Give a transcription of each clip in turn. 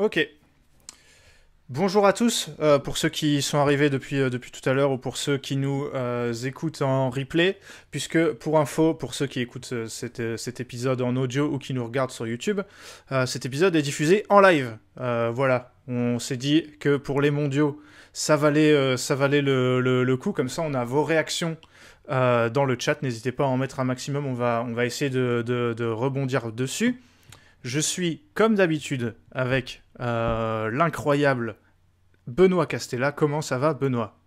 Ok. Bonjour à tous, euh, pour ceux qui sont arrivés depuis, euh, depuis tout à l'heure ou pour ceux qui nous euh, écoutent en replay, puisque pour info, pour ceux qui écoutent cet, épisode en audio ou qui nous regardent sur YouTube, cet épisode est diffusé en live. voilà, on s'est dit que pour les mondiaux, ça valait, ça valait le, coup, comme ça on a vos réactions dans le chat, n'hésitez pas à en mettre un maximum, on va, on va essayer de rebondir dessus. Je suis, comme d'habitude, avec euh, l'incroyable Benoît Castella. Comment ça va, Benoît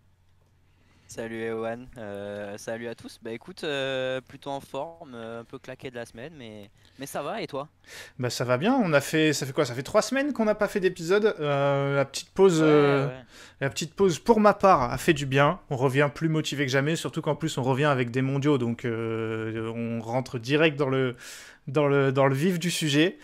Salut Ewan, euh, salut à tous. Bah écoute, euh, plutôt en forme, euh, un peu claqué de la semaine, mais, mais ça va et toi Bah ça va bien, on a fait, ça fait quoi Ça fait trois semaines qu'on n'a pas fait d'épisode. la, petite pause, la petite pause pour ma part a fait du bien. On revient plus motivé que jamais, surtout qu'en plus on revient avec des mondiaux, donc on rentre direct dans le, dans le, dans le vif du sujet.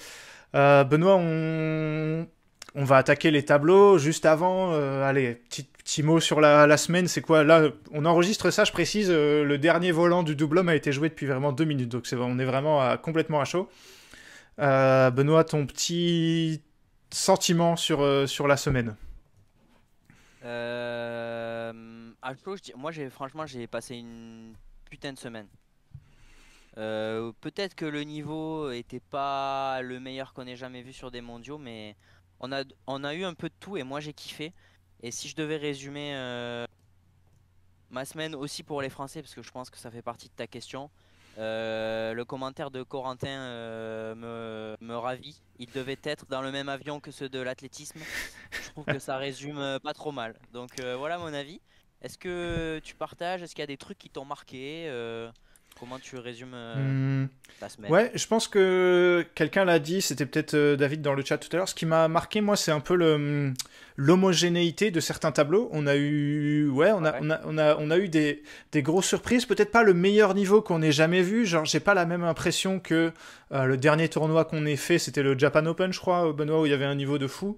Benoît, on on va attaquer les tableaux juste avant. allez, petite, Petit mot sur la, semaine, c'est quoi Là, on enregistre ça, je précise, euh, le dernier volant du double homme a été joué depuis vraiment deux minutes, donc on est vraiment complètement à chaud. Euh, Benoît, ton petit sentiment sur, euh, sur la semaine à chaud, franchement j'ai passé une putain de semaine. Peut-être que le niveau était pas le meilleur qu'on ait jamais vu sur des mondiaux, mais on a, on a eu un peu de tout et moi j'ai kiffé. Et si je devais résumer euh, ma semaine aussi pour les Français, parce que je pense que ça fait partie de ta question, euh, le commentaire de Corentin euh, me, me, ravit. Il devait être dans le même avion que ceux de l'athlétisme. Je trouve que ça résume pas trop mal. Donc voilà mon avis. Est-ce que tu partages Est-ce qu'il y a des trucs qui t'ont marqué Comment tu résumes la euh, hmm. semaine Ouais, je pense que quelqu'un l'a dit, c'était peut-être euh, David dans le chat tout à l'heure. Ce qui m'a marqué, moi, c'est un peu le, hmm, l'homogénéité de certains tableaux. On a eu, ouais, on a, On a, on a, eu des, des grosses surprises. Peut-être pas le meilleur niveau qu'on ait jamais vu. Genre, j'ai pas la même impression que euh, le dernier tournoi qu'on ait fait, c'était le Japan Open, je crois, Benoît, où il y avait un niveau de fou.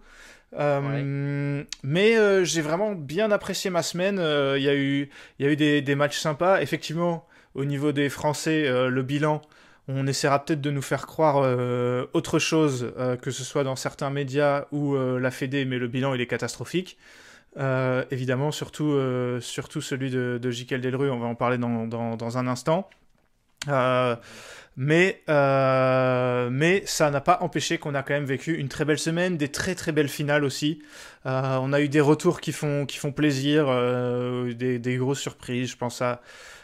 Mais j'ai vraiment bien apprécié ma semaine. Il y a eu, y a eu des, des matchs sympas. Effectivement, au niveau des Français, euh, le bilan, on essaiera peut-être de nous faire croire euh, autre chose, euh, que ce soit dans certains médias ou la Fédé, mais le bilan, il est catastrophique. évidemment, surtout, surtout celui de, de Delru, on va en parler dans, un instant. mais, mais ça n'a pas empêché qu'on a quand même vécu une très belle semaine, des très très belles finales aussi. on a eu des retours qui font, qui font plaisir, des, des, grosses surprises. Je pense à,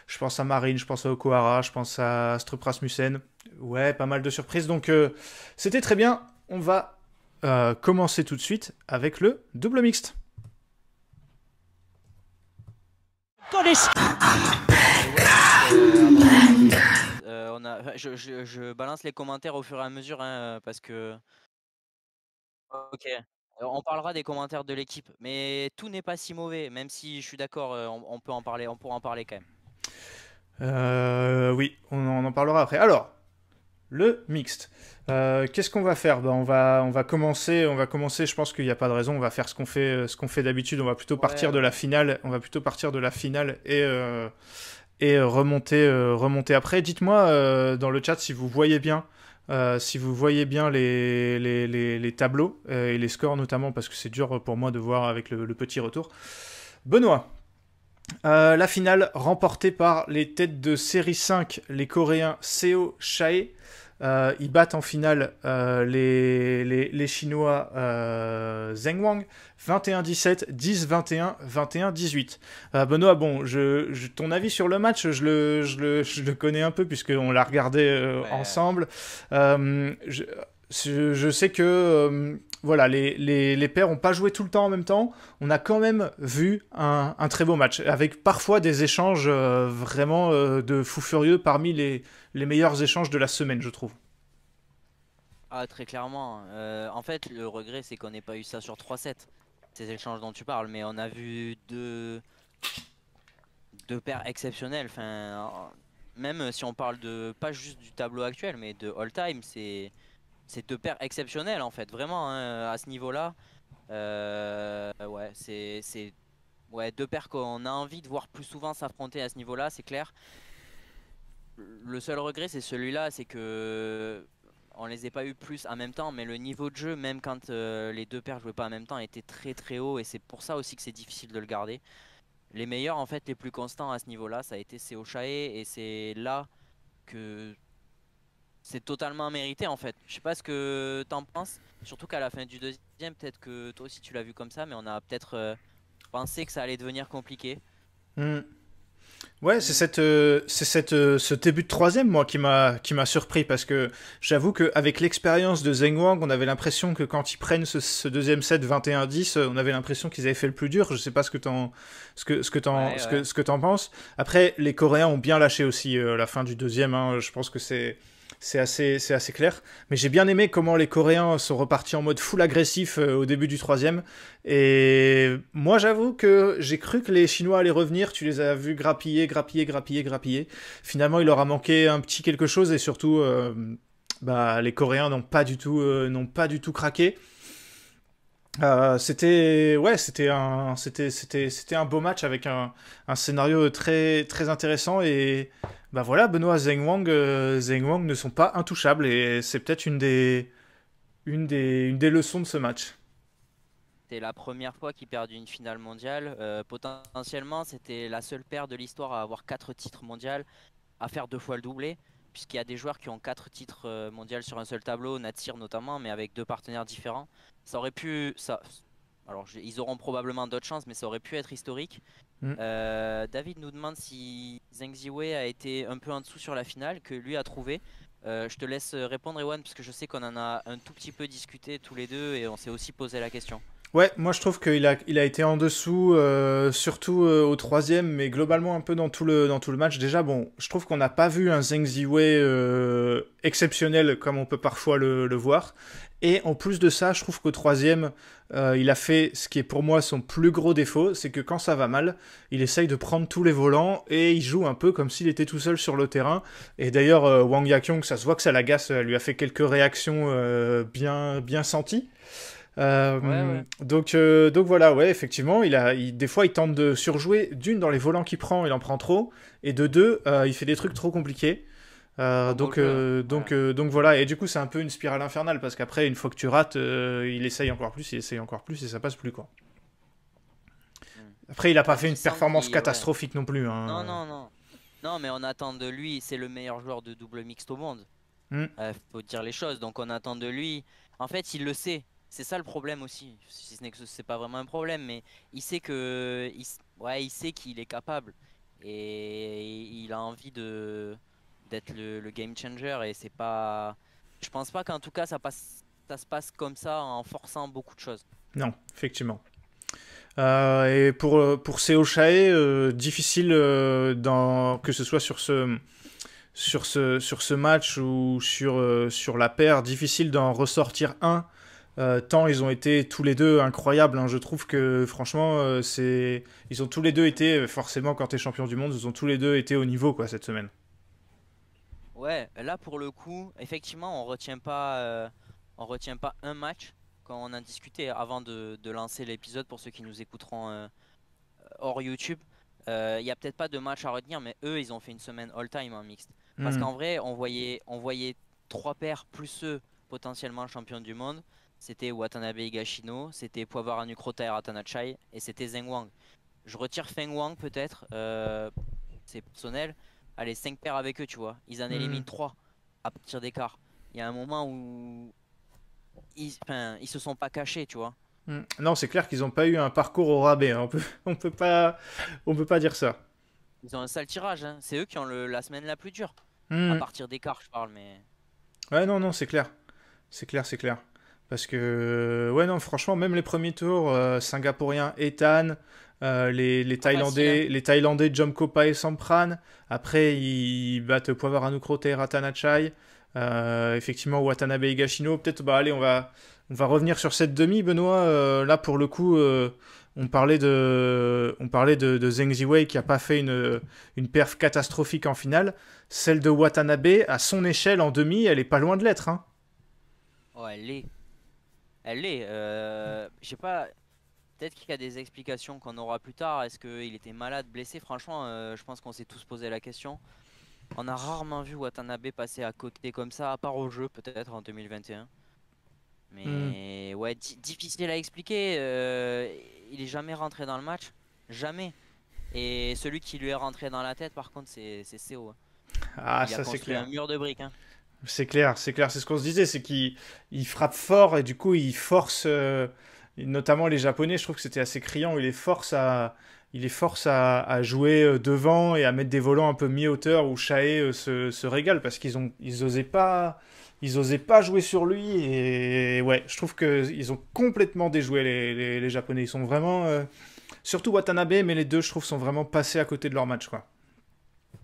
je pense à Marine, je pense à Okohara, je pense à Strup Rasmussen. Ouais, pas mal de surprises. Donc, euh, c'était très bien. On va euh, commencer tout de suite avec le double mixte. Euh, on a, je, balance les commentaires au fur et à mesure hein, parce que. Ok. on parlera des commentaires de l'équipe, mais tout n'est pas si mauvais, même si je suis d'accord, on, peut en parler, on pourra en parler quand même. Euh, oui, on en, parlera après. Alors, le mixte. Euh, qu'est-ce qu'on va faire ben, on va on va commencer on va commencer. Je pense qu'il n'y a pas de raison. On va faire ce qu'on fait ce fait d'habitude. On va plutôt partir de la finale. On va plutôt partir de la finale et euh, et remonter remonter après. Dites-moi dans le chat si vous voyez bien si vous voyez bien les, les, tableaux et les scores notamment, parce que c'est dur pour moi de voir avec le petit retour. Benoît, euh, la finale remportée par les têtes de série 5, les Coréens Seo Chae. Euh, ils battent en finale euh, les, les, Chinois euh, Zheng Wang 21-17, 10-21, 21-18. Benoît, bon, je, ton avis sur le match, je le, connais un peu puisqu'on l'a regardé ensemble. je, sais que voilà, les, les, pairs n'ont pas joué tout le temps en même temps. On a quand même vu un, très beau match, avec parfois des échanges euh, vraiment euh, de fou furieux parmi les, les, meilleurs échanges de la semaine, je trouve. Ah, très clairement. Hein. Euh, en fait, le regret, c'est qu'on n'ait pas eu ça sur 3-7, ces échanges dont tu parles, mais on a vu deux, deux paires exceptionnelles. Enfin, même si on parle de pas juste du tableau actuel, mais de all-time, c'est c'est deux paires exceptionnelles en fait, vraiment hein, à ce niveau-là. Euh, ouais, c'est ouais, deux paires qu'on a envie de voir plus souvent s'affronter à ce niveau-là, c'est clair. Le seul regret, c'est celui-là, c'est que on les ait pas eu plus en même temps, mais le niveau de jeu, même quand euh, les deux paires jouaient pas en même temps, était très très haut et c'est pour ça aussi que c'est difficile de le garder. Les meilleurs, en fait, les plus constants à ce niveau-là, ça a été Seochae et c'est là que c'est totalement mérité en fait. Je sais pas ce que t'en penses, surtout qu'à la fin du deuxième, peut-être que toi aussi tu l'as vu comme ça, mais on a peut-être euh, pensé que ça allait devenir compliqué. Hmm. Ouais, c'est cette, euh, c'est cette, euh, ce début de troisième moi qui m'a, qui m'a surpris parce que j'avoue qu'avec l'expérience de Zeng Wang, on avait l'impression que quand ils prennent ce, deuxième set 21-10, on avait l'impression qu'ils avaient fait le plus dur. Je sais pas ce que t'en, ce que, ce que t'en, ce que, ce que t'en penses. Après, les Coréens ont bien lâché aussi la fin du deuxième. Hein. Je pense que c'est c'est assez, clair. Mais j'ai bien aimé comment les Coréens sont repartis en mode full agressif euh, au début du troisième. Et moi, j'avoue que j'ai cru que les Chinois allaient revenir. Tu les as vus grappiller, grappiller, grappiller, grappiller. Finalement, il leur a manqué un petit quelque chose et surtout, euh, bah, les Coréens n'ont euh, n'ont pas du tout craqué. Euh, c'était ouais, c'était un beau match avec un, scénario très très intéressant et bah voilà Benoît Zeng Wang euh, Zeng Wang ne sont pas intouchables et c'est peut-être une des une des une des leçons de ce match. C'était la première fois qu'ils perdent une finale mondiale. Euh, potentiellement, c'était la seule paire de l'histoire à avoir quatre titres mondiaux, à faire deux fois le doublé puisqu'il y a des joueurs qui ont quatre titres mondiaux sur un seul tableau, Natsir notamment, mais avec deux partenaires différents. Ça aurait pu. Ça... Alors, ils auront probablement d'autres chances, mais ça aurait pu être historique. Mm. Euh, David nous demande si Zeng Ziwei a été un peu en dessous sur la finale, que lui a trouvé. Euh, je te laisse répondre, Ewan, parce que je sais qu'on en a un tout petit peu discuté tous les deux et on s'est aussi posé la question. Ouais, moi je trouve qu'il a, il a été en dessous, euh, surtout euh, au troisième, mais globalement un peu dans tout le, dans tout le match. Déjà, bon, je trouve qu'on n'a pas vu un Zeng Ziwei euh, exceptionnel comme on peut parfois le, voir. Et en plus de ça, je trouve qu'au troisième, il a fait ce qui est pour moi son plus gros défaut, c'est que quand ça va mal, il essaye de prendre tous les volants et il joue un peu comme s'il était tout seul sur le terrain. Et d'ailleurs, Wang Yakyong, ça se voit que ça l'agace, lui a fait quelques réactions bien, bien senties. Euh, donc, euh, donc voilà, ouais, effectivement, il a, des fois, il tente de surjouer d'une dans les volants qu'il prend, il en prend trop, et de deux, euh, il fait des trucs trop compliqués. donc, donc, donc, voilà, et du coup, c'est un peu une spirale infernale parce qu'après, une fois que tu rates, il essaye encore plus, il essaye encore plus, et ça passe plus quoi. Hmm. Après, il a pas fait une performance catastrophique non plus. Hein. Non, non, non. Non, mais on attend de lui, c'est le meilleur joueur de double mixte au monde. Hmm. faut dire les choses, donc on attend de lui. En fait, il le sait. C'est ça le problème aussi. Si ce n'est que c'est pas vraiment un problème, mais il sait que, ouais, il sait qu'il est capable et il a envie de d'être le, game changer et c'est pas. Je pense pas qu'en tout cas ça passe, ça se passe comme ça en forçant beaucoup de choses. Non, effectivement. Euh, et pour, pour Seo Shae, euh, difficile euh, dans, que ce soit sur ce, sur ce, sur ce match ou sur, sur la paire, difficile d'en ressortir un euh, tant ils ont été tous les deux incroyables. Hein. Je trouve que franchement, euh, c'est ils ont tous les deux été forcément quand tu es champion du monde, ils ont tous les deux été au niveau quoi cette semaine. Ouais, là pour le coup, effectivement, on retient pas, euh, on retient pas un match. Quand on a discuté avant de, lancer l'épisode pour ceux qui nous écouteront hors YouTube, il n'y a peut-être pas de match à retenir, mais eux, ils ont fait une semaine all-time en mixte. Parce hmm. qu'en vrai, on voyait, on voyait trois paires plus eux potentiellement champions du monde c'était Watanabe Higashino, c'était Poivara Nukrota et Ratanachai, et c'était Zeng Wang. Je retire Feng Wang peut-être, euh, c'est personnel. Allez, 5 paires avec eux, tu vois. Ils en hmm. éliminent 3 à partir des d'écart. Il y a un moment où ils, se sont pas cachés, tu vois. Hmm. Non, c'est clair qu'ils n'ont pas eu un parcours au rabais. Hein. On peut, on peut pas, peut pas dire ça. Ils ont un sale tirage. Hein. C'est eux qui ont le, la semaine la plus dure. Hmm. À partir des quarts je parle, mais. Ouais, non, non, c'est clair, c'est clair, c'est clair. Parce que, ouais, non, franchement, même les premiers tours, Singapouriens euh, Singapourien, Ethan, euh, les, les, Thaïlandais, hein. les Thaïlandais Jomkopa et Sampran. Après, ils battent Poivar Anukrote et Ratanachai. Euh, effectivement, Watanabe et Gashino. Peut-être, bah, allez, on va, on va revenir sur cette demi, Benoît. là, pour le coup, on parlait de, on parlait de, de Zheng Ziwei qui n'a pas fait une, une perf catastrophique en finale. Celle de Watanabe, à son échelle en demi, elle est pas loin de l'être. Hein. Oh, elle est elle l'est. Euh, je sais pas. Peut-être qu'il y a des explications qu'on aura plus tard. Est-ce qu'il était malade, blessé Franchement, euh, je pense qu'on s'est tous posé la question. On a rarement vu Watanabe passer à côté comme ça, à part au jeu peut-être en 2021. Mais hmm. ouais, difficile à expliquer. Euh, il est jamais rentré dans le match. Jamais. Et celui qui lui est rentré dans la tête, par contre, c'est CO. Hein. Ah, ça c'est clair. un mur de briques. Hein. C'est clair, c'est clair, c'est ce qu'on se disait, c'est qu'il frappe fort et du coup il force, euh, notamment les Japonais, je trouve que c'était assez criant, il les force à, il les force à, jouer euh, devant et à mettre des volants un peu mi-hauteur où Chaé euh, se, se régale parce qu'ils ont, ils osaient pas, ils osaient pas jouer sur lui et ouais, je trouve que ils ont complètement déjoué les, Japonais, ils sont vraiment, surtout Watanabe, mais les deux je trouve sont vraiment passés à côté de leur match quoi.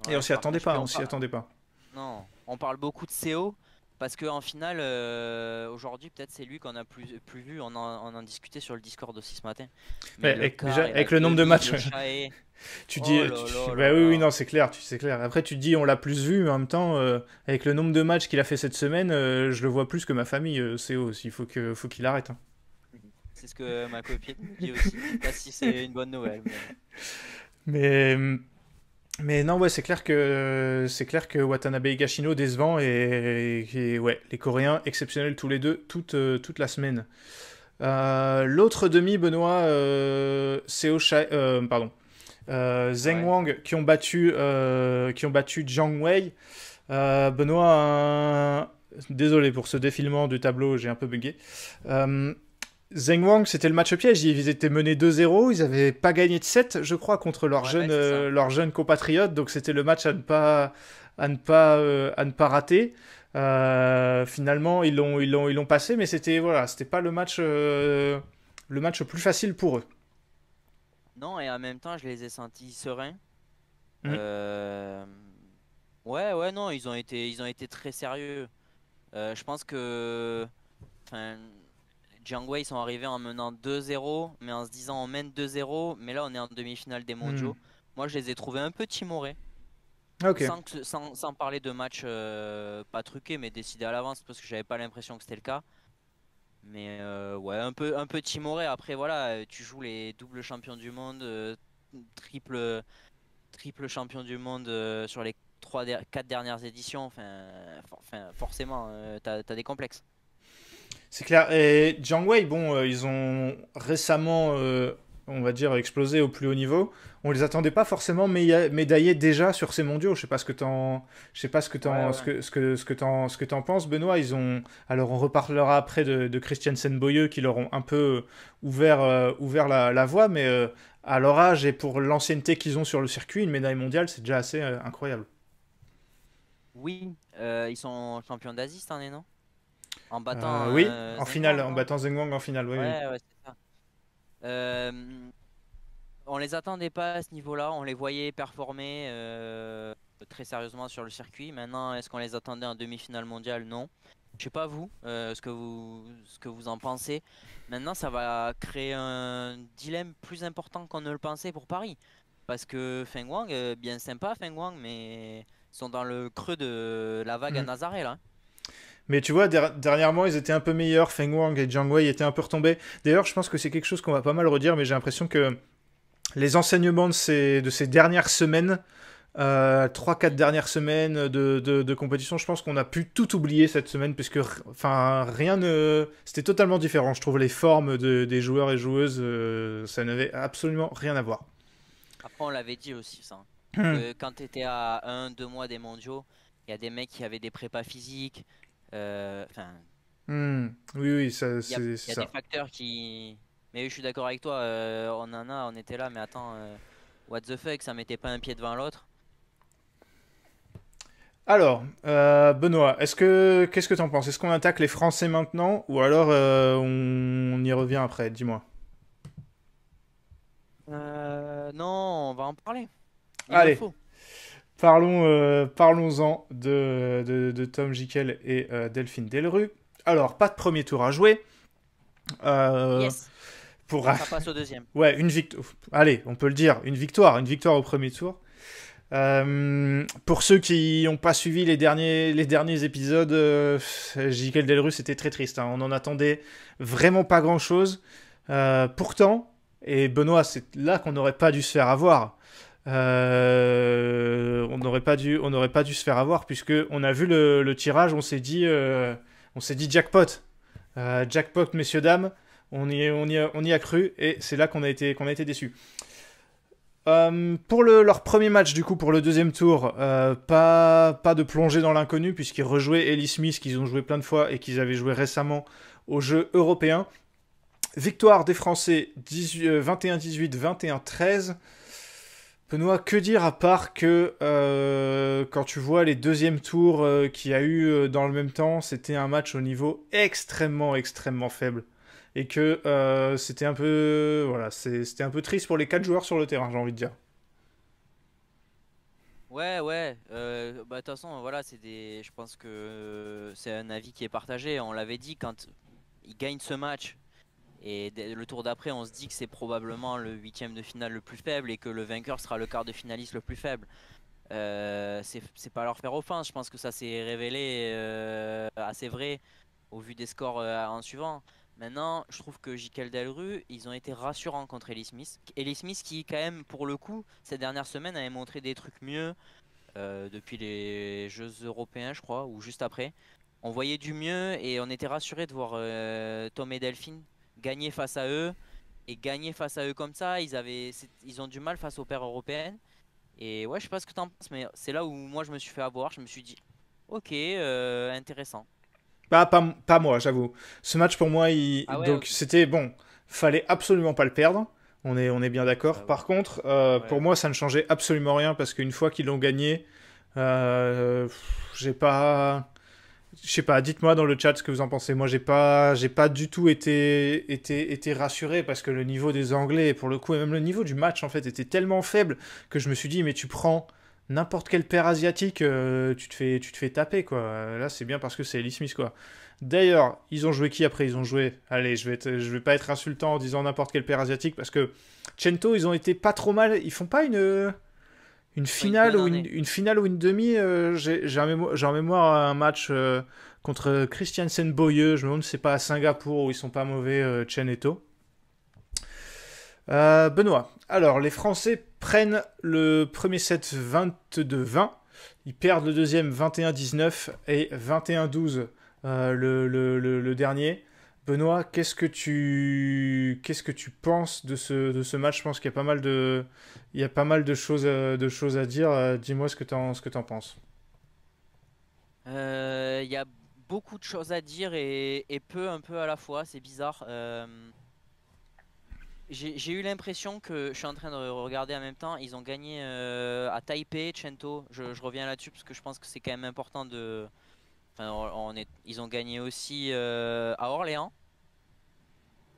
et on s'y attendait pas, on s'y attendait pas. Non on parle beaucoup de CO parce qu'en finale, euh, aujourd'hui, peut-être c'est lui qu'on a plus, vu. On en, a discuté sur le Discord aussi ce matin. Mais avec, le nombre de matchs. tu dis. oui, oui, non, c'est clair, sais clair. Après, tu dis, on l'a plus vu, mais en même temps, euh, avec le nombre de matchs qu'il a fait cette semaine, euh, je le vois plus que ma famille, CO aussi. Il faut qu'il faut arrête. Hein. C'est ce que ma copine dit aussi. pas si c'est une bonne nouvelle. mais Mais non, ouais, c'est clair que c'est clair que Watanabe et Gashino décevant et, ouais, les Coréens exceptionnels tous les deux toute euh, toute la semaine. Euh, l'autre demi, Benoît, c'est euh, au pardon, Zeng Wang qui ont battu qui ont battu Zhang Wei. Benoît, désolé pour ce défilement du tableau, j'ai un peu bugué. Zeng Wang, c'était le match piège. Ils étaient menés 2-0. Ils n'avaient pas gagné de 7, je crois, contre leurs jeunes euh, leur jeune compatriotes. Donc c'était le match à ne pas, à ne pas, euh, à ne pas rater. Euh, finalement, ils l'ont, ils ils passé, mais c'était voilà, c'était pas le match, le match plus facile pour eux. Non, et en même temps, je les ai sentis sereins. Mmh. Ouais, ouais, non, ils ont été, ils ont été très sérieux. je pense que, ils sont arrivés en menant 2-0, mais en se disant on mène 2-0, mais là on est en demi-finale des mondiaux. Hmm. Moi je les ai trouvés un peu timorés. Sans, parler de match euh, pas truqué, mais décidé à l'avance, parce que j'avais pas l'impression que c'était le cas. Mais euh, ouais, un peu, un peu timoré. Après, voilà, tu joues les doubles champions du monde, euh, triple, triple champion du monde sur les 3, 4 dernières éditions. Enfin, forcément, tu as des complexes. C'est clair. Et Jiang Wei, bon, euh, ils ont récemment, euh, on va dire, explosé au plus haut niveau. On les attendait pas forcément médaillés déjà sur ces mondiaux. Je sais pas ce que t'en, je sais pas ce que tu en ce que ce que ce que penses, Benoît. Ils ont, alors on reparlera après de, de Christian Senboyeux qui leur ont un peu euh, ouvert ouvert la, voie, mais à leur âge et pour l'ancienneté qu'ils ont sur le circuit, une médaille mondiale, c'est déjà assez incroyable. Oui, ils sont champions d'Asie cette année, non en battant. Euh, euh, oui, en finale, en battant Zeng Wang en finale. Oui, ouais, euh, on les attendait pas à ce niveau-là. On les voyait performer très sérieusement sur le circuit. Maintenant, est-ce qu'on les attendait en demi-finale mondiale Non. Je sais pas vous, ce, que vous, ce que vous en pensez. Maintenant, ça va créer un dilemme plus important qu'on ne le pensait pour Paris. Parce que Feng Wang, bien sympa Feng Wang, mais ils sont dans le creux de la vague à mm. Nazaré là. Hein. Mais tu vois, dernièrement, ils étaient un peu meilleurs. Feng Wang et Jiang Wei étaient un peu retombés. D'ailleurs, je pense que c'est quelque chose qu'on va pas mal redire, mais j'ai l'impression que les enseignements de ces, de ces dernières semaines, euh, 3-4 dernières semaines de, compétition, je pense qu'on a pu tout oublier cette semaine, puisque enfin, rien ne. C'était totalement différent. Je trouve les formes des joueurs et joueuses, euh, ça n'avait absolument rien à voir. Après, on l'avait dit aussi, ça. Hein, hum. quand tu étais à 1-2 mois des mondiaux, il y a des mecs qui avaient des prépas physiques, euh, enfin. Hmm. Oui, oui, c'est ça. Il y a, des facteurs qui. Mais je suis d'accord avec toi, euh, on en a, on était là, mais attends, euh, what the fuck, ça mettait pas un pied devant l'autre. Alors, Benoît, est-ce que qu'est-ce que t'en penses Est-ce qu'on attaque les Français maintenant ou alors on, y revient après Dis-moi. non, on va en parler. Allez. Parlons, euh, parlons-en de, Tom Jekyll et euh, Delphine Delru. Alors, pas de premier tour à jouer. Euh, yes. Pour... va au deuxième. Ouais, une victoire. Allez, on peut le dire, une victoire, une victoire au premier tour. pour ceux qui n'ont pas suivi les derniers, les derniers épisodes, euh, Delru, c'était très triste. Hein. On n'en attendait vraiment pas grand-chose. pourtant, et Benoît, c'est là qu'on n'aurait pas dû se faire avoir. Euh, on n'aurait pas dû, on n'aurait pas dû se faire avoir puisque on a vu le, tirage, on s'est dit, euh, on s'est dit jackpot, euh, jackpot messieurs dames, on y, a, cru et c'est là qu'on a été, qu'on a été déçu. pour leur premier match, du coup, pour le deuxième tour, pas, pas de plongée dans l'inconnu, puisqu'ils rejouaient Ellie Smith, qu'ils ont joué plein de fois et qu'ils avaient joué récemment au jeu européen. Victoire des Français 21-18, 21-13. Benoît, que dire à part que euh, quand tu vois les deuxièmes tours euh, qu'il y a eu euh, dans le même temps, c'était un match au niveau extrêmement, extrêmement faible. Et que c'était un peu. Voilà, c'était un peu triste pour les quatre joueurs sur le terrain, j'ai envie de dire. Ouais, ouais. Bah, de toute façon, voilà, c'est Je pense que c'est un avis qui est partagé. On l'avait dit quand ils gagnent ce match, et le tour d'après, on se dit que c'est probablement le huitième de finale le plus faible et que le vainqueur sera le quart de finaliste le plus faible. Euh, c'est pas leur faire offense, je pense que ça s'est révélé euh, assez vrai au vu des scores euh, en suivant. Maintenant, je trouve que Jikel Delru, ils ont été rassurants contre Ellie Smith. Ellie Smith qui, quand même, pour le coup, cette dernière semaine, avait montré des trucs mieux euh, depuis les Jeux européens, je crois, ou juste après. On voyait du mieux et on était rassurés de voir Tom et Delphine gagner face à eux. Et gagner face à eux comme ça, ils, avaient, ils ont du mal face aux pères européennes. Et ouais, je sais pas ce que t'en penses, mais c'est là où moi je me suis fait avoir. Je me suis dit, ok, euh, intéressant. Bah, pas, moi, j'avoue. Ce match pour moi, il... Ah donc c'était bon, fallait absolument pas le perdre. On est, on est bien d'accord. Ah Par contre, euh, pour moi, ça ne changeait absolument rien parce qu'une fois qu'ils l'ont gagné, euh, j'ai pas je sais pas, dites-moi dans le chat ce que vous en pensez. Moi, j'ai pas, j'ai pas du tout été, été, été rassuré parce que le niveau des Anglais, pour le coup, et même le niveau du match, en fait, était tellement faible que je me suis dit, mais tu prends n'importe quel père asiatique, euh, tu, te fais, tu te fais taper, quoi. Là, c'est bien parce que c'est Ellie Smith, quoi. D'ailleurs, ils ont joué qui après Ils ont joué. Allez, je vais, je vais pas être insultant en disant n'importe quel père asiatique parce que Chento, ils ont été pas trop mal. Ils font pas une une finale, ou une, finale ou une demi, euh, j'ai en, mémoire un match euh, contre Christiansen Boyeux, je me demande si c'est pas à Singapour où ils sont pas mauvais, euh, Chen et euh, Benoît, alors les Français prennent le premier set 22-20, ils perdent le deuxième 21-19 et 21-12 le, dernier. Benoît, qu'est-ce que tu qu'est-ce que tu penses de ce, de ce match Je pense qu'il y a pas mal de il y a pas mal de choses euh, de choses à dire. Euh, dis-moi ce que tu ce que en penses. Euh, il y a beaucoup de choses à dire et, et peu un peu à la fois. C'est bizarre. J'ai eu l'impression que je suis en train de regarder en même temps. Ils ont gagné à Taipei, Chento. je reviens là-dessus parce que je pense que c'est quand même important de ils ont gagné aussi euh, à Orléans.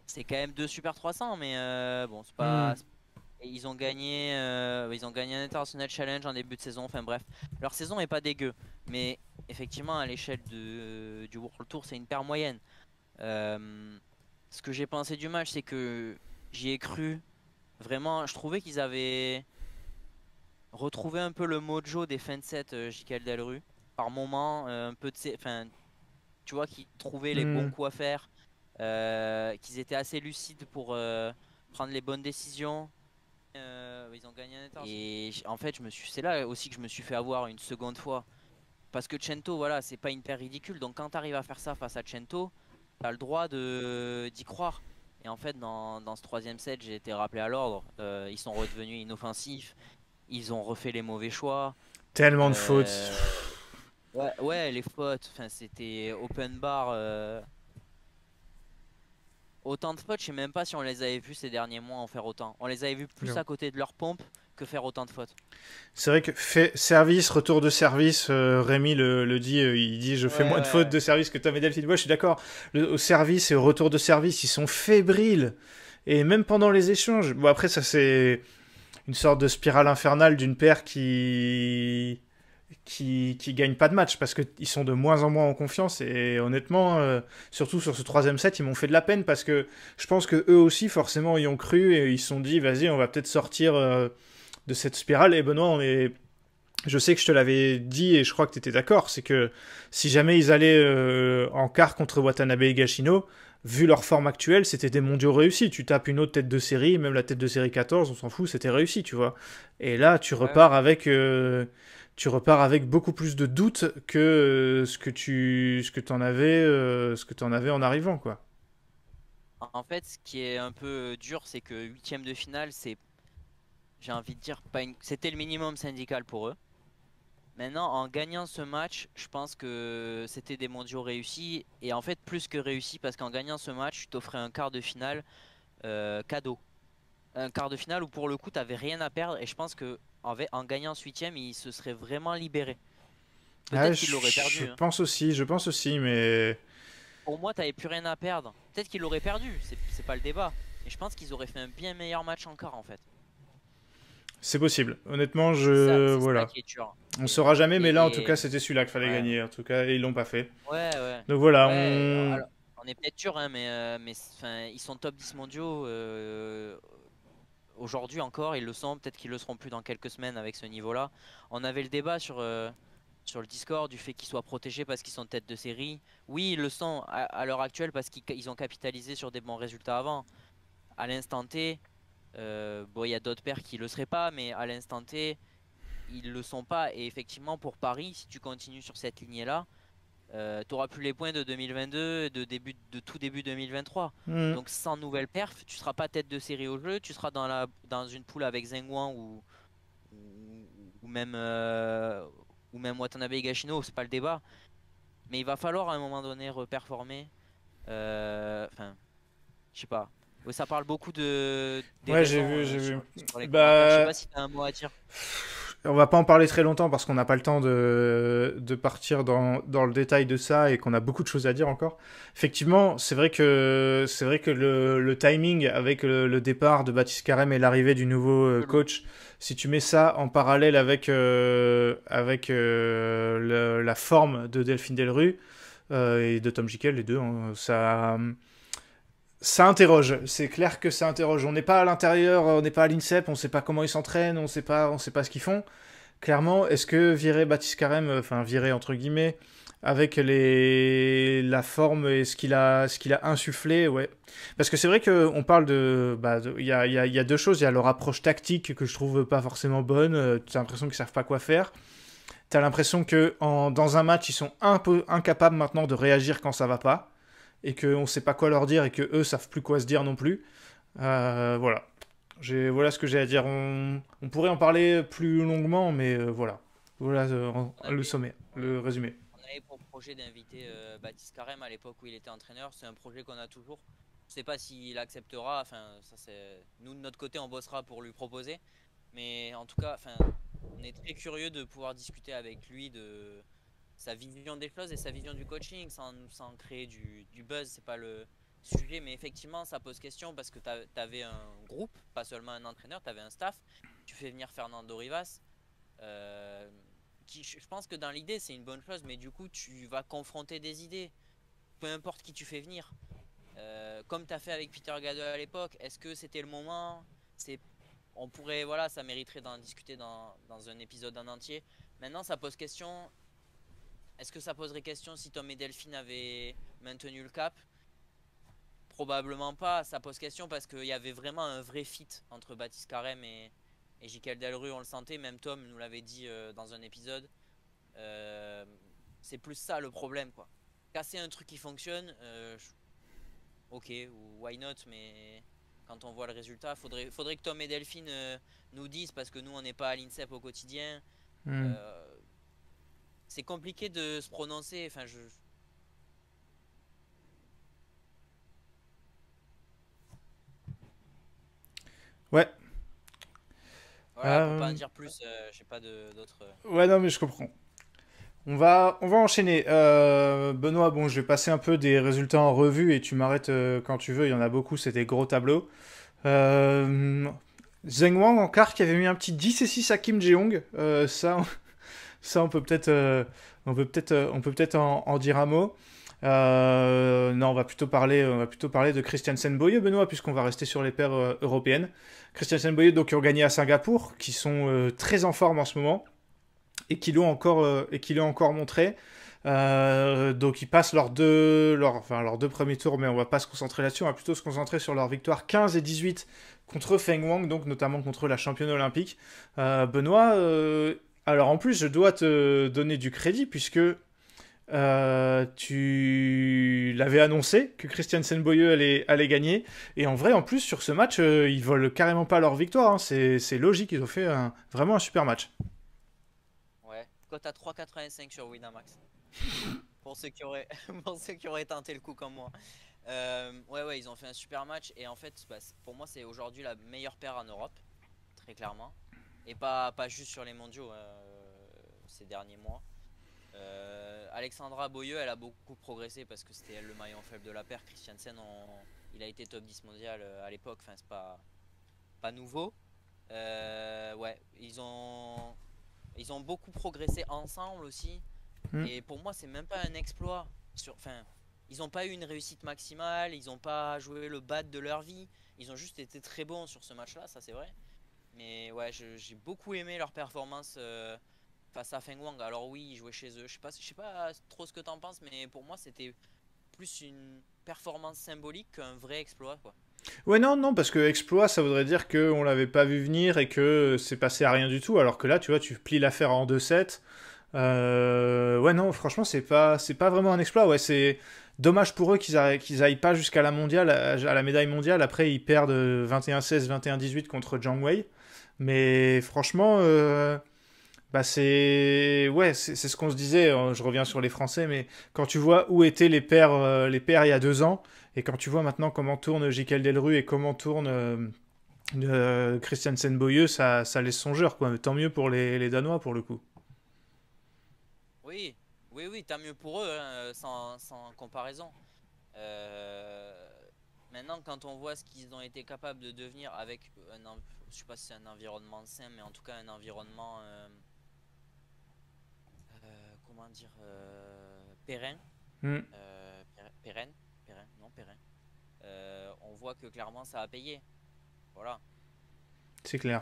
C'est quand même deux Super 300, mais euh, bon, c'est pas. Hmm. ils ont gagné, euh, ils ont gagné un international challenge en début de saison. Enfin bref, leur saison est pas dégueu, mais effectivement à l'échelle du World Tour, c'est une paire moyenne. ce que j'ai pensé du match, c'est que j'y ai cru. Vraiment, je trouvais qu'ils avaient retrouvé un peu le mojo des fins de set, Delru par moment euh, un peu de enfin tu vois qu'ils trouvaient les bons mm. coups à faire euh, qu'ils étaient assez lucides pour euh, prendre les bonnes décisions ils ont gagné un et en fait je me suis c'est là aussi que je me suis fait avoir une seconde fois parce que Cento voilà c'est pas une paire ridicule donc quand tu arrives à faire ça face à Cento t'as le droit de d'y croire et en fait dans, dans ce troisième set j'ai été rappelé à l'ordre ils sont redevenus inoffensifs ils ont refait les mauvais choix tellement de fautes Ouais, les fautes, c'était open bar. Euh. Autant de fautes, je sais même pas si on les avait vus ces derniers mois en faire autant. On les avait vus plus à côté de leur pompe que faire autant de fautes. C'est vrai que fait service, retour de service, euh, Rémi le, dit, euh, il dit je fais moins de fautes de service que Tom et Delphine. je suis d'accord, au service et au retour de service, ils sont fébriles. Et même pendant les échanges, bon après ça c'est une sorte de spirale infernale d'une paire qui qui, gagnent pas de match parce qu'ils sont de moins en moins en confiance. Et honnêtement, euh, surtout sur ce troisième set, ils m'ont fait de la peine parce que je pense que eux aussi, forcément, y ont cru et ils se sont dit, vas-y, on va peut-être sortir euh, de cette spirale. Et Benoît, je sais que je te l'avais dit et je crois que tu étais d'accord, c'est que si jamais ils allaient euh, en quart contre Watanabe et Gashino, vu leur forme actuelle, c'était des mondiaux réussis. Tu tapes une autre tête de série, même la tête de série 14, on s'en fout, c'était réussi, tu vois. Et là, tu repars avec tu repars avec beaucoup plus de doutes que euh, ce que tu ce que avais euh, ce que en avais en arrivant quoi. En fait, ce qui est un peu euh, dur, c'est que huitième de finale, c'est j'ai envie de dire pas c'était le minimum syndical pour eux. Maintenant, en gagnant ce match, je pense que c'était des mondiaux réussis et en fait plus que réussis parce qu'en gagnant ce match, tu t'offrais un quart de finale cadeau un quart de finale où pour le coup tu avais rien à perdre et je pense que en, en gagnant ce huitième, il se serait vraiment libéré. Ah, peut-être qu'il perdu. Je hein. pense aussi, je pense aussi, mais. Pour moi, t'avais plus rien à perdre. Peut-être qu'il aurait perdu, c'est pas le débat. Et je pense qu'ils auraient fait un bien meilleur match encore en fait. C'est possible. Honnêtement, je voilà. On saura jamais, mais là en tout cas, c'était celui-là qu'il fallait gagner. En tout cas, et ils l'ont pas fait. Ouais, ouais. Donc voilà, on... on. est peut-être sûr, hein, mais, euh, ils sont top 10 mondiaux euh, aujourd'hui encore, ils le sont, peut-être qu'ils le seront plus dans quelques semaines avec ce niveau-là. On avait le débat sur, euh, sur le Discord du fait qu'ils soient protégés parce qu'ils sont tête de série. Oui, ils le sont à, l'heure actuelle parce qu'ils ont capitalisé sur des bons résultats avant. À l'instant T, euh, bon, il y a d'autres paires qui le seraient pas, mais à l'instant T, ils le sont pas. Et effectivement, pour Paris, si tu continues sur cette lignée-là, euh, tu auras plus les points de 2022 et de, début, de tout début 2023. Mm. Donc sans nouvelle perf, tu seras pas tête de série au jeu, tu seras dans, la, dans une poule avec Zengwan ou, ou, même, euh, ou même Watanabe Higashino c'est pas le débat. Mais il va falloir à un moment donné reperformer. Euh, enfin, je sais pas. Ça parle beaucoup de. ouais, j'ai vu, j'ai vu. Bah... Je sais pas si t'as un mot à dire on va pas en parler très longtemps parce qu'on n'a pas le temps de, partir dans, le détail de ça et qu'on a beaucoup de choses à dire encore. Effectivement, c'est vrai que c'est vrai que le, timing avec le, départ de Baptiste Carême et l'arrivée du nouveau euh, mmh. coach, si tu mets ça en parallèle avec euh, avec euh, la forme de Delphine Delru et de Tom Jikel, les deux, hein, ça ça interroge, c'est clair que ça interroge. On n'est pas à l'intérieur, on n'est pas à l'INSEP, on ne sait pas comment ils s'entraînent, on ne sait pas, on sait pas ce qu'ils font. Clairement, est-ce que virer Baptiste Carême, euh, enfin virer entre guillemets, avec les... la forme et ce qu'il a, ce qu'il a insufflé, ouais. Parce que c'est vrai qu'on parle de, bah, il y, a, y, a, deux choses. Il y a leur approche tactique que je trouve pas forcément bonne. Euh, tu as l'impression qu'ils savent pas quoi faire. tu as l'impression que en, dans un match, ils sont un peu incapables maintenant de réagir quand ça va pas et qu'on sait pas quoi leur dire et que eux savent plus quoi se dire non plus. Euh, voilà. Voilà ce que j'ai à dire. On, pourrait en parler plus longuement, mais euh, voilà. Voilà euh, ah, le sommet, le résumé. On avait pour projet d'inviter Baptiste Carême à l'époque où il était entraîneur. C'est un projet qu'on a toujours. Je ne sais pas s'il acceptera. Enfin, c'est nous de notre côté, on bossera pour lui proposer. Mais en tout cas, enfin, on est très curieux de pouvoir discuter avec lui de sa vision des choses et sa vision du coaching sans, créer du, du buzz. C'est pas le sujet, mais effectivement, ça pose question parce que tu avais un groupe, pas seulement un entraîneur, tu avais un staff. Tu fais venir Fernando Rivas. Euh, qui, je pense que dans l'idée, c'est une bonne chose, mais du coup, tu vas confronter des idées, peu importe qui tu fais venir. Euh, comme tu as fait avec Peter Gado à l'époque, est-ce que c'était le moment c'est, On pourrait, voilà, ça mériterait d'en discuter dans, dans un épisode en entier. Maintenant, ça pose question est-ce que ça poserait question si Tom et Delphine avaient maintenu le cap Probablement pas. Ça pose question parce qu'il y avait vraiment un vrai fit entre Baptiste Carême et, et J.K. Delru. On le sentait, même Tom nous l'avait dit euh, dans un épisode. Euh, c'est plus ça le problème, quoi. Casser un truc qui fonctionne, euh, ok, ou why not, mais quand on voit le résultat, faudrait, faudrait que Tom et Delphine nous disent parce que nous on n'est pas à l'INSEP au quotidien. Hmm. C'est compliqué de se prononcer, enfin je... Ouais. Voilà, pas en euh, dire plus, euh, j'ai pas d'autres... Euh. Ouais, non mais je comprends. On va, on va enchaîner. Benoît, bon, je vais passer un peu des résultats en revue et tu m'arrêtes quand tu veux. Il y en a beaucoup, c'est des gros tableaux. Euh, Wang en quart qui avait mis un petit 10 et 6 à Kim Jeong. ça, ça, on peut peut-être, euh, on peut peut-être, euh, on peut peut-être en, dire un mot. Euh, non, on va plutôt parler, on va plutôt parler de Christiansen Boye, Benoît, puisqu'on va rester sur les paires européennes. Christiansen Boye, donc, qui ont gagné à Singapour, qui sont très en forme en ce moment et qui l'ont encore, et qui encore montré. donc ils passent leurs deux, leur, enfin, deux premiers tours, mais on va pas se concentrer là-dessus, on va plutôt se concentrer sur leur victoire 15 et 18 contre Feng Wang, donc notamment contre la championne olympique. Benoît, alors en plus, je dois te donner du crédit puisque euh, tu l'avais annoncé que Christian Senboyeux allait, gagner. Et en vrai, en plus, sur ce match, euh, ils volent carrément pas leur victoire. Hein. C'est logique, ils ont fait un, vraiment un super match. Ouais, cote à 3,85 sur Winamax. pour, ceux qui auraient, pour ceux qui auraient tenté le coup comme moi. Euh, ouais, ouais, ils ont fait un super match. Et en fait, bah, pour moi, c'est aujourd'hui la meilleure paire en Europe, très clairement et pas, pas juste sur les mondiaux hein, euh, ces derniers mois. Euh, Alexandra Boyeux, elle a beaucoup progressé parce que c'était le maillon faible de la paire. Christiansen, on, il a été top 10 mondial euh, à l'époque, enfin, c'est pas, pas nouveau. ouais, ils ont, ils ont beaucoup progressé ensemble aussi. Hmm. Et pour moi, c'est même pas un exploit. Sur, fin ils n'ont pas eu une réussite maximale, ils n'ont pas joué le bad de leur vie. Ils ont juste été très bons sur ce match-là, ça c'est vrai. Mais ouais, j'ai beaucoup aimé leur performance euh, face à Feng Wang. Alors oui, ils jouaient chez eux. Je sais pas, je sais pas trop ce que t'en penses, mais pour moi, c'était plus une performance symbolique qu'un vrai exploit, quoi. Ouais, non, non, parce que exploit, ça voudrait dire qu'on l'avait pas vu venir et que c'est passé à rien du tout. Alors que là, tu vois, tu plies l'affaire en 2 sets. Euh, ouais, non, franchement, c'est pas, c'est pas vraiment un exploit. Ouais, c'est dommage pour eux qu'ils aillent, aillent pas jusqu'à la mondiale, à la médaille mondiale. Après, ils perdent 21-16, euh, 21-18 contre Zhang Wei. Mais franchement, euh, bah c'est ouais, c'est ce qu'on se disait. Hein, je reviens sur les Français, mais quand tu vois où étaient les pères, euh, les pères il y a deux ans, et quand tu vois maintenant comment tourne del Delru et comment tourne euh, Christian Senboyeux, ça, ça laisse songeur, quoi. tant mieux pour les, Danois pour le coup. Oui, oui, oui, tant mieux pour eux, hein, sans, sans, comparaison. Maintenant, quand on voit ce qu'ils ont été capables de devenir avec un je sais pas si c'est un environnement sain, mais en tout cas un environnement, euh, euh, comment dire, euh, hmm. pérenne. pérenne, non pérenne. on voit que clairement ça a payé. Voilà. C'est clair.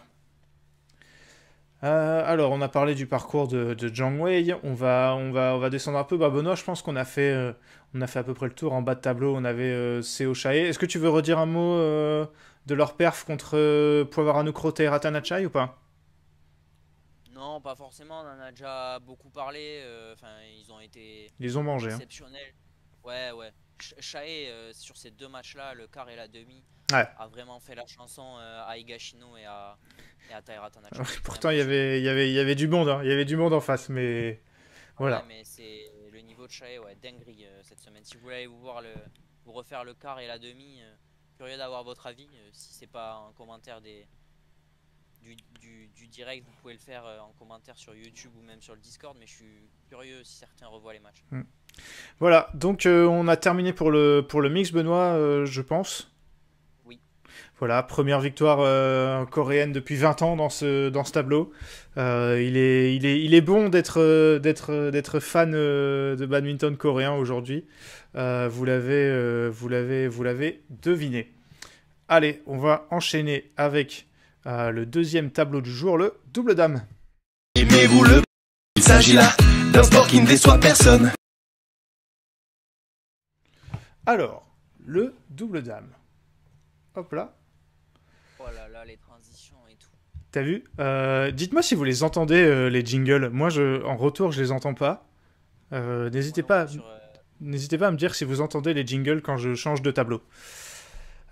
alors, on a parlé du parcours de, Zhang Wei. On va, on, va, on va descendre un peu. Bah, Benoît, je pense qu'on a, fait, on a fait à peu près le tour. En bas de tableau, on avait euh, Seo Est-ce que tu veux redire un mot de leur perf contre euh, Poivarano à et Ratanachai ou pas Non, pas forcément, on en a déjà beaucoup parlé. Euh, enfin, ils ont été. Hein. Exceptionnels. Ouais, ouais. Chae, euh, sur ces deux matchs-là, le quart et la demi, a vraiment fait la chanson à Higashino et à, et à pourtant, il y, avait, y avait, y avait du monde, hein. y avait du monde en face, mais voilà. mais c'est le niveau de Chae, ouais, dinguerie cette semaine. Si vous voulez vous voir le, vous refaire le quart et la demi, curieux d'avoir votre avis. Euh, si c'est pas un commentaire des du, du, direct, vous pouvez le faire euh, en commentaire sur YouTube ou même sur le Discord. Mais je suis curieux si certains revoient les matchs. Hmm. Voilà, donc euh, on a terminé pour le, pour le mix, Benoît, je pense. Voilà, première victoire euh, coréenne depuis 20 ans dans ce, tableau. Euh, il, est, bon d'être, euh, d'être, fan de badminton coréen aujourd'hui. vous, l'avez, vous, l'avez, vous l'avez deviné. Allez, on va enchaîner avec le deuxième tableau du jour, le double dame. Aimez-vous le... Il s'agit là d'un sport qui ne déçoit personne. Alors, le double dame. Hop là. Oh là T'as vu euh, Dites-moi si vous les entendez, euh, les jingles. Moi, je, en retour, je les entends pas. Euh, n'hésitez, pas n'hésitez pas à me dire si vous entendez les jingles quand je change de tableau.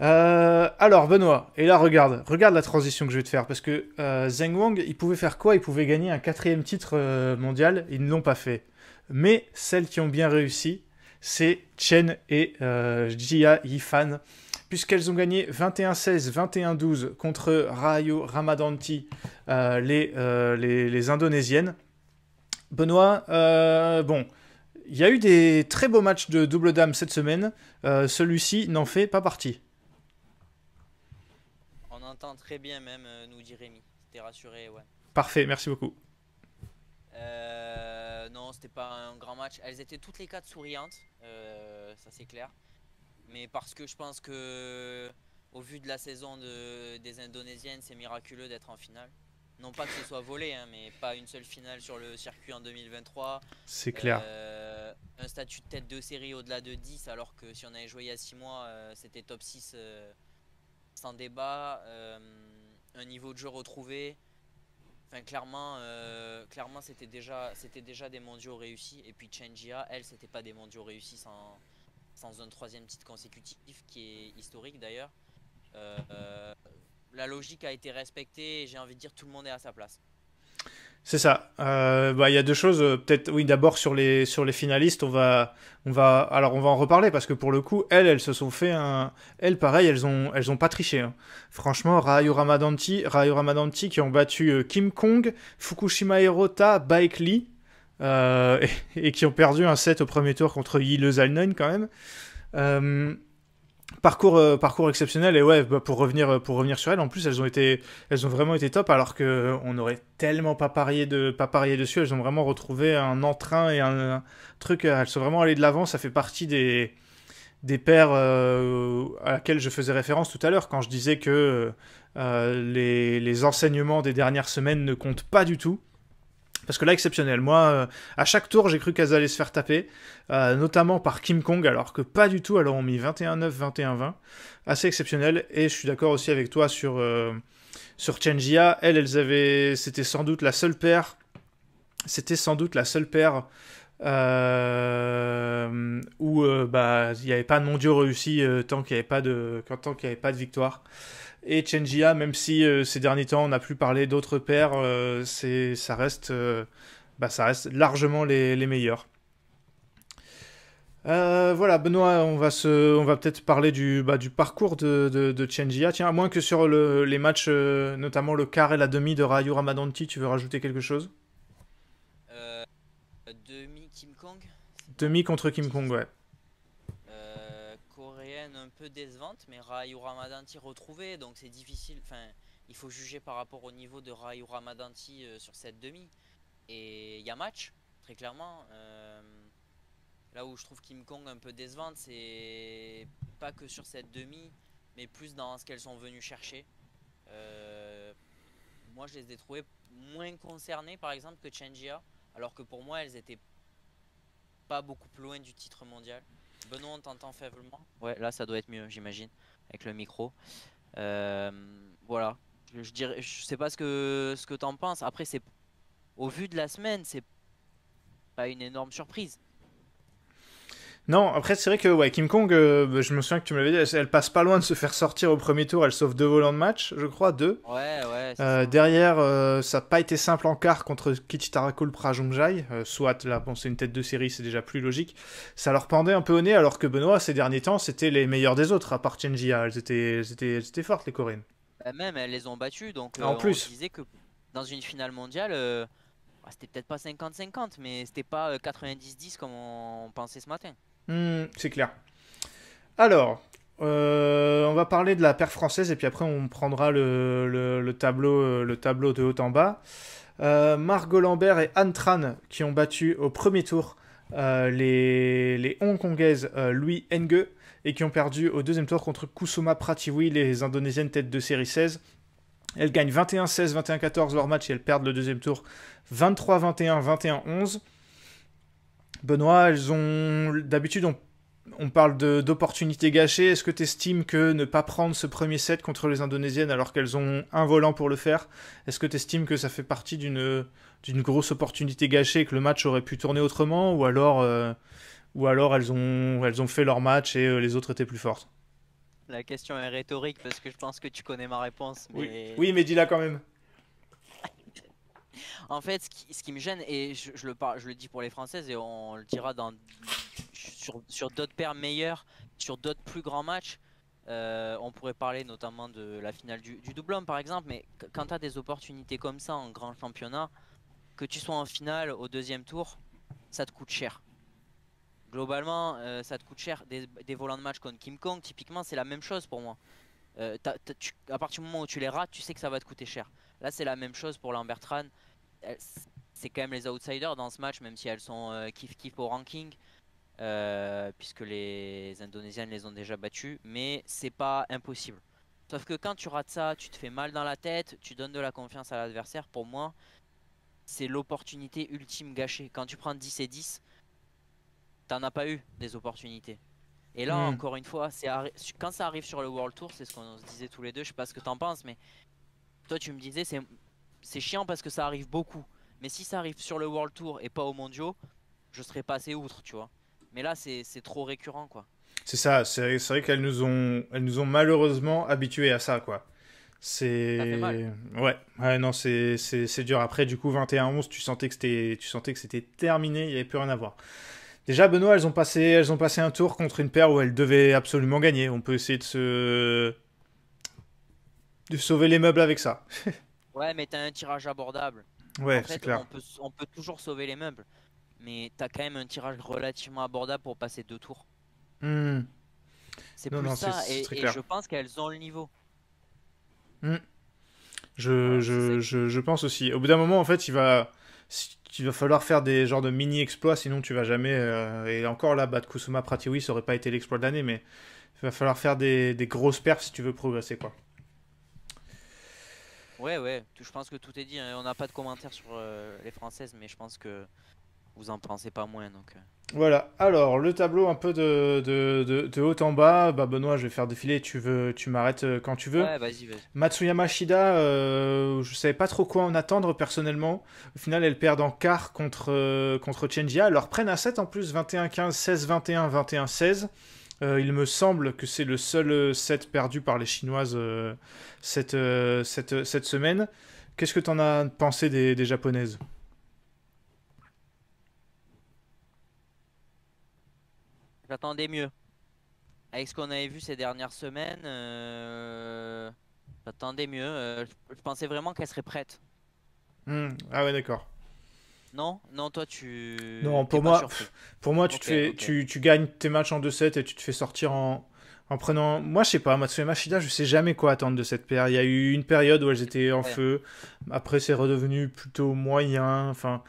alors, Benoît, et là, regarde. Regarde la transition que je vais te faire. Parce que Zheng Wang, il pouvait faire quoi Il pouvait gagner un quatrième titre mondial. Ils ne l'ont pas fait. Mais celles qui ont bien réussi, c'est Chen et Jia Yifan puisqu'elles ont gagné 21-16, 21-12 contre Rayo Ramadanti, euh, euh, les, les, Indonésiennes. Benoît, euh, bon, il y a eu des très beaux matchs de double dame cette semaine. Celui-ci n'en fait pas partie. On entend très bien même, nous dit Rémi. T'es rassuré, ouais. Parfait, merci beaucoup. non, c'était pas un grand match. Elles étaient toutes les quatre souriantes, ça c'est clair mais parce que je pense que au vu de la saison des Indonésiennes, c'est miraculeux d'être en finale. Non pas que ce soit volé, hein, mais pas une seule finale sur le circuit en 2023. C'est clair. Euh, un statut de tête de série au-delà de 10, alors que si on avait joué il y a 6 mois, euh, c'était top 6 euh, sans débat. un niveau de jeu retrouvé. Enfin, clairement, clairement c'était déjà, déjà des mondiaux réussis. Et puis Chengia, elle, c'était pas des mondiaux réussis sans, zone une troisième titre consécutif qui est historique d'ailleurs. Euh, la logique a été respectée j'ai envie de dire tout le monde est à sa place. C'est ça. Euh, bah, il y a deux choses. Euh, peut-être, oui, d'abord sur les, sur les finalistes, on va, on va, alors on va en reparler parce que pour le coup, elles, elles se sont fait un. Elles, pareil, elles ont, elles ont pas triché. Hein. Franchement, Rayo Ramadanti, qui ont battu Kim Kong, Fukushima Hirota, Bike Lee. Euh, et, qui ont perdu un set au premier tour contre Yile Zalnen quand même. Euh, parcours, euh, parcours exceptionnel et ouais bah, pour revenir pour revenir sur elles en plus elles ont été elles ont vraiment été top alors que on aurait tellement pas parié de pas dessus elles ont vraiment retrouvé un entrain et un, truc elles sont vraiment allées de l'avant ça fait partie des des paires à laquelle je faisais référence tout à l'heure quand je disais que les, les enseignements des dernières semaines ne comptent pas du tout parce que là, exceptionnel. Moi, euh, à chaque tour, j'ai cru qu'elles allaient se faire taper, euh, notamment par Kim Kong, alors que pas du tout. Alors, on mis 21-9, 21-20. Assez exceptionnel. Et je suis d'accord aussi avec toi sur, euh, sur Elles, elles avaient. C'était sans doute la seule paire. C'était sans doute la seule paire. Euh, où bah, il n'y avait pas de mondiaux réussi tant qu'il n'y avait pas de tant qu'il avait pas de victoire et Chengia, même si euh, ces derniers temps on n'a plus parlé d'autres paires, euh, c'est, ça, reste, euh, bah, ça reste largement les, meilleurs. voilà, Benoît, on va, va peut-être parler du, bah, du parcours de, de, Tiens, à moins que sur les matchs, notamment le quart et la demi de Rayo Ramadanti, tu veux rajouter quelque chose Demi Kim Kong Demi contre Kim Kong, ouais décevante, mais Rai Ramadanti retrouvé, donc c'est difficile. Enfin, il faut juger par rapport au niveau de Rai Ramadanti euh, sur cette demi. Et il y a match, très clairement. Euh, là où je trouve Kim Kong un peu décevante, c'est pas que sur cette demi, mais plus dans ce qu'elles sont venues chercher. Euh, moi, je les ai trouvées moins concernées, par exemple, que Chengia, alors que pour moi, elles étaient pas beaucoup plus loin du titre mondial. Benoît, on t'entend faiblement. Ouais, là, ça doit être mieux, j'imagine, avec le micro. Euh, voilà. Je, dirais, je sais pas ce que ce que t'en penses. Après, c'est au vu de la semaine, c'est pas une énorme surprise. Non, après, c'est vrai que ouais, Kim Kong, euh, bah, je me souviens que tu me l'avais dit, elle, passe pas loin de se faire sortir au premier tour. Elle sauve deux volants de match, je crois, deux. Ouais, ouais. Euh, derrière, euh, ça n'a pas été simple en quart contre Kichitarakul Prajongjai soit, là, bon, c'est une tête de série, c'est déjà plus logique. Ça leur pendait un peu au nez, alors que Benoît, ces derniers temps, c'était les meilleurs des autres, à part Chenjia. Elles étaient, étaient, fortes, les Coréennes. Bah, même, elles les ont battues, donc en plus. on disait que dans une finale mondiale bah, c'était peut-être pas 50-50, mais c'était pas 90-10 comme on pensait ce matin. Hmm, c'est clair. Alors, euh, on va parler de la paire française et puis après on prendra le, tableau, euh, le tableau de haut en bas. Euh, Margot Lambert et Anne Tran qui ont battu au premier tour euh, les, les, Hongkongaises Louis Nge et qui ont perdu au deuxième tour contre Kusuma Pratiwi, les Indonésiennes tête de série 16. Elles gagnent 21-16, 21-14 leur match et elles perdent le deuxième tour 23-21, 21-11. Benoît, elles ont d'habitude on, parle d'opportunités gâchées. Est-ce que tu estimes que ne pas prendre ce premier set contre les Indonésiennes alors qu'elles ont un volant pour le faire, est-ce que tu estimes que ça fait partie d'une grosse opportunité gâchée et que le match aurait pu tourner autrement ou alors euh, elles ont elles ont fait leur match et euh, les autres étaient plus fortes. La question est rhétorique parce que je pense que tu connais ma réponse. oui, mais dis-la quand même. En fait, ce qui, me gêne, et je, le, je le dis pour les Françaises, et on le dira dans, sur, sur d'autres paires meilleures, sur d'autres plus grands matchs, euh, on pourrait parler notamment de la finale du, double homme par exemple, mais quand tu as des opportunités comme ça en grand championnat, que tu sois en finale, au deuxième tour, ça te coûte cher. Globalement, euh, ça te coûte cher. Des, des, volants de match contre Kim Kong, typiquement, c'est la même chose pour moi. Euh, à partir du moment où tu les rates, tu sais que ça va te coûter cher. Là, c'est la même chose pour Lambertran c'est quand même les outsiders dans ce match, même si elles sont kiff-kiff euh, au ranking. Euh, puisque les Indonésiennes les ont déjà battues, mais c'est pas impossible. Sauf que quand tu rates ça, tu te fais mal dans la tête, tu donnes de la confiance à l'adversaire. Pour moi, c'est l'opportunité ultime gâchée. Quand tu prends 10 et 10, t'en as pas eu des opportunités. Et là, hmm. encore une fois, quand ça arrive sur le World Tour, c'est ce qu'on se disait tous les deux, je sais pas ce que t'en penses, mais toi tu me disais, c'est c'est chiant parce que ça arrive beaucoup. Mais si ça arrive sur le World Tour et pas au mondiaux, je serais passé outre, tu vois. Mais là, c'est trop récurrent, quoi. C'est ça, c'est vrai qu'elles nous ont, elles nous ont malheureusement habitués à ça, quoi. C'est ouais, ouais, non, c'est dur. Après, du coup, 21-11, tu sentais que c'était, tu sentais que c'était terminé, il n'y avait plus rien à voir. Déjà, Benoît, elles ont passé, elles ont passé un tour contre une paire où elles devaient absolument gagner. On peut essayer de se, de sauver les meubles avec ça. Ouais, mais t'as un tirage abordable. Ouais, c'est clair. On peut, on peut, toujours sauver les meubles, mais t'as quand même un tirage relativement abordable pour passer deux tours. Hmm. C'est plus ça, et, je pense qu'elles ont le niveau. Hmm. Je, pense aussi. Au bout d'un moment, en fait, il va, il va falloir faire des genres de mini-exploits, sinon tu vas jamais. Euh, et encore là, de Kusuma Pratiwi, ça aurait pas été l'exploit de l'année, mais il va falloir faire des, des grosses perfs si tu veux progresser, quoi. Ouais, ouais, je pense que tout est dit. Hein. On n'a pas de commentaires sur euh, les Françaises, mais je pense que vous en pensez pas moins. Donc. Euh. Voilà, alors le tableau un peu de, de, de, haut en bas. Bah, Benoît, je vais faire défiler, tu, veux, tu m'arrêtes euh, quand tu veux. Ouais, vas-y, vas Matsuyama Shida, euh, je savais pas trop quoi en attendre personnellement. Au final, elle perd en quart contre, contre Chenjia. prennent à 7 en plus, 21-15, 16-21, 21-16. Euh, il me semble que c'est le seul euh, set perdu par les Chinoises euh, cette, semaine. Qu'est-ce que tu en as pensé des, Japonaises J'attendais mieux. Avec ce qu'on avait vu ces dernières semaines, j'attendais mieux. je pensais vraiment qu'elles seraient prêtes. Hmm. Ah ouais, d'accord. Non, non, toi tu. Non, pour moi, pour moi, tu, te fais, tu, tu, gagnes tes matchs en 2-7 et tu te fais sortir en, en prenant. Moi, je sais pas, Matsuyama Shida, je sais jamais quoi attendre de cette paire. Il y a eu une période où elles étaient en feu. Après, c'est redevenu plutôt moyen. Enfin.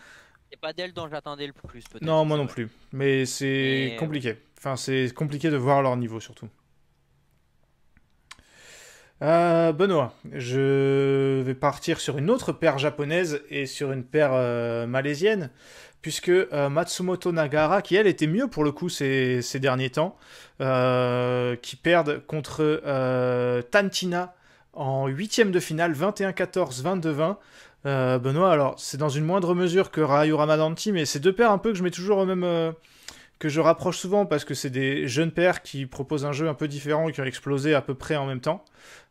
C'est pas d'elles dont j'attendais le plus, peut-être. Non, moi non plus. Mais c'est euh, compliqué. Enfin, c'est compliqué de voir leur niveau surtout. Euh, Benoît, je vais partir sur une autre paire japonaise et sur une paire euh, malaisienne, puisque euh, Matsumoto Nagara, qui elle était mieux pour le coup ces, derniers temps, qui perdent contre Tantina en huitième de finale, 21-14, 22-20. Benoît, alors c'est dans une moindre mesure que ou Ramadanti, mais ces deux paires un peu que je mets toujours au même que je rapproche souvent parce que c'est des jeunes paires qui proposent un jeu un peu différent et qui ont explosé à peu près en même temps.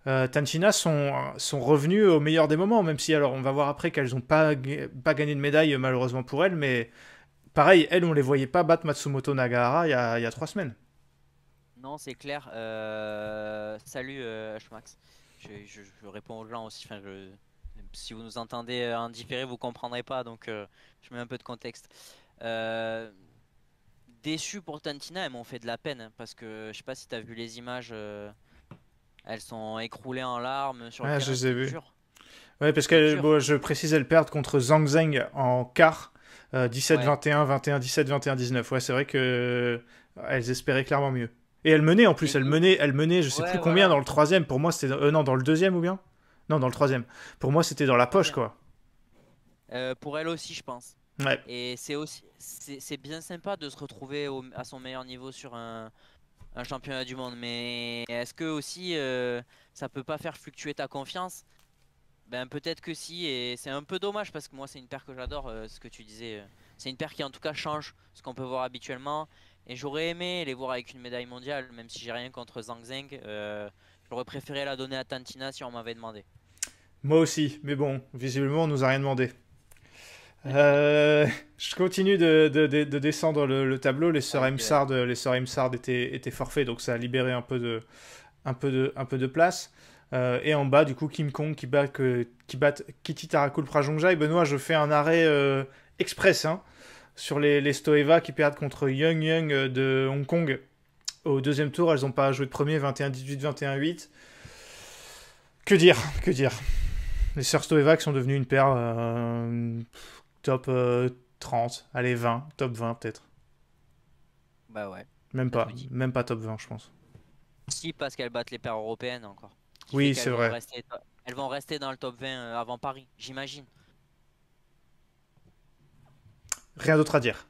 Euh, Tantina sont, sont au meilleur des moments, même si alors on va voir après qu'elles n'ont pas, pas gagné de médaille malheureusement pour elles, mais pareil, elles on les voyait pas battre Matsumoto Nagahara il y a, trois semaines. Non, c'est clair. Euh, salut euh, Hmax. Je, réponds aux gens aussi. Enfin, Si vous nous entendez euh, indifférés, vous comprendrez pas, donc je mets un peu de contexte. Déçus déçu pour Tantina, elles m'ont fait de la peine parce que je sais pas si tu as vu les images elles sont écroulées en larmes sur le je les ai vues. Ouais, parce que bon, je précise, elles perdre contre Zhang Zheng en quart. 17-21, 21-17, 21-19. Ouais, c'est vrai que euh, elles espéraient clairement mieux. Et elles menaient en plus, elles mhm. menaient, elle menait. je sais plus combien dans le troisième. Pour moi, c'était euh, non dans le deuxième ou bien non dans le troisième. Pour moi, c'était dans la poche quoi. Euh, pour elle aussi, je pense. Ouais. Et c'est aussi, c'est bien sympa de se retrouver à son meilleur niveau sur un, un championnat du monde. Mais est-ce que aussi euh, ça peut pas faire fluctuer ta confiance Ben peut-être que si, et c'est un peu dommage parce que moi c'est une paire que j'adore, euh, ce que tu disais. Euh. C'est une paire qui en tout cas change ce qu'on peut voir habituellement. Et j'aurais aimé les voir avec une médaille mondiale, même si j'ai rien contre Zhang Zeng. j'aurais préféré la donner à Tantina si on m'avait demandé. Moi aussi, mais bon, visiblement on nous a rien demandé. Euh, je continue de, descendre le, tableau. Les sœurs okay. Euh, les étaient, étaient forfaits, donc ça a libéré un peu de, place. Euh, et en bas, du coup, Kim Kong qui bat, Kitty Tarakul Prajongja. Et Benoît, je fais un arrêt express hein, sur les, les Stoeva qui perdent contre Young Young de Hong Kong au deuxième tour. Elles n'ont pas joué de premier, 21-18, 21-8. Que dire Que dire Les sœurs Stoeva qui sont devenues une paire top 30, euh, allez 20, top 20 peut-être. Bah ouais. Même pas, même pas top 20 je pense. Si parce qu'elles battent les paires européennes encore. oui c'est vrai. elles vont rester dans le top 20 euh, avant Paris, j'imagine. Rien d'autre à dire.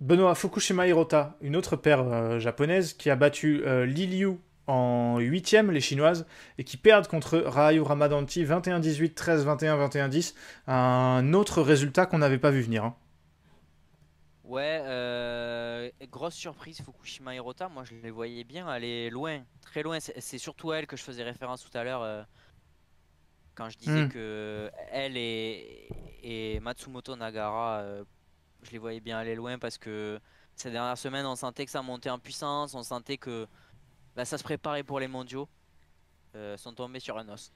Benoît Fukushima Hirota, une autre paire euh, japonaise qui a battu Liliu en huitième, les Chinoises, et qui perdent contre Rahayu Ramadanti 21-18, 13-21, 21-10. Un autre résultat qu'on n'avait pas vu venir. Hein. Ouais, euh, grosse surprise Fukushima Hirota. Moi, je les voyais bien aller loin, très loin. C'est surtout à elle que je faisais référence tout à l'heure euh, quand je disais mm. que elle et, et Matsumoto Nagara, euh, je les voyais bien aller loin parce que ces dernières semaines, on sentait que ça montait en puissance, on sentait que bah, ça se préparait pour les mondiaux, euh, sont tombés sur un os.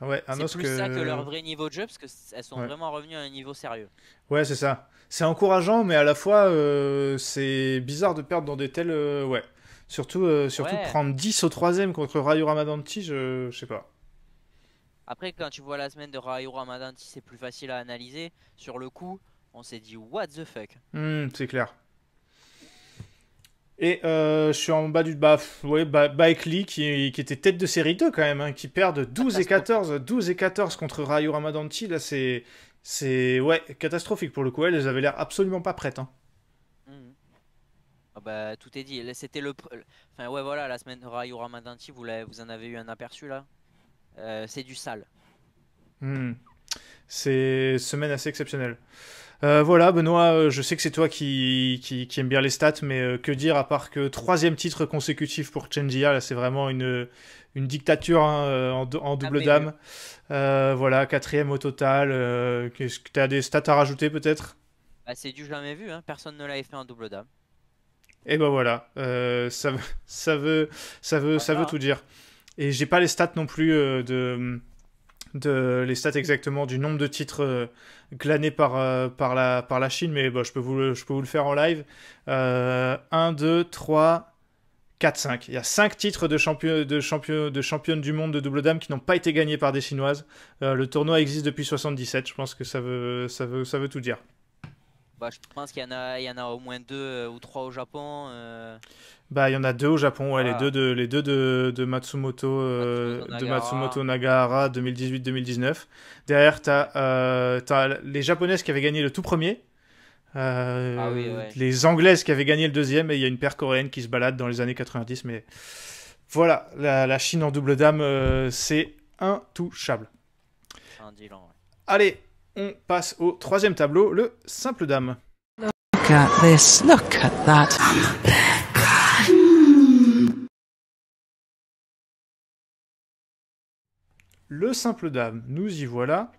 Ouais, plus ça que leur vrai niveau de jeu, parce qu'elles sont vraiment revenues à un niveau sérieux. Ouais, c'est ça. C'est encourageant, mais à la fois, euh, c'est bizarre de perdre dans des tels. Euh, ouais. Surtout, surtout prendre 10 au troisième contre Rayo Ramadanti, je, sais pas. Après, quand tu vois la semaine de Rayo Ramadanti, c'est plus facile à analyser. Sur le coup, on s'est dit, what the fuck. Hmm, c'est clair. Et euh, je suis en bas du bas, ouais, voyez, bah, Lee qui, était tête de série 2 quand même, hein, qui perd 12 ah, et 14, 12 et 14 contre Rayo Ramadanti. Là, c'est, c'est ouais, catastrophique pour le coup. Elles avaient l'air absolument pas prêtes. Hein. Mm. Ah, bah, tout est dit. C'était le, enfin ouais, voilà, la semaine Rayo Ramadanti, vous, vous en avez eu un aperçu là. Euh, c'est du sale. Mm. C'est C'est semaine assez exceptionnelle. Euh, voilà, Benoît, euh, je sais que c'est toi qui, qui, aime bien les stats, mais euh, que dire à part que troisième titre consécutif pour Chengia, là c'est vraiment une, une dictature hein, en, double ah, dame. voilà, quatrième au total. Qu'est-ce que tu as des stats à rajouter peut-être bah, C'est du jamais vu, hein. personne ne l'avait fait en double dame. Et eh ben voilà, ça, ça veut, ça veut, ça veut tout dire. Et j'ai pas les stats non plus de les stats exactement du nombre de titres euh, glanés par, euh, par, la, par la Chine, mais je, peux vous le, je peux vous le faire en live. 1, 2, 3, 4, 5. Il y a 5 titres de, champion, de, champion, de championne du monde de double dame qui n'ont pas été gagnés par des Chinoises. Euh, le tournoi existe depuis 77, je pense que ça veut, ça veut, ça veut tout dire. Bah, je pense qu'il y, en a, il y en a au moins deux euh, ou trois au Japon. Euh. Bah, il y en a deux au Japon, les deux de, les deux de, de Matsumoto, euh, de Matsumoto Nagahara 2018-2019. Derrière, tu as, les Japonaises qui avaient gagné le tout premier, ah les Anglaises qui avaient gagné le deuxième, et il y a une paire coréenne qui se balade dans les années 90. Mais voilà, la, la Chine en double dame, c'est intouchable. Allez, on passe au troisième tableau, le simple dame. Le simple dame, nous y voilà.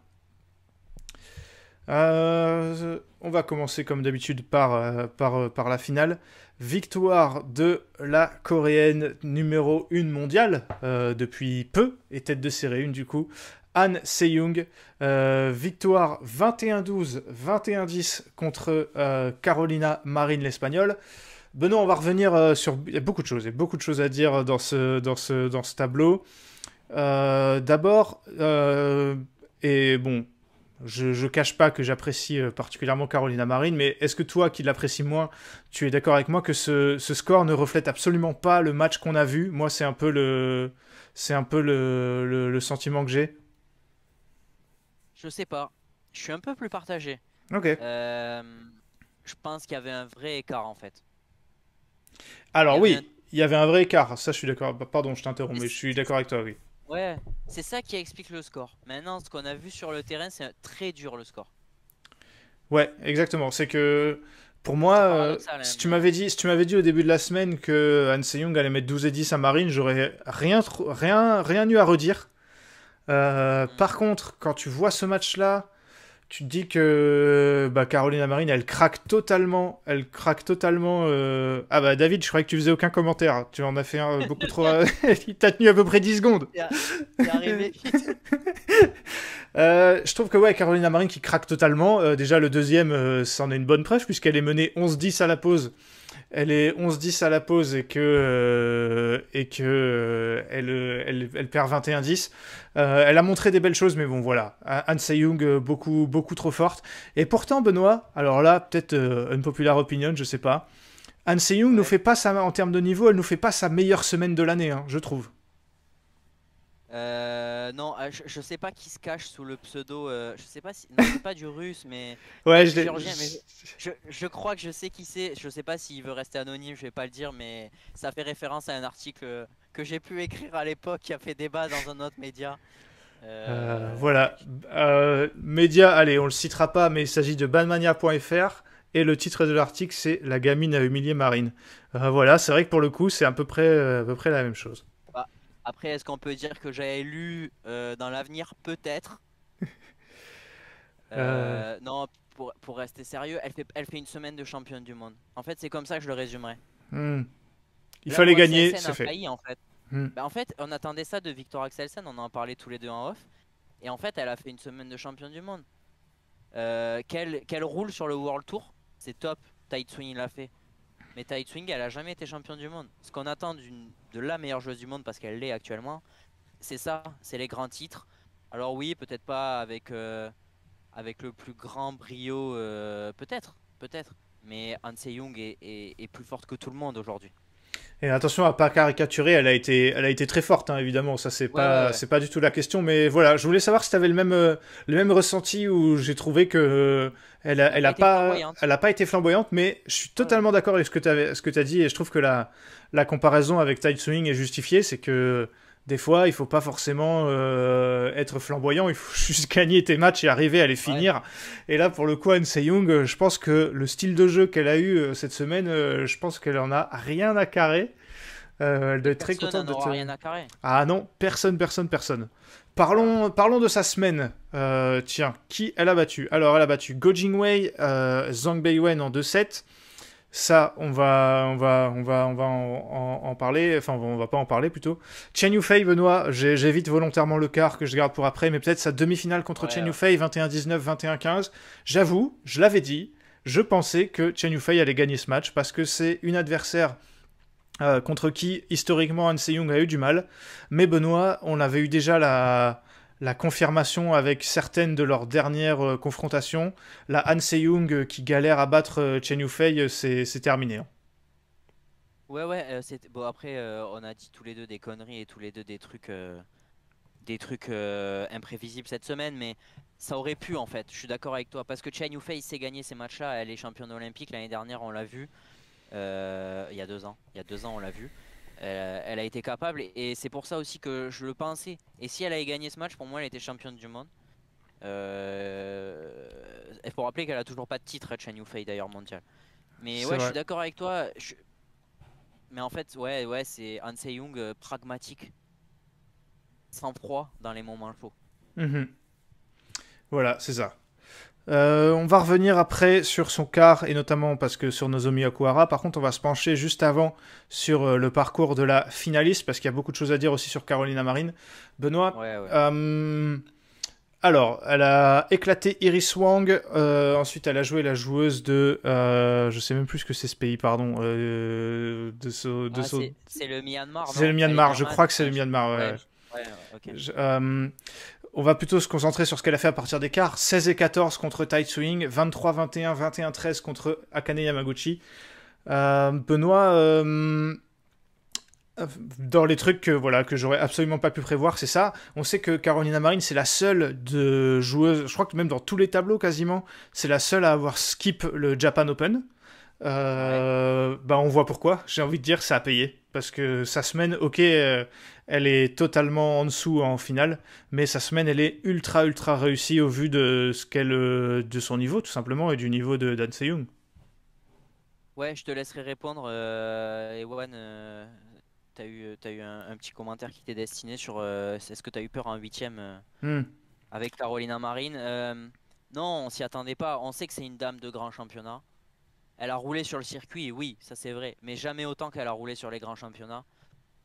Euh, on va commencer comme d'habitude par, euh, euh, par, la finale. Victoire de la coréenne numéro 1 mondiale depuis peu, et tête de série 1 du coup, Anne Seyung. Euh, victoire 21-12, 21-10 contre euh, Carolina Marine l'Espagnole. Benoît, on va revenir euh, sur beaucoup de choses, il y a beaucoup de choses à dire dans ce, tableau. D'abord, et bon, je, ne cache pas que j'apprécie particulièrement Carolina Marine, mais est-ce que toi qui l'apprécies moins, tu es d'accord avec moi que ce, score ne reflète absolument pas le match qu'on a vu Moi, c'est un peu le sentiment que j'ai. Je sais pas. Je suis un peu plus partagé. Ok. Euh, je pense qu'il y avait un vrai écart en fait. Alors oui, il y avait un vrai écart. Ça, je suis d'accord. Pardon, je t'interromps, mais je suis d'accord avec toi, oui. Ouais, c'est ça qui explique le score. Maintenant, ce qu'on a vu sur le terrain, c'est très dur le score. Ouais, exactement. C'est que pour moi, euh, si tu m'avais dit, si tu m'avais dit au début de la semaine que Han Young allait mettre 12 et 10 à Marine, j'aurais rien, rien, rien eu à redire. Euh, par contre, quand tu vois ce match-là, tu te dis que bah, Carolina Marine, elle craque totalement. Elle craque totalement. Euh, ah bah David, je croyais que tu faisais aucun commentaire. Tu en as fait euh, beaucoup trop. Il t'a tenu à peu près 10 secondes. arrivé je trouve que ouais, Carolina Marine qui craque totalement. déjà, le deuxième, c'en est une bonne preuve puisqu'elle est menée 11-10 à la pause elle est 11-10 à la pause et que, euh, et que euh, elle, elle, elle, perd 21-10. Euh, elle a montré des belles choses, mais bon, voilà. Anne Young euh, beaucoup, beaucoup trop forte. Et pourtant, Benoît, alors là, peut-être une populaire opinion, je sais pas. Anne Young ne nous fait pas sa, en termes de niveau, elle nous fait pas sa meilleure semaine de l'année, hein, je trouve. Euh, non, euh, je, sais pas qui se cache sous le pseudo. Euh, je sais pas si. Non, c'est pas du russe, mais. ouais, je, je, crois que je sais qui c'est. Je sais pas s'il veut rester anonyme, je vais pas le dire, mais ça fait référence à un article que j'ai pu écrire à l'époque qui a fait débat dans un autre média. Euh, voilà. média, allez, on le citera pas, mais il s'agit de banmania.fr. Et le titre de l'article, c'est La gamine a humilié Marine. voilà, c'est vrai que pour le coup, c'est à peu près, à peu près la même chose. Après, est-ce qu'on peut dire que j'avais lu euh, dans l'avenir Peut-être. Euh. Euh, non, pour, rester sérieux, elle fait, une semaine de championne du monde. En fait, c'est comme ça que je le résumerais. Hmm. Il fallait gagner, c'est fait. Failli, en, fait. Hmm. Bah, en fait, on attendait ça de Victor Axelsen, on en parlait tous les deux en off. Et en fait, elle a fait une semaine de championne du monde. Quel qu'elle roule sur le World Tour, c'est top. il l'a fait. Mais Tightwing Swing, elle a jamais été championne du monde. Ce qu'on attend de la meilleure joueuse du monde, parce qu'elle l'est actuellement, c'est ça, c'est les grands titres. Alors oui, peut-être pas avec, euh, avec le plus grand brio, euh, peut-être, peut-être. Mais Anse Young est plus forte que tout le monde aujourd'hui. Et attention à pas caricaturer, elle a été, elle a été très forte, hein, évidemment. Ça c'est pas, c'est pas du tout la question. Mais voilà, je voulais savoir si tu avais le même, euh, le même ressenti où j'ai trouvé que euh, elle, a, elle, a pas, elle a pas été flamboyante. Mais je suis totalement d'accord avec ce que tu as dit et je trouve que la, la comparaison avec Tide Swing est justifiée. C'est que des fois, il faut pas forcément euh, être flamboyant, il faut juste gagner tes matchs et arriver à les finir. Et là, pour le coup, Anne Young, euh, je pense que le style de jeu qu'elle a eu euh, cette semaine, je pense qu'elle en a rien à carrer. elle doit être très contente de Ah non, personne, personne, personne. Parlons, parlons de sa semaine. tiens, qui elle a battu Alors, elle a battu Go Jingwei, euh, Zhang Beiwen en 2-7. Ça, on va, on va, on va, on va en, parler. Enfin, on va, pas en parler plutôt. Chen Yufei, Benoît, j'évite volontairement le quart que je garde pour après, mais peut-être sa demi-finale contre Chen Yufei, 21-19, 21-15. J'avoue, je l'avais dit, je pensais que Chen Yufei allait gagner ce match parce que c'est une adversaire. Euh, contre qui historiquement Han Se-young a eu du mal, mais Benoît, on avait eu déjà la, la confirmation avec certaines de leurs dernières euh, confrontations. La Han Se-young euh, qui galère à battre euh, Chen Yufei, c'est terminé. Hein. Ouais, ouais, bon. Après, on a dit tous les deux des conneries et tous les deux des trucs, des trucs imprévisibles cette semaine, mais ça aurait pu en fait. Je suis d'accord avec toi parce que Chen Yufei s'est gagné ces matchs-là. Elle est championne olympique l'année dernière, on l'a vu. Il y a deux ans, il y a deux ans, on l'a vu. Euh, elle, a été capable et c'est pour ça aussi que je le pensais. Et si elle avait gagné ce match, pour moi, elle était championne du monde. Il euh, faut rappeler qu'elle a toujours pas de titre, Chen Yufei d'ailleurs mondial. Mais ouais, je suis d'accord avec toi. Mais en fait, ouais, ouais, c'est Han Young euh, pragmatique, sans froid dans les moments chauds. Mhm. Voilà, c'est ça. Euh, on va revenir après sur son quart et notamment parce que sur Nozomi Okuhara. Par contre, on va se pencher juste avant sur euh, le parcours de la finaliste parce qu'il y a beaucoup de choses à dire aussi sur Carolina Marine. Benoît, euh, alors, elle a éclaté Iris Wang. ensuite, elle a joué la joueuse de, je sais même plus ce que c'est ce pays, pardon, de, ah, C'est le Myanmar. C'est le Myanmar. Je crois que c'est le Myanmar on va plutôt se concentrer sur ce qu'elle a fait à partir des quarts. 16 et 14 contre tight Swing, 23, 21, 21, 13 contre Akane Yamaguchi. Euh, Benoît, euh, dans les trucs que, voilà, que j'aurais absolument pas pu prévoir, c'est ça. On sait que Carolina Marine, c'est la seule de joueuse, je crois que même dans tous les tableaux quasiment, c'est la seule à avoir skip le Japan Open. Euh, bah, on voit pourquoi. J'ai envie de dire, ça a payé parce que sa semaine, ok, euh, elle est totalement en dessous en finale, mais sa semaine, elle est ultra ultra réussie au vu de ce qu'elle, euh, de son niveau tout simplement et du niveau de Dan Ouais, je te laisserai répondre, euh, Ewan. T'as eu, as eu un, petit commentaire qui t'est destiné sur est-ce que t'as eu peur en huitième hmm. avec Carolina Marine. non, on s'y attendait pas. On sait que c'est une dame de grand championnat. Elle a roulé sur le circuit, oui, ça c'est vrai, mais jamais autant qu'elle a roulé sur les grands championnats,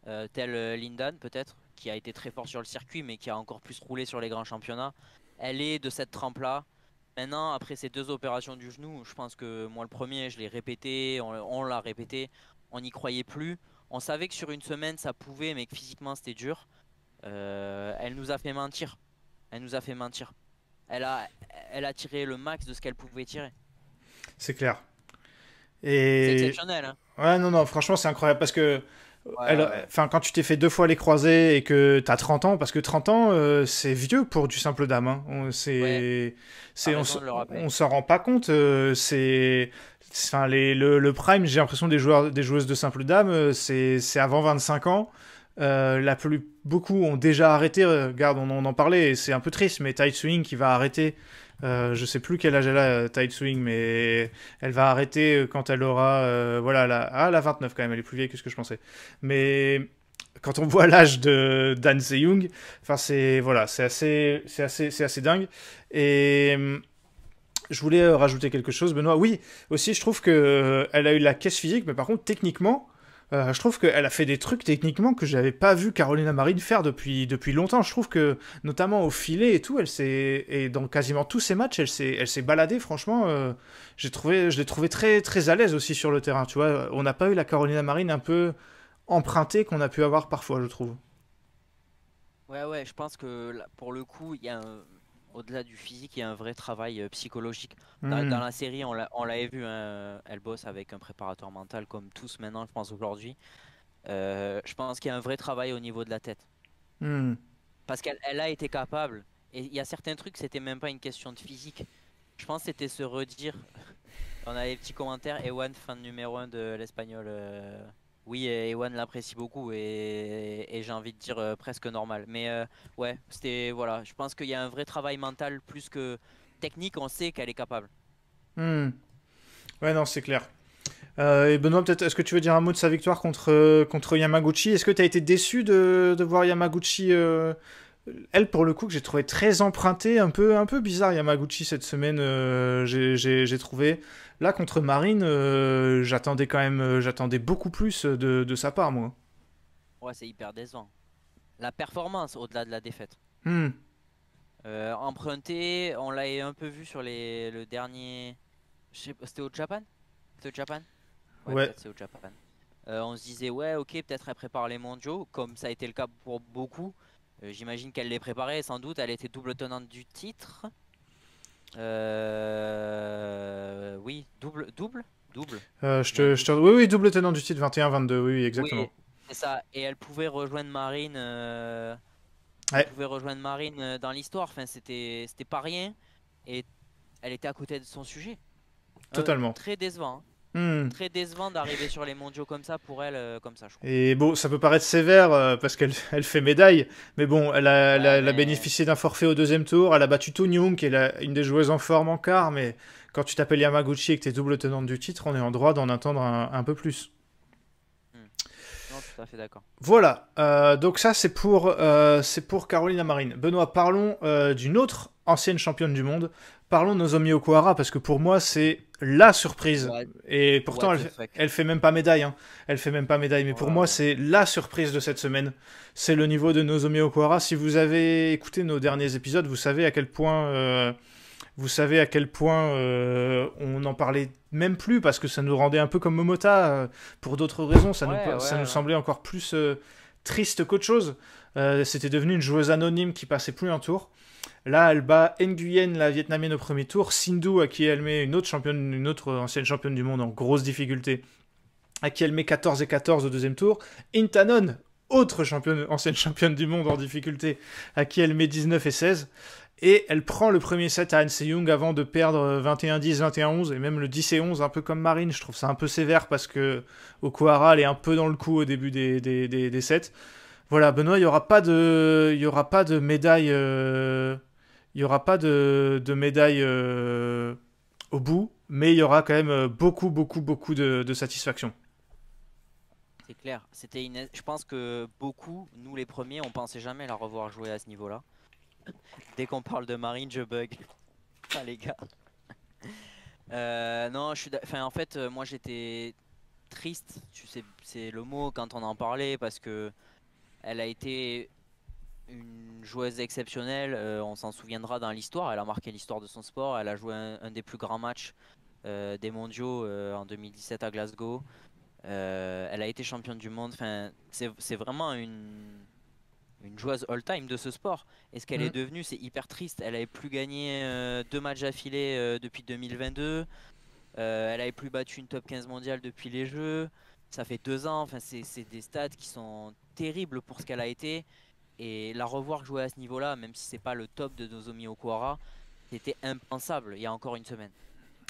euh, Telle tel euh, peut-être, qui a été très fort sur le circuit, mais qui a encore plus roulé sur les grands championnats. Elle est de cette trempe-là. Maintenant, après ces deux opérations du genou, je pense que moi le premier, je l'ai répété, on, l'a répété, on n'y croyait plus. On savait que sur une semaine, ça pouvait, mais que physiquement, c'était dur. Euh, elle nous a fait mentir. Elle nous a fait mentir. Elle a, elle a tiré le max de ce qu'elle pouvait tirer. C'est clair. C'est exceptionnel. Hein. Ouais, non, non, franchement, c'est incroyable parce que. Enfin, quand tu t'es fait deux fois les croisés et que t'as 30 ans, parce que 30 ans, euh, c'est vieux pour du simple dame. Hein. On, c'est, on, s'en rend pas compte. Euh, c'est, le, prime, j'ai l'impression des joueurs, des joueuses de simple dame, euh, c'est, c'est avant 25 ans. la plus, beaucoup ont déjà arrêté. Regarde, on, en parlait. C'est un peu triste, mais tight Swing qui va arrêter euh, je sais plus quel âge elle a, euh, Tide Swing, mais elle va arrêter euh, quand elle aura. voilà, la, ah, la 29 quand même, elle est plus vieille que ce que je pensais. Mais quand on voit l'âge de Dan Seyoung, enfin, c'est voilà, c'est assez, c'est assez, c'est assez dingue. Et hum, je voulais rajouter quelque chose, Benoît. Oui, aussi, je trouve que elle a eu la caisse physique, mais par contre, techniquement, euh, je trouve qu'elle a fait des trucs techniquement que j'avais pas vu Carolina Marine faire depuis, depuis longtemps. Je trouve que, notamment au filet et tout, elle s'est, et dans quasiment tous ses matchs, elle s'est, elle s'est baladée, franchement. Euh, j'ai trouvé, je l'ai trouvé très, très à l'aise aussi sur le terrain, tu vois. Euh, on n'a pas eu la Carolina Marine un peu empruntée qu'on a pu avoir parfois, je trouve. Ouais, ouais, je pense que pour le coup, il y a un au-delà du physique, il y a un vrai travail euh, psychologique. Hmm. Dans, la série, on l'avait vu, hein, euh, elle bosse avec un préparateur mental comme tous maintenant, je pense, aujourd'hui. Euh, je pense qu'il y a un vrai travail au niveau de la tête. Hmm. Parce qu'elle a été capable. Et il y a certains trucs, c'était même pas une question de physique. Je pense que c'était se redire. On a les petits commentaires. Ewan, fin numéro 1 de l'espagnol. Oui, Ewan l'apprécie beaucoup et, j'ai envie de dire euh, presque normal. Mais euh, ouais, c'était voilà, je pense qu'il y a un vrai travail mental plus que technique, on sait qu'elle est capable. Hmm. Ouais, non, c'est clair. Euh, et Benoît, peut-être, est-ce que tu veux dire un mot de sa victoire contre, contre Yamaguchi Est-ce que tu as été déçu de, voir Yamaguchi Elle, pour le coup, que j'ai trouvé très empruntée, un peu, un peu bizarre Yamaguchi cette semaine, j'ai trouvé. Là, contre Marine, euh, j'attendais quand même, euh, j'attendais beaucoup plus de, sa part, moi. Ouais, c'est hyper décevant. La performance, au-delà de la défaite. Hmm. Euh, emprunté, on l'a un peu vu sur le dernier. C'était au Japan C'était au Japan Ouais, c'est au Japan. on se disait, ouais, ok, peut-être elle prépare les mondiaux, comme ça a été le cas pour beaucoup. J'imagine qu'elle les préparait, sans doute, elle était double tenante du titre. Euh... Oui, double, double, double. Euh, je te, te... Oui, oui, double tenant du titre 21-22, oui, exactement. c'est ça. Et elle pouvait rejoindre Marine. Euh, elle pouvait rejoindre Marine euh, dans l'histoire. Enfin, c'était, c'était pas rien. Et elle était à côté de son sujet. Totalement. très décevant. Hein. Hmm. Très décevant d'arriver sur les mondiaux comme ça pour elle, euh, comme ça. Je crois. Et bon, ça peut paraître sévère euh, parce qu'elle fait médaille, mais bon, elle a, bénéficié d'un forfait au deuxième tour. Elle a battu Young qui est une des joueuses en forme en quart, mais quand tu t'appelles Yamaguchi et que tu es double tenante du titre, on est en droit d'en attendre un, peu plus. Hmm. Non, tout à fait d'accord. Voilà, euh, donc ça c'est pour, c'est pour Carolina Marine. Benoît, parlons d'une autre ancienne championne du monde, parlons de Nozomi Okuhara parce que pour moi c'est la surprise. Et pourtant elle, fait, fait même pas médaille. Hein. Elle fait même pas médaille. Mais pour moi c'est la surprise de cette semaine. C'est le niveau de Nozomi Okuhara. Si vous avez écouté nos derniers épisodes, vous savez à quel point euh, vous savez à quel point euh, on n'en parlait même plus parce que ça nous rendait un peu comme Momota euh, pour d'autres raisons. Ça, nous, semblait encore plus triste qu'autre chose. C'était devenu une joueuse anonyme qui passait plus un tour. Là, elle bat Nguyen, la vietnamienne, au premier tour. Sindhu, à qui elle met une autre, championne, une autre ancienne championne du monde en grosse difficulté, à qui elle met 14 et 14 au deuxième tour. Intanon, autre championne, ancienne championne du monde en difficulté, à qui elle met 19 et 16. Et elle prend le premier set à Se Young avant de perdre 21-10, 21-11 et même le 10 et 11, un peu comme Marine. Je trouve ça un peu sévère parce que Okuhara, elle est un peu dans le coup au début des, des, sets. Voilà, Benoît, il n'y aura, pas de, aura pas de médaille. Euh, il n'y aura pas de, médaille euh, au bout, mais il y aura quand même euh, beaucoup, beaucoup, beaucoup de, satisfaction. C'est clair. C'était Je pense que beaucoup, nous les premiers, on pensait jamais la revoir jouer à ce niveau-là. Dès qu'on parle de Marine, je bug. Ah les gars. Euh, non, je suis. en fait, moi j'étais triste. Tu sais, c'est le mot quand on en parlait parce que elle a été une joueuse exceptionnelle. Euh, on s'en souviendra dans l'histoire. Elle a marqué l'histoire de son sport. Elle a joué un, des plus grands matchs euh, des mondiaux euh, en 2017 à Glasgow. elle a été championne du monde. Enfin, c'est vraiment une, une joueuse all-time de ce sport. Et ce qu'elle est mm. devenue, c'est hyper triste. Elle n'avait plus gagné deux matchs affilés depuis 2022. elle n'avait plus battu une top 15 mondiale depuis les Jeux. Ça fait deux ans. Enfin, c'est des stats qui sont terribles pour ce qu'elle a été. Et la revoir jouer à ce niveau-là, même si c'est pas le top de Nozomi Okuara, c'était impensable il y a encore une semaine.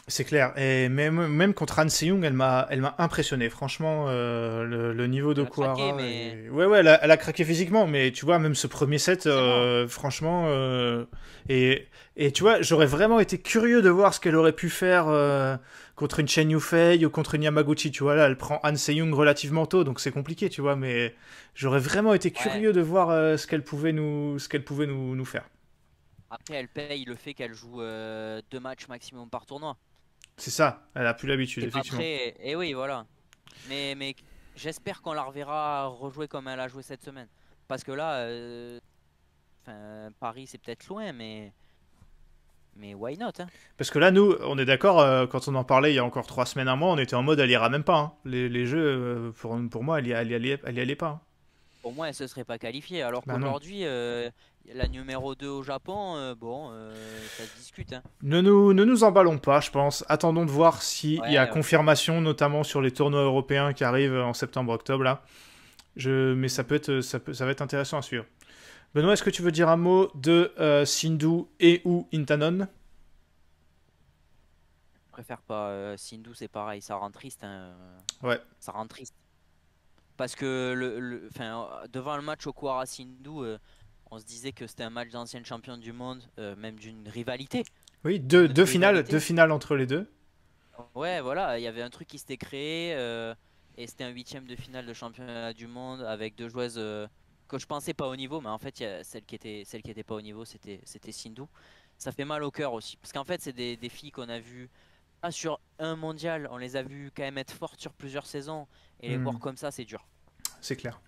C'est clair. Et même, même contre Han young elle m'a, elle m'a impressionné. Franchement, euh, le, niveau de Kouara. Ouais, ouais, elle a, craqué physiquement, mais tu vois, même ce premier set, euh, franchement. Euh, et, et tu vois, j'aurais vraiment été curieux de voir ce qu'elle aurait pu faire contre une Chen Yufei ou contre une Yamaguchi, tu vois. Là, elle prend Se Young relativement tôt, donc c'est compliqué, tu vois. Mais j'aurais vraiment été curieux de voir euh, ce qu'elle pouvait, nous, ce qu'elle pouvait nous, nous faire. Après, elle paye le fait qu'elle joue euh, deux matchs maximum par tournoi. C'est ça, elle a plus l'habitude, effectivement. et eh oui, voilà. Mais, mais j'espère qu'on la reverra rejouer comme elle a joué cette semaine. Parce que là, euh, Paris, c'est peut-être loin, mais mais why not hein? Parce que là, nous, on est d'accord, euh, quand on en parlait il y a encore trois semaines, un mois, on était en mode elle ira même pas. Hein. Les, jeux, euh, pour, pour moi, elle y, allait, pas. Hein. Pour Au moins, elle se serait pas qualifiée. Alors bah qu'aujourd'hui, euh, la numéro 2 au Japon, bon, ça se discute. Ne nous, ne nous emballons pas, je pense. Attendons de voir s'il y a confirmation, notamment sur les tournois européens qui arrivent en septembre-octobre. là. Mais ça peut être, ça, va être intéressant à suivre. Benoît, est-ce que tu veux dire un mot de euh, Sindou et ou Intanon Je préfère pas. Sindou euh, Sindhu, c'est pareil, ça rend triste. Hein, euh, ouais. Ça rend triste. Parce que le, devant le match au Kouara Sindhu, on se disait que c'était un match d'ancienne championne du monde, même d'une rivalité. Oui, deux, deux finales, deux finales entre les deux. Ouais, voilà, il y avait un truc qui s'était créé. Et c'était un huitième de finale de championnat du monde avec deux joueuses euh, que je pensais pas au niveau, mais en fait, celle qui était, celle qui était pas au niveau, c'était, c'était Sindhu. Ça fait mal au cœur aussi, parce qu'en fait, c'est des, des, filles qu'on a vues pas sur un mondial, on les a vues quand même être fortes sur plusieurs saisons, et les hmm. voir comme ça, c'est dur. C'est clair.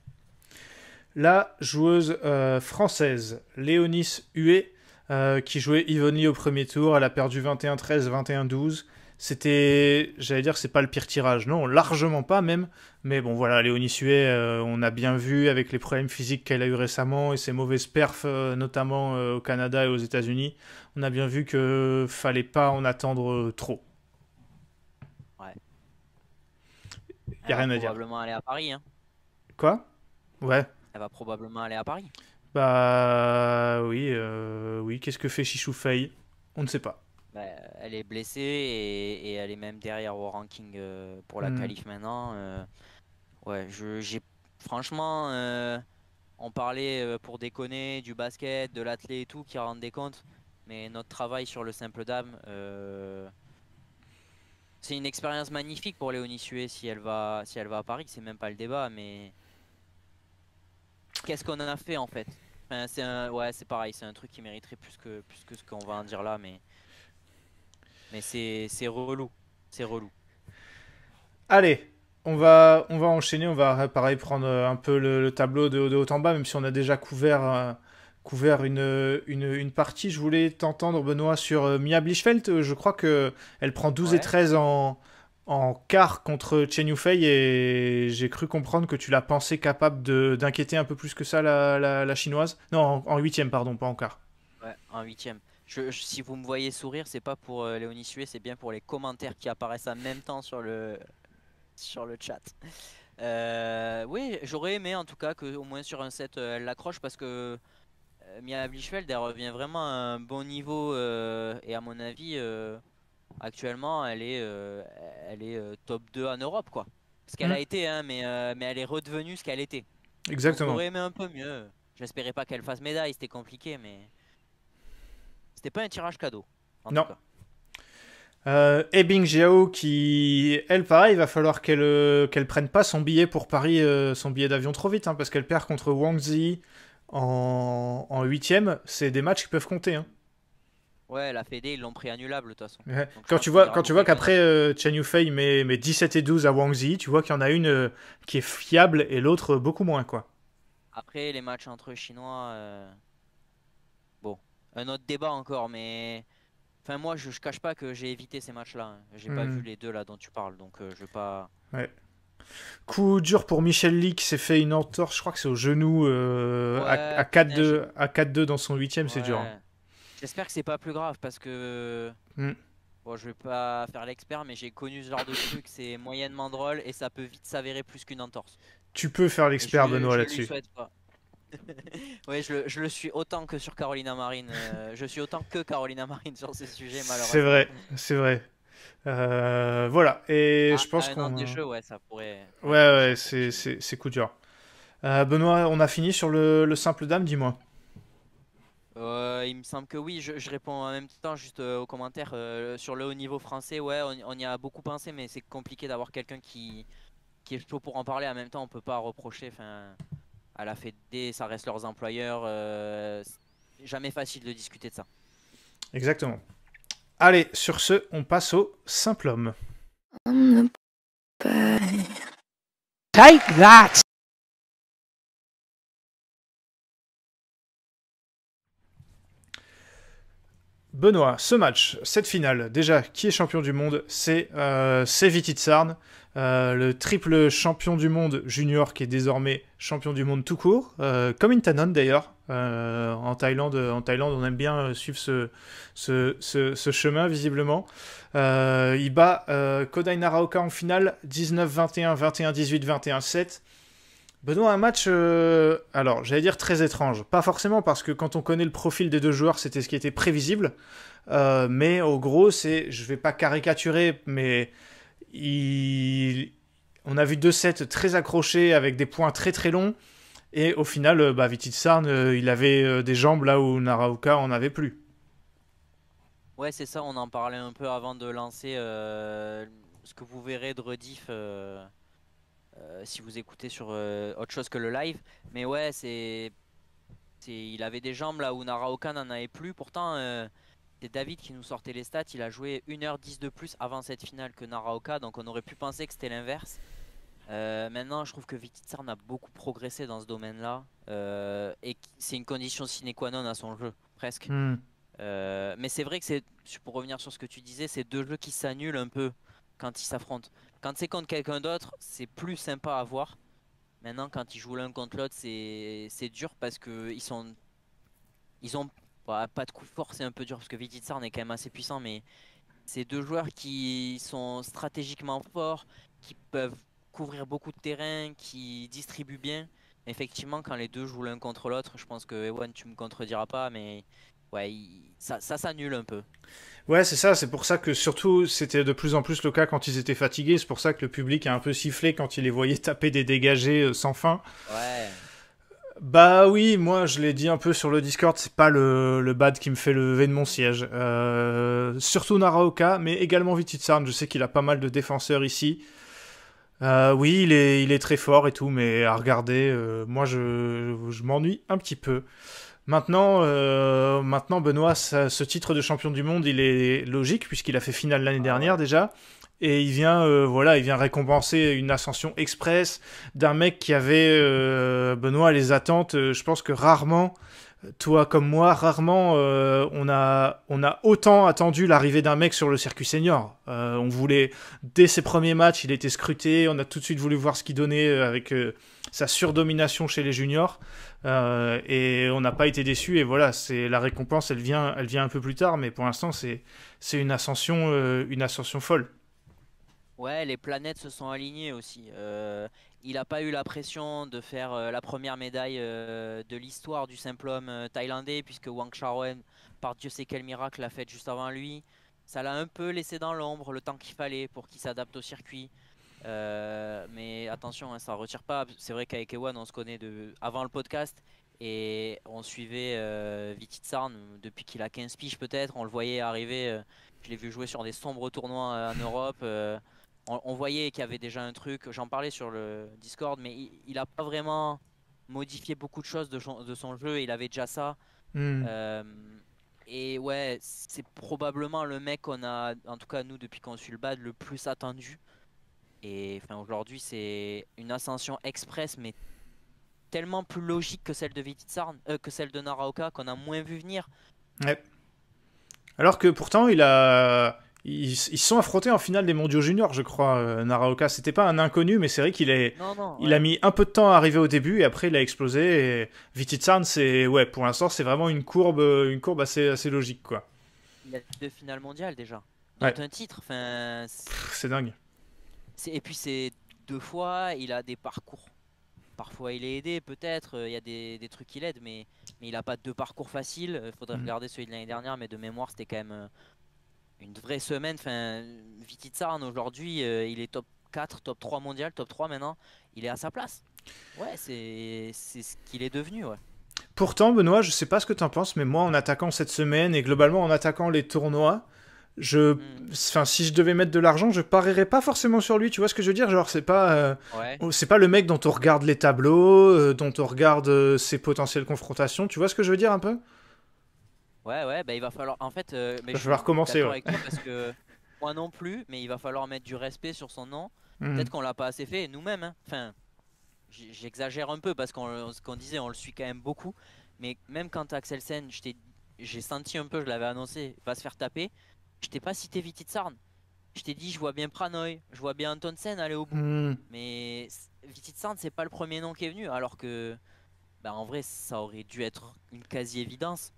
La joueuse euh, française, Léonis Huet, euh, qui jouait Ivoni au premier tour, elle a perdu 21-13, 21-12. C'était, j'allais dire, c'est pas le pire tirage, non, largement pas même. Mais bon, voilà, Léonie Suet, euh, on a bien vu avec les problèmes physiques qu'elle a eu récemment et ses mauvaises perfs, euh, notamment euh, au Canada et aux États-Unis, on a bien vu que fallait pas en attendre trop. Ouais. rien à dire. Elle va probablement aller à Paris. Hein. Quoi Ouais. Elle va probablement aller à Paris. Bah oui, oui. Qu'est-ce que fait Chichou Fei On ne sait pas. Bah, elle est blessée et, elle est même derrière au ranking euh, pour la hmm. qualif maintenant. Euh, ouais, je, j'ai, franchement, euh, on parlait pour déconner du basket, de l'athlé et tout qui rendent des comptes mais notre travail sur le simple dame, c'est une expérience magnifique pour Léonie Sué si elle va, si elle va à Paris. C'est même pas le débat, mais qu'est-ce qu'on en a fait en fait c'est ouais, c'est pareil, c'est un truc qui mériterait plus que, plus que ce qu'on va en dire là, mais. Mais c'est relou. C'est relou. Allez, on va, on va enchaîner. On va pareil prendre euh, un peu le, tableau de, haut en bas, même si on a déjà couvert, euh, couvert une, une, partie. Je voulais t'entendre, Benoît, sur euh, Mia Blichfeldt. Je crois qu'elle prend 12 et 13 en, en quart contre Chen Yufei et j'ai cru comprendre que tu l'as pensé capable d'inquiéter un peu plus que ça la, la, chinoise. Non, en, en, huitième, pardon, pas en quart. Ouais, en huitième si vous me voyez sourire, c'est pas pour euh, Léonie Sué, c'est bien pour les commentaires qui apparaissent en même temps sur le, sur le chat. Euh, oui, j'aurais aimé en tout cas qu'au moins sur un set, euh, elle l'accroche parce que Mia Blichfeld, elle revient vraiment à un bon niveau et à mon avis, actuellement, elle est, elle est top 2 en Europe, quoi. Ce qu'elle a mm. été, hein, mais, mais elle est redevenue ce qu'elle était. Exactement. J'aurais aimé un peu mieux. J'espérais pas qu'elle fasse médaille, c'était compliqué, mais pas un tirage cadeau. non. Tout euh, Jiao qui, elle, pareil, il va falloir qu'elle euh, qu'elle prenne pas son billet pour Paris, euh, son billet d'avion trop vite, hein, parce qu'elle perd contre Wang Zi en huitième. C'est des matchs qui peuvent compter. Hein. Ouais, la FED, ils l'ont pris annulable de toute façon. Quand, tu vois, quand tu vois qu'après Chen Yufei met, met 17 et 12 à Wang Zi, tu vois qu'il y en a une qui est fiable et l'autre beaucoup moins. quoi. Après, les matchs entre Chinois, un autre débat encore, mais. Enfin, moi, je, cache pas que j'ai évité ces matchs-là. Hein. J'ai pas mhm. vu les deux là dont tu parles, donc euh, je vais pas. Coup dur pour Michel Lee qui s'est fait une entorse, je crois que c'est au genou, euh, à, à 4-2 dans son huitième, c'est dur. Hein. J'espère que c'est pas plus grave parce que. Hmm. Bon, je vais pas faire l'expert, mais j'ai connu ce genre de truc, c'est moyennement drôle et ça peut vite s'avérer plus qu'une entorse. Tu peux faire l'expert, Benoît, là-dessus. oui, je le, suis autant que sur Carolina Marine. Euh, je suis autant que Carolina Marine sur ces sujets, malheureusement. C'est vrai, c'est vrai. Euh, voilà, et ah, je pense qu'on. ouais, ça pourrait. Ouais, ouais, c'est coup dur. Euh, Benoît, on a fini sur le, simple dame, dis-moi. il me semble que oui, je, réponds en même temps juste aux commentaires. sur le haut niveau français, ouais, on, y a beaucoup pensé, mais c'est compliqué d'avoir quelqu'un qui, qui est chaud pour en parler. En même temps, on peut pas reprocher. enfin à la des, ça reste leurs employeurs. Euh, jamais facile de discuter de ça. Exactement. Allez, sur ce, on passe au simple homme. Take that! Benoît, ce match, cette finale, déjà, qui est champion du monde C'est euh, Tsarn, euh, le triple champion du monde junior qui est désormais champion du monde tout court, euh, comme Intanon d'ailleurs. Euh, en, Thaïlande, en Thaïlande, on aime bien euh, suivre ce, ce chemin, visiblement. il bat Kodai Naraoka en finale, 19-21, 21-18, 21-7. Benoît, un match, euh, alors j'allais dire très étrange. Pas forcément parce que quand on connaît le profil des deux joueurs, c'était ce qui était prévisible. Euh, mais au gros, c'est, je vais pas caricaturer, mais il... on a vu deux sets très accrochés avec des points très très longs. Et au final, euh, bah, Sarn, il avait des jambes là où Naraoka en avait plus. Ouais, c'est ça, on en parlait un peu avant de lancer ce que vous verrez de rediff. Euh, si vous écoutez sur euh, autre chose que le live. Mais ouais, c'est. Il avait des jambes là où Naraoka n'en avait plus. Pourtant, euh, c'est David qui nous sortait les stats. Il a joué 1h10 de plus avant cette finale que Naraoka. Donc on aurait pu penser que c'était l'inverse. maintenant, je trouve que Vititsarn a beaucoup progressé dans ce domaine-là. et c'est une condition sine qua non à son jeu, presque. Hmm. mais c'est vrai que c'est, pour revenir sur ce que tu disais, c'est deux jeux qui s'annulent un peu quand ils s'affrontent. Quand c'est contre quelqu'un d'autre, c'est plus sympa à voir. Maintenant, quand ils jouent l'un contre l'autre, c'est dur parce que ils sont, ils ont bah, pas de coup fort, c'est un peu dur parce que on est quand même assez puissant, mais c'est deux joueurs qui sont stratégiquement forts, qui peuvent couvrir beaucoup de terrain, qui distribuent bien. Effectivement, quand les deux jouent l'un contre l'autre, je pense que Ewan, tu me contrediras pas, mais ouais, ça, ça s'annule un peu. Ouais, c'est ça, c'est pour ça que surtout c'était de plus en plus le cas quand ils étaient fatigués, c'est pour ça que le public a un peu sifflé quand il les voyait taper des dégagés euh, sans fin. Ouais. Bah oui, moi je l'ai dit un peu sur le Discord, c'est pas le, le, bad qui me fait lever de mon siège. Euh, surtout Naraoka, mais également Vititsarn, je sais qu'il a pas mal de défenseurs ici. Euh, oui, il est, il est, très fort et tout, mais à regarder, moi je, je m'ennuie un petit peu. Maintenant, euh, maintenant Benoît, ce titre de champion du monde, il est logique puisqu'il a fait finale l'année ah dernière déjà. Et il vient, euh, voilà, il vient récompenser une ascension express d'un mec qui avait, euh, Benoît, les attentes, je pense que rarement toi comme moi, rarement euh, on, a, on a autant attendu l'arrivée d'un mec sur le circuit senior. Euh, on voulait, dès ses premiers matchs, il était scruté, on a tout de suite voulu voir ce qu'il donnait euh, avec sa surdomination chez les juniors, et on n'a pas été déçu, et voilà, c'est la récompense, elle vient, elle vient un peu plus tard, mais pour l'instant c'est une ascension, une ascension folle. Ouais, les planètes se sont alignées aussi il n'a pas eu la pression de faire euh, la première médaille euh, de l'histoire du simple homme euh, thaïlandais, puisque Wang Charwen, par Dieu sait quel miracle, l'a fait juste avant lui. Ça l'a un peu laissé dans l'ombre le temps qu'il fallait pour qu'il s'adapte au circuit. mais attention, hein, ça ne retire pas. C'est vrai qu'avec Ewan, on se connaît de... avant le podcast et on suivait Viti Tsarn depuis qu'il a 15 piges peut-être. On le voyait arriver, je l'ai vu jouer sur des sombres tournois en Europe on, voyait qu'il y avait déjà un truc, j'en parlais sur le Discord, mais il a pas vraiment modifié beaucoup de choses de, son jeu, il avait déjà ça. Hmm. Euh, et ouais, c'est probablement le mec qu'on a, en tout cas nous depuis qu'on suit le Bad, le plus attendu. Et enfin, aujourd'hui, c'est une ascension express, mais tellement plus logique que celle de euh, que celle de Naraoka, qu'on a moins vu venir. Ouais. Alors que pourtant, il a, ils, sont affrontés en finale des mondiaux juniors, je crois, euh, Naraoka. C'était pas un inconnu, mais c'est vrai qu'il est, il a mis un peu de temps à arriver au début et après il a explosé. Et c'est, ouais, pour l'instant, c'est vraiment une courbe, une courbe assez, logique, quoi. Il a deux finales mondiales déjà. un titre, enfin. C'est dingue. Et puis c'est deux fois, il a des parcours. Parfois il est aidé, peut-être, euh, il y a des, trucs qui l'aident, mais, il a pas deux parcours faciles. Il euh, faudrait mhm. regarder celui de l'année dernière, mais de mémoire, c'était quand même une vraie semaine. Enfin, Tsarn aujourd'hui, euh, il est top 4, top 3 mondial, top 3 maintenant. Il est à sa place. Ouais, c'est ce qu'il est devenu, ouais. Pourtant, Benoît, je sais pas ce que tu en penses, mais moi, en attaquant cette semaine et globalement en attaquant les tournois, je hmm. enfin si je devais mettre de l'argent je parierais pas forcément sur lui tu vois ce que je veux dire genre c'est pas euh, oh, c'est pas le mec dont on regarde les tableaux euh, dont on regarde ses potentielles confrontations tu vois ce que je veux dire un peu Ouais, ouais, bah, il va falloir. En fait, euh, mais je, vais recommencer. parce que moi non plus, mais il va falloir mettre du respect sur son nom. Mhm. Peut-être qu'on l'a pas assez fait nous-mêmes. Hein. Enfin, j'exagère un peu parce qu'on disait, on le suit quand même beaucoup. Mais même quand Axel Sen j'ai senti un peu, je l'avais annoncé, va se faire taper. Je t'ai pas cité Tsarn Je t'ai dit, je vois bien Pranoy, je vois bien Sen aller au bout. Mhm. Mais Mais Tsarn c'est pas le premier nom qui est venu, alors que, bah, en vrai, ça aurait dû être une quasi évidence.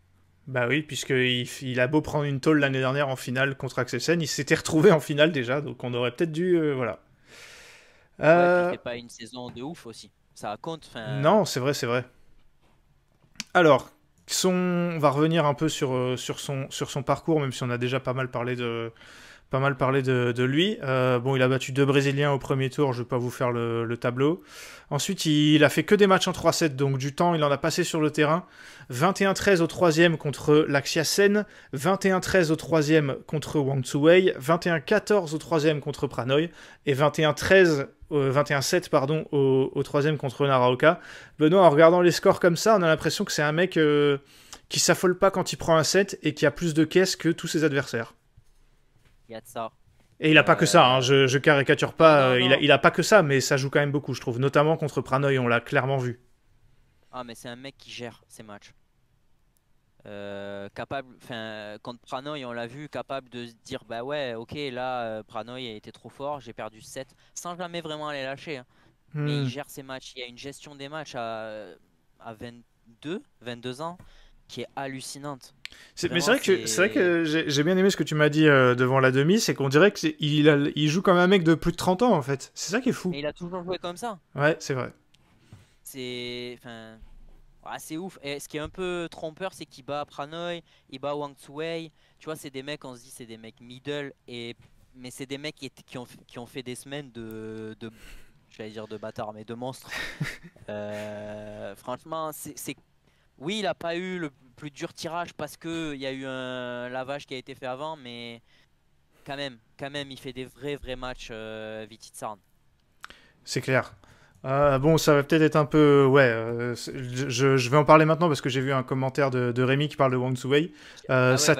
Bah oui, puisqu'il il a beau prendre une tôle l'année dernière en finale contre Sen, il s'était retrouvé en finale déjà, donc on aurait peut-être dû. Euh, voilà. Euh... pas une saison de ouf aussi. Ça compte. Non, c'est vrai, c'est vrai. Alors, son... on va revenir un peu sur, euh, sur, son, sur son parcours, même si on a déjà pas mal parlé de, pas mal parlé de, lui. Euh, bon, il a battu deux Brésiliens au premier tour, je ne vais pas vous faire le, tableau. Ensuite, il, a fait que des matchs en 3-7, donc du temps, il en a passé sur le terrain. 21-13 au troisième contre Laxia Sen, 21-13 au troisième contre Wang Tsuwei, 21-14 au troisième contre Pranoy, et 21-13 21-7 euh, pardon au, au, troisième contre Naraoka. Benoît, en regardant les scores comme ça, on a l'impression que c'est un mec qui euh, qui s'affole pas quand il prend un set et qui a plus de caisses que tous ses adversaires. Il ça. Et il a pas que ça, hein. euh, je, je, caricature pas, euh, Il, a, a, pas que ça, mais ça joue quand même beaucoup, je trouve. Notamment contre Pranoy, on l'a clairement vu. Ah, mais c'est un mec qui gère ses matchs. Euh, capable, enfin, contre Pranoy, on l'a vu, capable de se dire, bah ouais, ok, là, Pranoy a été trop fort, j'ai perdu 7, sans jamais vraiment aller lâcher. Hein. Mais il hmm. gère ses matchs, il y a une gestion des matchs à, à 22, 22 ans qui est hallucinante. mais c'est vrai, que, j'ai bien aimé ce que tu m'as dit euh, devant la demi, c'est qu'on dirait qu'il il joue comme un mec de plus de 30 ans en fait. C'est ça qui est fou. Mais il a toujours joué comme ça. Ouais, c'est vrai. C'est. Enfin. Ah, c'est ouf. Et ce qui est un peu trompeur, c'est qu'il bat Pranoy, il bat Wang Tu vois, c'est des mecs, on se dit, c'est des mecs middle. Et... Mais c'est des mecs qui, ont, qui ont fait des semaines de. de... vais dire de bâtard, mais de monstres euh, franchement, c'est oui, il n'a pas eu le plus dur tirage parce que il y a eu un lavage qui a été fait avant, mais quand même, quand même, il fait des vrais vrais matchs euh, C'est clair. Euh, bon, ça va peut-être être un peu. Ouais, euh, je, vais en parler maintenant parce que j'ai vu un commentaire de, Rémi qui parle de Wang euh, ah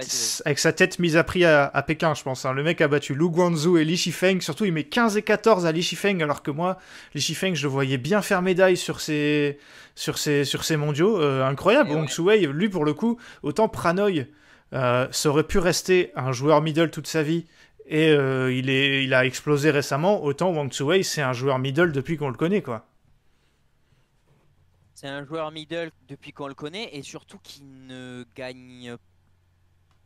avec sa tête mise à prix à, Pékin, je pense. Hein. Le mec a battu Lu Guangzhou et Li Shifeng. Surtout, il met 15 et 14 à Li Shifeng, alors que moi, Li Shifeng, je le voyais bien faire médaille sur ses, sur ces, sur mondiaux. Euh, incroyable. Ouais. lui, pour le coup, autant Pranoy, euh, ça aurait pu rester un joueur middle toute sa vie et euh, il, est, il a explosé récemment, autant Wang c'est un joueur middle depuis qu'on le connaît, quoi. C'est un joueur middle depuis qu'on le connaît et surtout qui ne gagne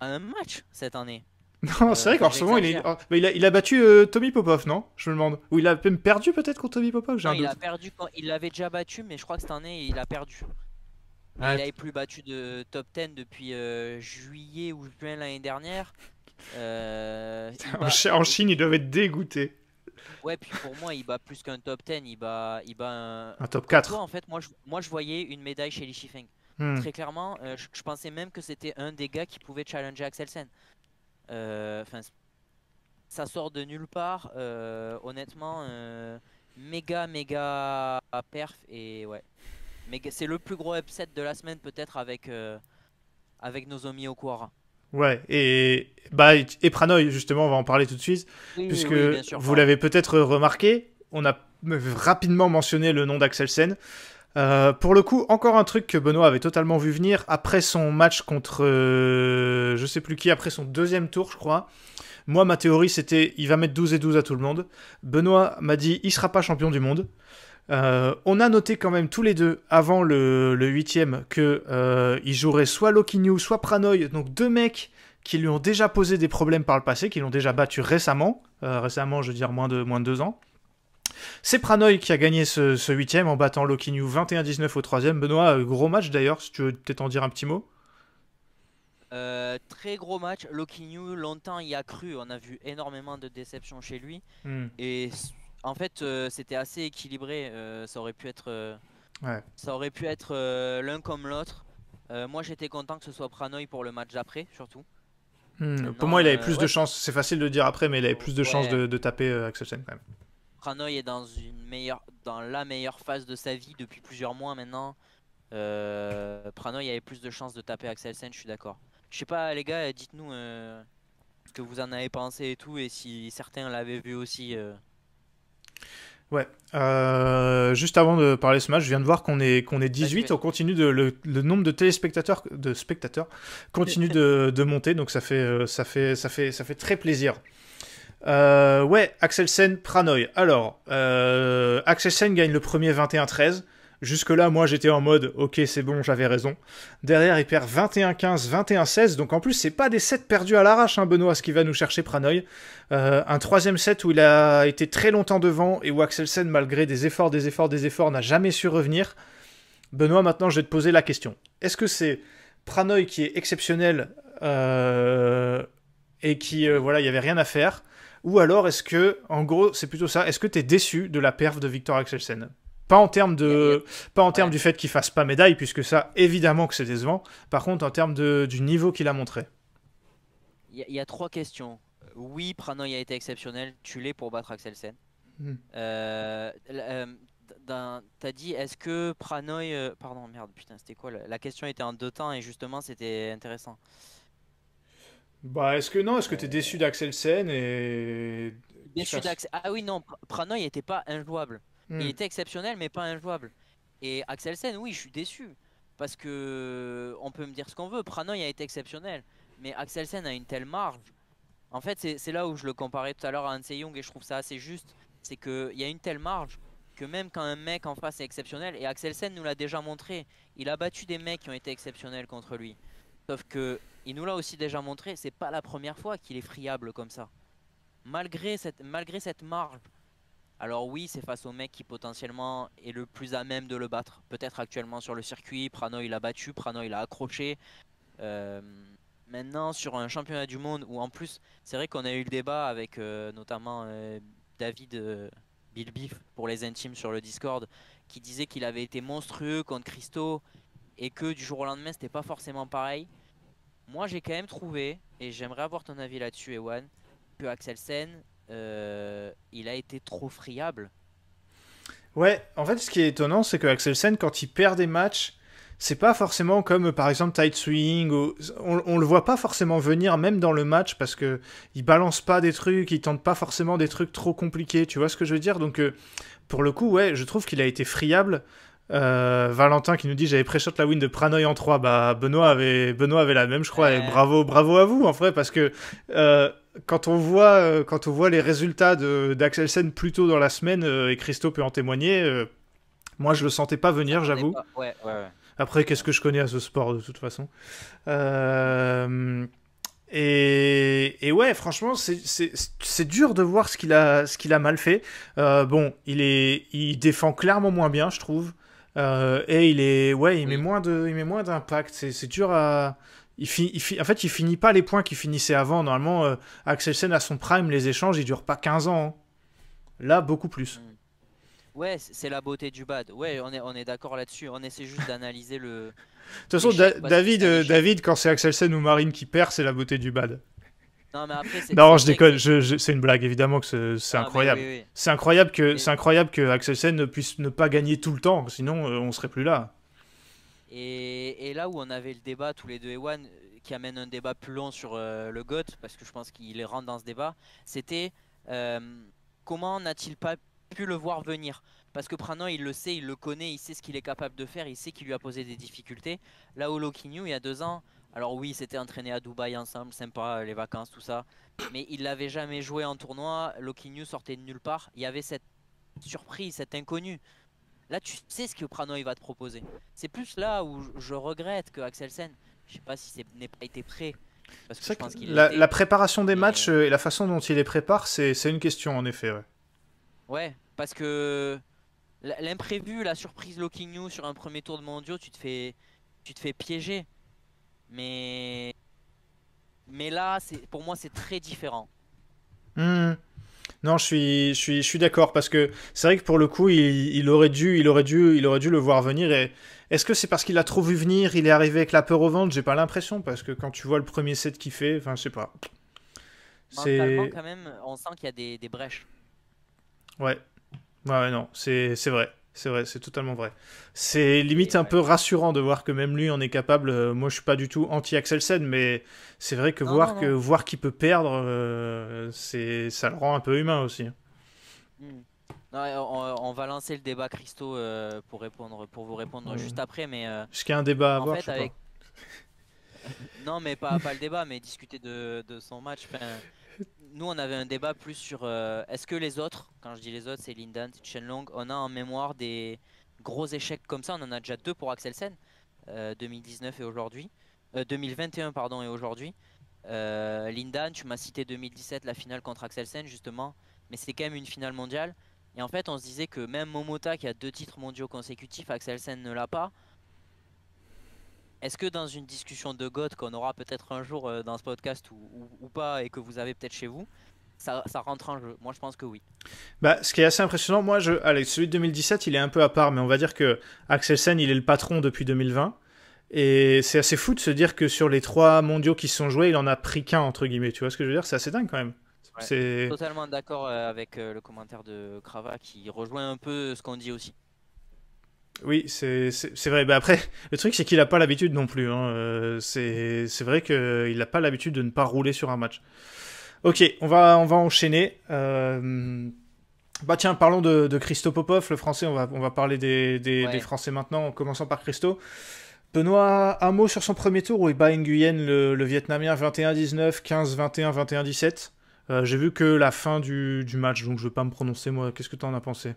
un match cette année. Non, c'est vrai euh, qu'en il, moment il, a, battu euh, Tommy Popov, non Je me demande. Ou il a même perdu peut-être contre Tommy Popov j'ai un il A perdu Il l'avait déjà battu, mais je crois que cette année, il a perdu. Ah, il n'avait plus battu de top 10 depuis euh, juillet ou juin l'année dernière. en, Chine, il devait être dégoûté. Ouais, puis pour moi, il bat plus qu'un top 10, il bat, il bat un... top 4. en fait, moi je, moi, je voyais une médaille chez Li Shifeng. Hmm. Très clairement, je, je pensais même que c'était un des gars qui pouvait challenger Axel Axelsen. Euh, enfin, ça sort de nulle part. Euh, honnêtement, euh, méga, méga perf. Et ouais, c'est le plus gros upset de la semaine, peut-être, avec, avec Nozomi Okuara. Ouais, et, bah, et Pranoï justement, on va en parler tout de suite, puisque vous l'avez peut-être remarqué, on a rapidement mentionné le nom d'Axel d'Axelsen. Euh, pour le coup, encore un truc que Benoît avait totalement vu venir après son match contre euh, je sais plus qui, après son deuxième tour, je crois. Moi, ma théorie, c'était il va mettre 12 et 12 à tout le monde. Benoît m'a dit il sera pas champion du monde. Euh, on a noté quand même tous les deux avant le, huitième 8ème qu'il jouerait soit New, soit Pranoy, donc deux mecs qui lui ont déjà posé des problèmes par le passé, qui l'ont déjà battu récemment, récemment je veux dire moins de, moins de deux ans. C'est Pranoy qui a gagné ce, huitième en battant Loki 21-19 au troisième. Benoît, euh, gros match d'ailleurs, si tu veux peut-être en dire un petit mot. Euh, très gros match. Loki longtemps y a cru. On a vu énormément de déceptions chez lui. Hmm. Et en fait, euh, c'était assez équilibré. ça aurait pu être, ça aurait pu être l'un comme l'autre. moi, j'étais content que ce soit Pranoy pour le match d'après, surtout. Hmm. pour moi, il avait plus de chances. C'est facile de dire après, mais il avait plus de chances de, de taper Axelsen quand même. Pranoy est dans une meilleure, dans la meilleure phase de sa vie depuis plusieurs mois maintenant. Euh, Pranoy avait plus de chances de taper Sen, je suis d'accord. Je sais pas, les gars, dites-nous euh, ce que vous en avez pensé et tout, et si certains l'avaient vu aussi. Euh. Ouais. juste avant de parler ce match, je viens de voir qu'on est, qu'on est 18. On continue de, le, nombre de téléspectateurs de spectateurs continue de, de, monter, donc ça fait, ça, fait, ça, fait, ça fait très plaisir. Euh, ouais, Axelsen, Pranoy. Alors, euh, Axelsen gagne le premier 21-13. Jusque-là, moi, j'étais en mode, ok, c'est bon, j'avais raison. Derrière, il perd 21-15, 21-16. Donc, en plus, c'est pas des sets perdus à l'arrache, hein, Benoît, ce qui va nous chercher Pranoy. Euh, un troisième set où il a été très longtemps devant et où Axelsen, malgré des efforts, des efforts, des efforts, n'a jamais su revenir. Benoît, maintenant, je vais te poser la question. Est-ce que c'est Pranoy qui est exceptionnel euh, et qui, euh, voilà, il n'y avait rien à faire ou alors est-ce que, en gros, c'est plutôt ça, est-ce que tu es déçu de la perf de Victor Axelsen pas en termes de, pas en termes du fait qu'il fasse pas médaille, puisque ça, évidemment que c'est décevant. Par contre, en termes de, du niveau qu'il a montré. Il y, a trois questions. Oui, Pranoy a été exceptionnel. Tu l'es pour battre Axelsen. Mm. Euh, as euh, T'as dit, est-ce que Pranoy, euh, pardon, merde, putain, c'était quoi la, question était en deux temps et justement, c'était intéressant. Bah, est-ce que non Est-ce que tu es euh, déçu d'Axelsen et... Déçu d'Axel... Ah oui, non, Pranoy n'était pas injouable. Il hmm. était exceptionnel, mais pas injouable. Et Axelsen, oui, je suis déçu. Parce que on peut me dire ce qu'on veut, Pranoy a été exceptionnel. Mais Axelsen a une telle marge. En fait, c'est là où je le comparais tout à l'heure à Hanse Young et je trouve ça assez juste. C'est qu'il y a une telle marge que même quand un mec en face est exceptionnel, et Axelsen nous l'a déjà montré, il a battu des mecs qui ont été exceptionnels contre lui. Sauf que il nous l'a aussi déjà montré, c'est pas la première fois qu'il est friable comme ça. Malgré cette, malgré cette marge, alors oui, c'est face au mec qui potentiellement est le plus à même de le battre. Peut-être actuellement sur le circuit, Prano il a battu, Prano il a accroché. Euh, maintenant sur un championnat du monde où en plus, c'est vrai qu'on a eu le débat avec euh, notamment euh, David Bilbif pour les intimes sur le Discord, qui disait qu'il avait été monstrueux contre Christo et que du jour au lendemain c'était pas forcément pareil. Moi, j'ai quand même trouvé, et j'aimerais avoir ton avis là-dessus, Ewan, que Axelsen, euh, il a été trop friable. Ouais, en fait, ce qui est étonnant, c'est que Sen, quand il perd des matchs, c'est pas forcément comme euh, par exemple Tight Swing, on, le voit pas forcément venir même dans le match parce que il balance pas des trucs, il tente pas forcément des trucs trop compliqués, tu vois ce que je veux dire Donc euh, pour le coup, ouais, je trouve qu'il a été friable euh, Valentin qui nous dit j'avais pré-shot la win de Pranoy en 3. Bah, Benoît avait Benoît avait la même je crois et bravo bravo à vous en vrai parce que euh, quand on voit euh, quand on voit les résultats d'Axelsen plus tôt dans la semaine et Christophe peut en témoigner moi je le sentais pas venir j'avoue. Après qu'est-ce que je connais à ce sport de toute façon. et, ouais, franchement, c'est dur de voir ce qu'il a, qu'il a mal fait. bon, il, est, il défend clairement moins bien, je trouve. Euh, et il est, ouais, il met moins de, il met moins d'impact. C'est, c'est dur à. Il en fait, il finit pas les points qu'il finissait avant. Normalement, euh, Axel Sen à son prime, les échanges, ils durent pas 15 ans. Hein. Là, beaucoup plus. Ouais, c'est la beauté du bad. Ouais, on est, on est d'accord là-dessus. On essaie juste d'analyser le. De toute façon, David, euh, David, quand c'est Sen ou Marine qui perd, c'est la beauté du bad. Non, mais après, non je déconne, c'est une blague, évidemment que c'est ah, incroyable. C'est incroyable, que, c'est incroyable que Axelsen ne puisse ne pas gagner tout le temps, sinon on euh, on serait plus là. Et, là où on avait le débat tous les deux, Ewan, euh, qui amène un débat plus long sur euh, le goth parce que je pense qu'il rentre dans ce débat, c'était comment n'a-t-il pas pu le voir venir parce que Prano, il le sait, il le connaît, il sait ce qu'il est capable de faire, il sait qu'il lui a posé des difficultés. Là où New, il y a deux ans, alors oui, c'était entraîné à Dubaï ensemble, sympa, euh, les vacances, tout ça. Mais il l'avait jamais joué en tournoi. New sortait de nulle part. Il y avait cette surprise, cet inconnu. Là, tu sais ce que Prano il va te proposer. C'est plus là où je regrette que Axelsen, je sais pas si n'est pas été prêt. la, préparation des matchs euh, euh, et la façon dont il les prépare, c'est une question en effet. Ouais, parce que l'imprévu, la surprise New sur un premier tour de mondiaux, tu te fais, tu te fais piéger. Mais, mais là, pour moi, c'est très différent. Hmm. Non, je suis, je suis, je suis d'accord parce que c'est vrai que pour le coup, il, aurait dû, il aurait dû, il aurait dû le voir venir. Et est-ce que c'est parce qu'il a trop vu venir, il est arrivé avec la peur au ventre J'ai pas l'impression parce que quand tu vois le premier set qu'il fait, enfin, je sais pas. C'est quand même, on sent qu'il y a des, brèches. Ouais, ouais, non, c'est vrai. C'est vrai, c'est totalement vrai. C'est limite un peu rassurant de voir que même lui en est capable. Euh, moi, je suis pas du tout anti-Axelsen, mais c'est vrai que voir que voir qu'il peut perdre, euh, c'est ça le rend un peu humain aussi. Hein. Hmm. On, va lancer le débat Christo euh, pour répondre, pour vous répondre juste après, mais. ce qu'il y a un débat à avoir non, mais pas, pas le débat, mais discuter de, de son match nous, on avait un débat plus sur euh, est-ce que les autres, quand je dis les autres, c'est Lindan, Chen Long, on a en mémoire des gros échecs comme ça. On en a déjà deux pour Axelsen, 2019 euh, et aujourd'hui. 2021, euh, pardon, et aujourd'hui. Lindan, tu m'as cité 2017, la finale contre Axelsen, justement. Mais c'est quand même une finale mondiale. Et en fait, on se disait que même Momota, qui a deux titres mondiaux consécutifs, Axelsen ne l'a pas. Est-ce que dans une discussion de God qu'on aura peut-être un jour euh, dans ce podcast ou, pas et que vous avez peut-être chez vous, ça, rentre en jeu Moi, je pense que oui. Bah, ce qui est assez impressionnant, moi, je... Allez, celui de 2017, il est un peu à part, mais on va dire que Sen, il est le patron depuis 2020. Et c'est assez fou de se dire que sur les trois mondiaux qui sont joués, il en a pris qu'un, entre guillemets. Tu vois ce que je veux dire C'est assez dingue quand même. suis totalement d'accord euh, avec euh, le commentaire de Crava qui rejoint un peu ce qu'on dit aussi. Oui, c'est vrai. après, le truc, c'est qu'il n'a pas l'habitude non plus. Hein. Euh, c'est vrai qu'il n'a pas l'habitude de ne pas rouler sur un match. Ok, on va, on va enchaîner. Euh, bah tiens, parlons de, de, Christo Popov, le français. On va, on va parler des, Français maintenant, en commençant par Christo. Benoît, un mot sur son premier tour où il bat Nguyen, le, le Vietnamien, 21-19, 15-21, 21-17. J'ai vu que la fin du, du match, donc je ne vais pas me prononcer, moi. Qu'est-ce que tu en as pensé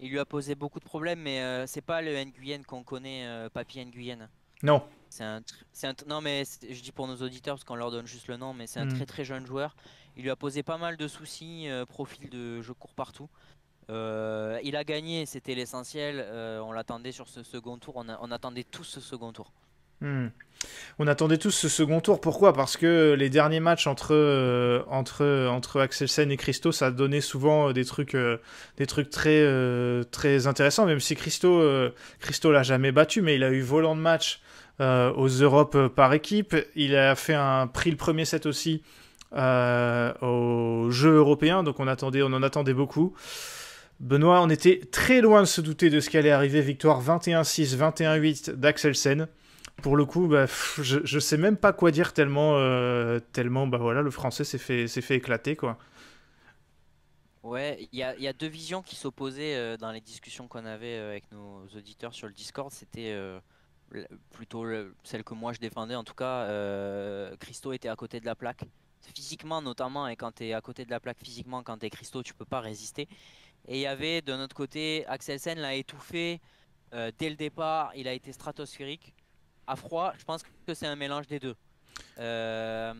il lui a posé beaucoup de problèmes, mais euh, c'est pas le Nguyen qu'on connaît, euh, papi Papy Nguyen. Non. C'est un, un, non mais je dis pour nos auditeurs parce qu'on leur donne juste le nom, mais c'est un hmm. très très jeune joueur. Il lui a posé pas mal de soucis, euh, profil de je cours partout. il a gagné, c'était l'essentiel. on l'attendait sur ce second tour, on attendait tous ce second tour. Hmm. On attendait tous ce second tour. Pourquoi Parce que les derniers matchs entre, euh, entre, Axelsen et Christo, ça donnait souvent euh, des trucs, euh, des trucs très, très intéressants. Même si Christo, Christo l'a jamais battu, mais il a eu volant de match aux Europes par équipe. Il a fait un prix le premier set aussi aux Jeux européens. Donc on, attendait, on en attendait beaucoup. Benoît, on était très loin de se douter de ce qu'allait allait arriver. Victoire 21-6, 21-8 d'Axelsen pour le coup, bah, je, ne sais même pas quoi dire tellement, euh, tellement bah voilà, le français s'est fait, s'est fait éclater quoi. Ouais, il y a, deux visions qui s'opposaient euh, dans les discussions qu'on avait euh, avec nos auditeurs sur le Discord. C'était plutôt celle que moi je défendais en tout cas. Christo était à côté de la plaque, physiquement notamment, et quand tu es à côté de la plaque physiquement, quand tu es Christo, tu peux pas résister. Et il y avait de notre côté, Axel Sen l'a étouffé dès le départ, il a été stratosphérique à froid, je pense que c'est un mélange des deux. Euh,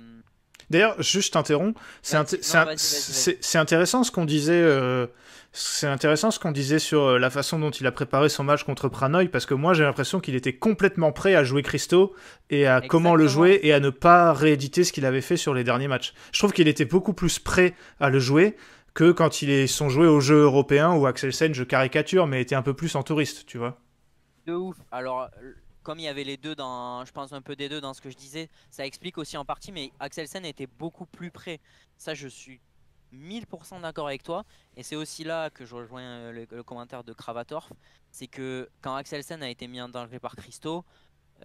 D'ailleurs, juste t'interromps, c'est intéressant ce qu'on disait, euh, c'est intéressant ce qu'on disait sur euh, la façon dont il a préparé son match contre Pranoy, parce que moi j'ai l'impression qu'il était complètement prêt à jouer Christo et à comment le jouer et à ne pas rééditer ce qu'il avait fait sur les derniers matchs. Je trouve qu'il était beaucoup plus prêt à le jouer que quand ils sont joués aux jeux européens où Senn, je caricature, mais était un peu plus en touriste, tu vois. De ouf. Alors, comme il y avait les deux dans, je pense un peu des deux dans ce que je disais, ça explique aussi en partie, mais Axelsen était beaucoup plus près. Ça, je suis 1000% d'accord avec toi. Et c'est aussi là que je rejoins euh, le, commentaire de Kravatorf. C'est que quand Axelsen a été mis en danger par Christo,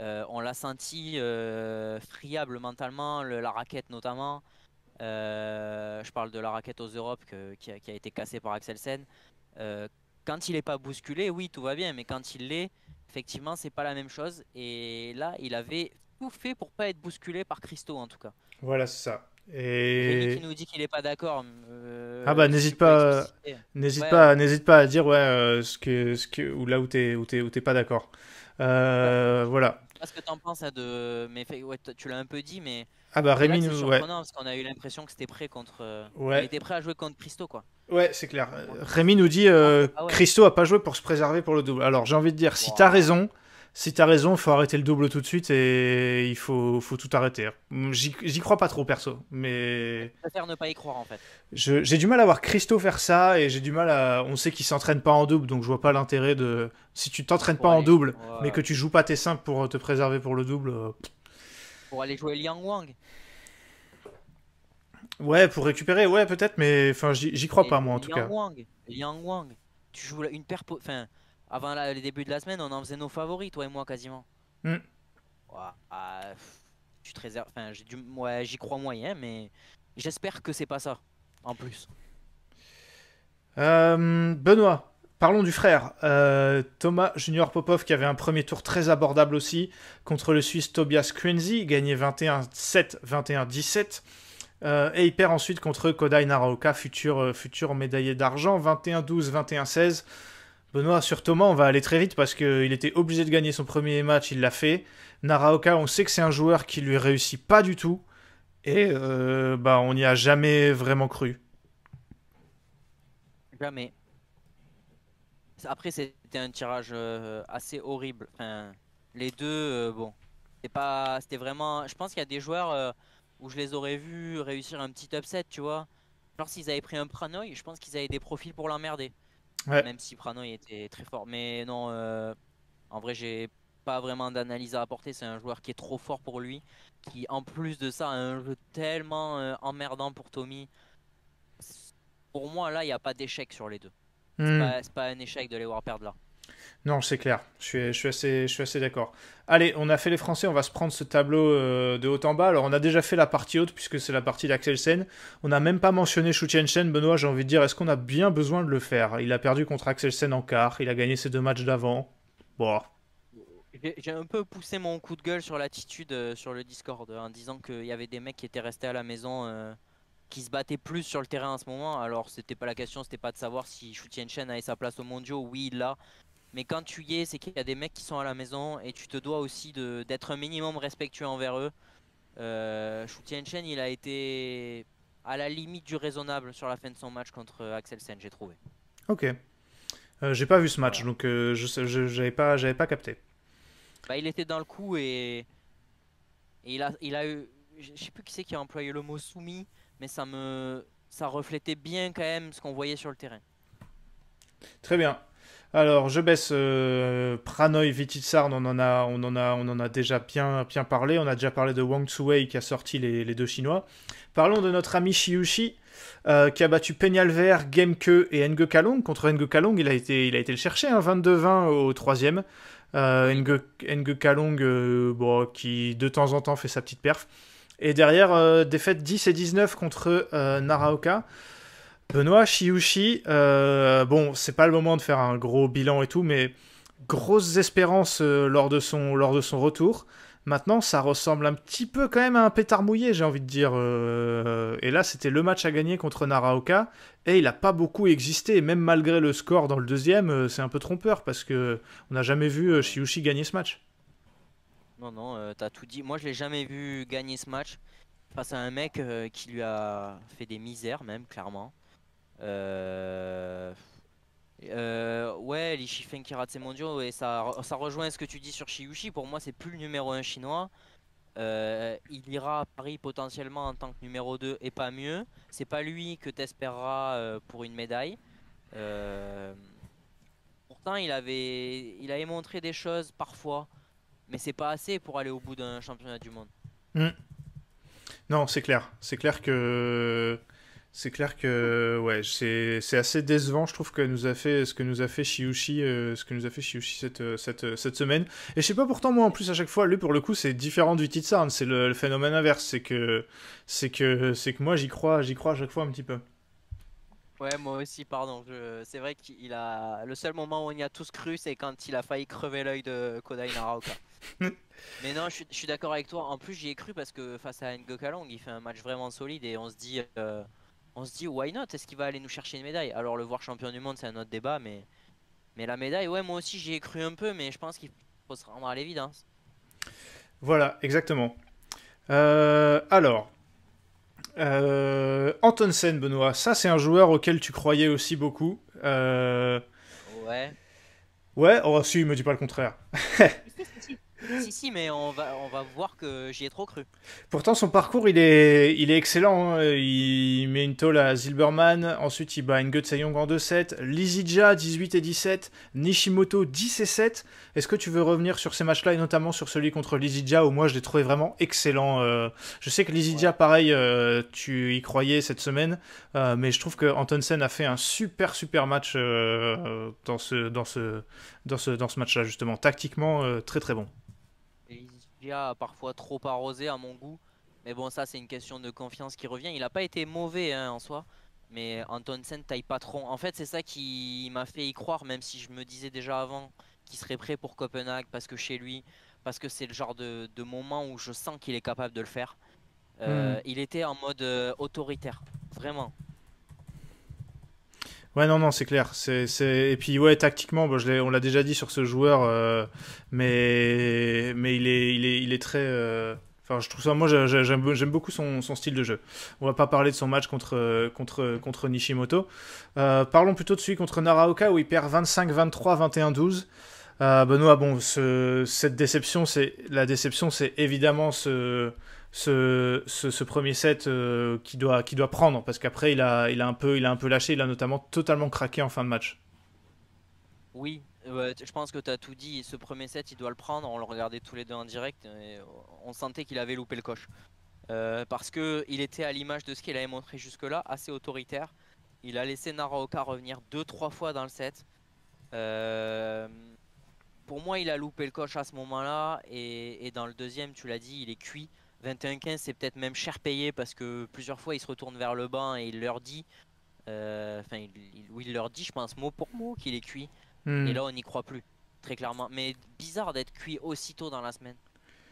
euh, on l'a senti euh, friable mentalement, la raquette notamment. je parle de la raquette aux Europes qui, a, qui, a, été cassée par Axelsen. quand il n'est pas bousculé, oui, tout va bien, mais quand il l'est, effectivement, c'est pas la même chose. Et là, il avait tout fait pour pas être bousculé par Christo, en tout cas. Voilà, c'est ça. Et il nous dit qu'il n'est pas d'accord. Euh, ah bah n'hésite pas, n'hésite pas, n'hésite pas à dire ouais euh, ce que ce que ou là où t'es où t'es où t'es pas d'accord. Euh, voilà. Pas ce que t'en penses à hein, de, mais ouais, tu l'as un peu dit, mais ah bah Rémi, c'est surprenant ouais. parce qu'on a eu l'impression que c'était prêt contre, euh, ouais. était prêt à jouer contre Christo quoi. Ouais, c'est clair. Rémi nous dit euh, ah Christo a pas joué pour se préserver pour le double. Alors j'ai envie de dire, si t'as raison, si t'as raison, faut arrêter le double tout de suite et il faut, tout arrêter. J'y crois pas trop perso, mais. Je préfère ne pas y croire en fait. J'ai du mal à voir Christo faire ça et j'ai du mal à. On sait qu'il s'entraîne pas en double, donc je vois pas l'intérêt de. Si tu t'entraînes pas en double, mais que tu joues pas tes simples pour te préserver pour le double. Euh, pour aller jouer Liang Wang. Ouais, pour récupérer, ouais peut-être, mais enfin j'y crois pas moi en tout cas. Wang, Liang Wang, tu joues une paire, enfin avant les débuts de la semaine, on en faisait nos favoris, toi et moi quasiment. j'y crois moyen, mais j'espère que c'est pas ça, en plus. Euh, Benoît, parlons du frère. Euh, Thomas Junior Popov qui avait un premier tour très abordable aussi contre le Suisse Tobias Quincy, gagné 21-7, 21-17. et il perd ensuite contre Kodai Naraoka, futur, euh, futur médaillé d'argent, 21-12, 21-16. Benoît, sur Thomas, on va aller très vite parce qu'il était obligé de gagner son premier match, il l'a fait. Naraoka, on sait que c'est un joueur qui lui réussit pas du tout. Et euh, bah, on n'y a jamais vraiment cru. Jamais. Après, c'était un tirage euh, assez horrible. les deux, euh, bon. C'était vraiment. Je pense qu'il y a des joueurs où je les aurais vus réussir un petit upset, tu vois. Genre, s'ils avaient pris un Pranoy, je pense qu'ils avaient des profils pour l'emmerder. Même si Prano il était très fort. Mais non, euh, en vrai, j'ai pas vraiment d'analyse à apporter. C'est un joueur qui est trop fort pour lui. Qui, en plus de ça, a un jeu tellement euh, emmerdant pour Tommy. Pour moi, là, il n'y a pas d'échec sur les deux. Hmm. C'est pas, un échec de les voir perdre là. Non, c'est clair. Je suis, assez, assez d'accord. Allez, on a fait les Français. On va se prendre ce tableau euh, de haut en bas. Alors, on a déjà fait la partie haute puisque c'est la partie d'Axel Sen. On n'a même pas mentionné Shen, Benoît, j'ai envie de dire, est-ce qu'on a bien besoin de le faire Il a perdu contre Axel Sen en quart. Il a gagné ses deux matchs d'avant. Bon. J'ai un peu poussé mon coup de gueule sur l'attitude euh, sur le Discord en hein, disant qu'il y avait des mecs qui étaient restés à la maison. Euh, qui se battaient plus sur le terrain en ce moment. Alors c'était pas la question, c'était pas de savoir si Shen avait sa place au mondiaux. Oui, il l'a. Mais quand tu y es, c'est qu'il y a des mecs qui sont à la maison et tu te dois aussi d'être un minimum respectueux envers eux. Euh, Tianchen, il a été à la limite du raisonnable sur la fin de son match contre Axel Sen, j'ai trouvé. Ok. Euh, j'ai pas vu ce match, donc euh, je j'avais pas, pas capté. Bah, il était dans le coup et, il, a, il a eu. Je sais plus qui c'est qui a employé le mot soumis, mais ça me ça reflétait bien quand même ce qu'on voyait sur le terrain. Très bien. Alors, je baisse euh, Pranoy Vititsarn, on en a, on en a, déjà bien, bien parlé. On a déjà parlé de Wang Tsuwei qui a sorti les, deux Chinois. Parlons de notre ami Shiyushi euh, qui a battu Peñalver, Gemke et Nge Kalong. Contre Nge Kalong, il a été, le chercher, un hein, 22-20 au troisième. Euh, Kalong, euh, qui de temps en temps fait sa petite perf. Et derrière, défaite 10 et 19 contre Naraoka. Benoît Shiyushi, euh, bon, c'est pas le moment de faire un gros bilan et tout, mais grosses espérances euh, lors, de son, lors de son retour. Maintenant, ça ressemble un petit peu quand même à un pétard mouillé, j'ai envie de dire. Euh, et là, c'était le match à gagner contre Naraoka, et il n'a pas beaucoup existé, même malgré le score dans le deuxième, c'est un peu trompeur, parce que on n'a jamais vu Shiyushi gagner ce match. Non, non, t'as tout dit. Moi, je l'ai jamais vu gagner ce match face à un mec qui lui a fait des misères, même, clairement. Euh, euh, ouais, Li Shifeng qui rate ses mondiaux et ça, ça rejoint ce que tu dis sur Shiyushi. Pour moi, c'est plus le numéro 1 chinois. Euh, il ira à Paris potentiellement en tant que numéro 2 et pas mieux. C'est pas lui que t'espéreras pour une médaille. pourtant, il avait, il avait montré des choses parfois, mais c'est pas assez pour aller au bout d'un championnat du monde. Hmm. Non, c'est clair. C'est clair que c'est clair que ouais, c'est assez décevant, je trouve, que nous a fait ce que nous a fait Shiushi, euh, ce que nous a fait cette, euh, euh, cette, semaine. Et je sais pas pourtant moi en plus à chaque fois, lui pour le coup c'est différent du Titsarn, c'est le, phénomène inverse, c'est que c'est que c'est que moi j'y crois, j'y crois à chaque fois un petit peu. Ouais, moi aussi, pardon. C'est vrai qu'il a le seul moment où on y a tous cru, c'est quand il a failli crever l'œil de Kodai Naraoka. Mais non, je suis, d'accord avec toi. En plus, j'y ai cru parce que face à Ngokalong, il fait un match vraiment solide et on se dit on se dit why not Est-ce qu'il va aller nous chercher une médaille Alors le voir champion du monde, c'est un autre débat, mais mais la médaille, ouais, moi aussi j'y ai cru un peu, mais je pense qu'il faut se rendre à l'évidence. Voilà, exactement. Euh, alors, euh, Anton Sen, Benoît, ça c'est un joueur auquel tu croyais aussi beaucoup. Euh, ouais. Ouais, oh si, il me dit pas le contraire. Si, si, mais on va, on va voir que j'y ai trop cru. Pourtant, son parcours, il est, il est excellent. Hein. Il met une tôle à Zilberman, ensuite il bat Ngut Sayong en 2-7, Lizidja 18 et 17, Nishimoto 10 et 7. Est-ce que tu veux revenir sur ces matchs-là, et notamment sur celui contre Lizidja où moi je l'ai trouvé vraiment excellent euh. Je sais que Lizidja pareil, euh, tu y croyais cette semaine, euh, mais je trouve que Antonsen a fait un super, super match dans ce, dans ce, dans ce, dans ce match-là, justement. Tactiquement, très, très bon a parfois trop arrosé à mon goût. Mais bon, ça, c'est une question de confiance qui revient. Il n'a pas été mauvais hein, en soi. Mais Sen taille pas trop En fait, c'est ça qui m'a fait y croire, même si je me disais déjà avant qu'il serait prêt pour Copenhague, parce que chez lui, parce que c'est le genre de, moment où je sens qu'il est capable de le faire. Euh, hmm. Il était en mode euh, autoritaire, vraiment. Ouais, non, non, c'est clair. C'est, c'est... Et puis, ouais, tactiquement, on l'a déjà dit sur ce joueur, euh, mais, mais il, est, il, est, très. Euh, enfin, je trouve ça, moi, j'aime, j'aime beaucoup son, style de jeu. On va pas parler de son match contre, contre, contre Nishimoto. Euh, parlons plutôt de celui contre Naraoka où il perd 25-23, 21-12. Benoît, bon, ce, cette déception, c'est la déception, c'est évidemment ce, ce, ce, premier set euh, qui, doit, doit prendre parce qu'après il a, il, a un peu, il a un peu lâché, il a notamment totalement craqué en fin de match. Oui, je pense que tu as tout dit. Ce premier set, il doit le prendre. On le regardait tous les deux en direct. on sentait qu'il avait loupé le coche. Euh, parce qu'il était à l'image de ce qu'il avait montré jusque-là, assez autoritaire. Il a laissé Naraoka revenir 2 trois fois dans le set. Euh, pour moi, il a loupé le coche à ce moment-là. et dans le deuxième, tu l'as dit, il est cuit. 21-15, c'est peut-être même cher payé parce que plusieurs fois, il se retourne vers le banc et il leur dit, euh, enfin, il, leur dit, je pense, mot pour mot qu'il est cuit. Hmm. Et là, on n'y croit plus, très clairement. Mais bizarre d'être cuit aussitôt dans la semaine.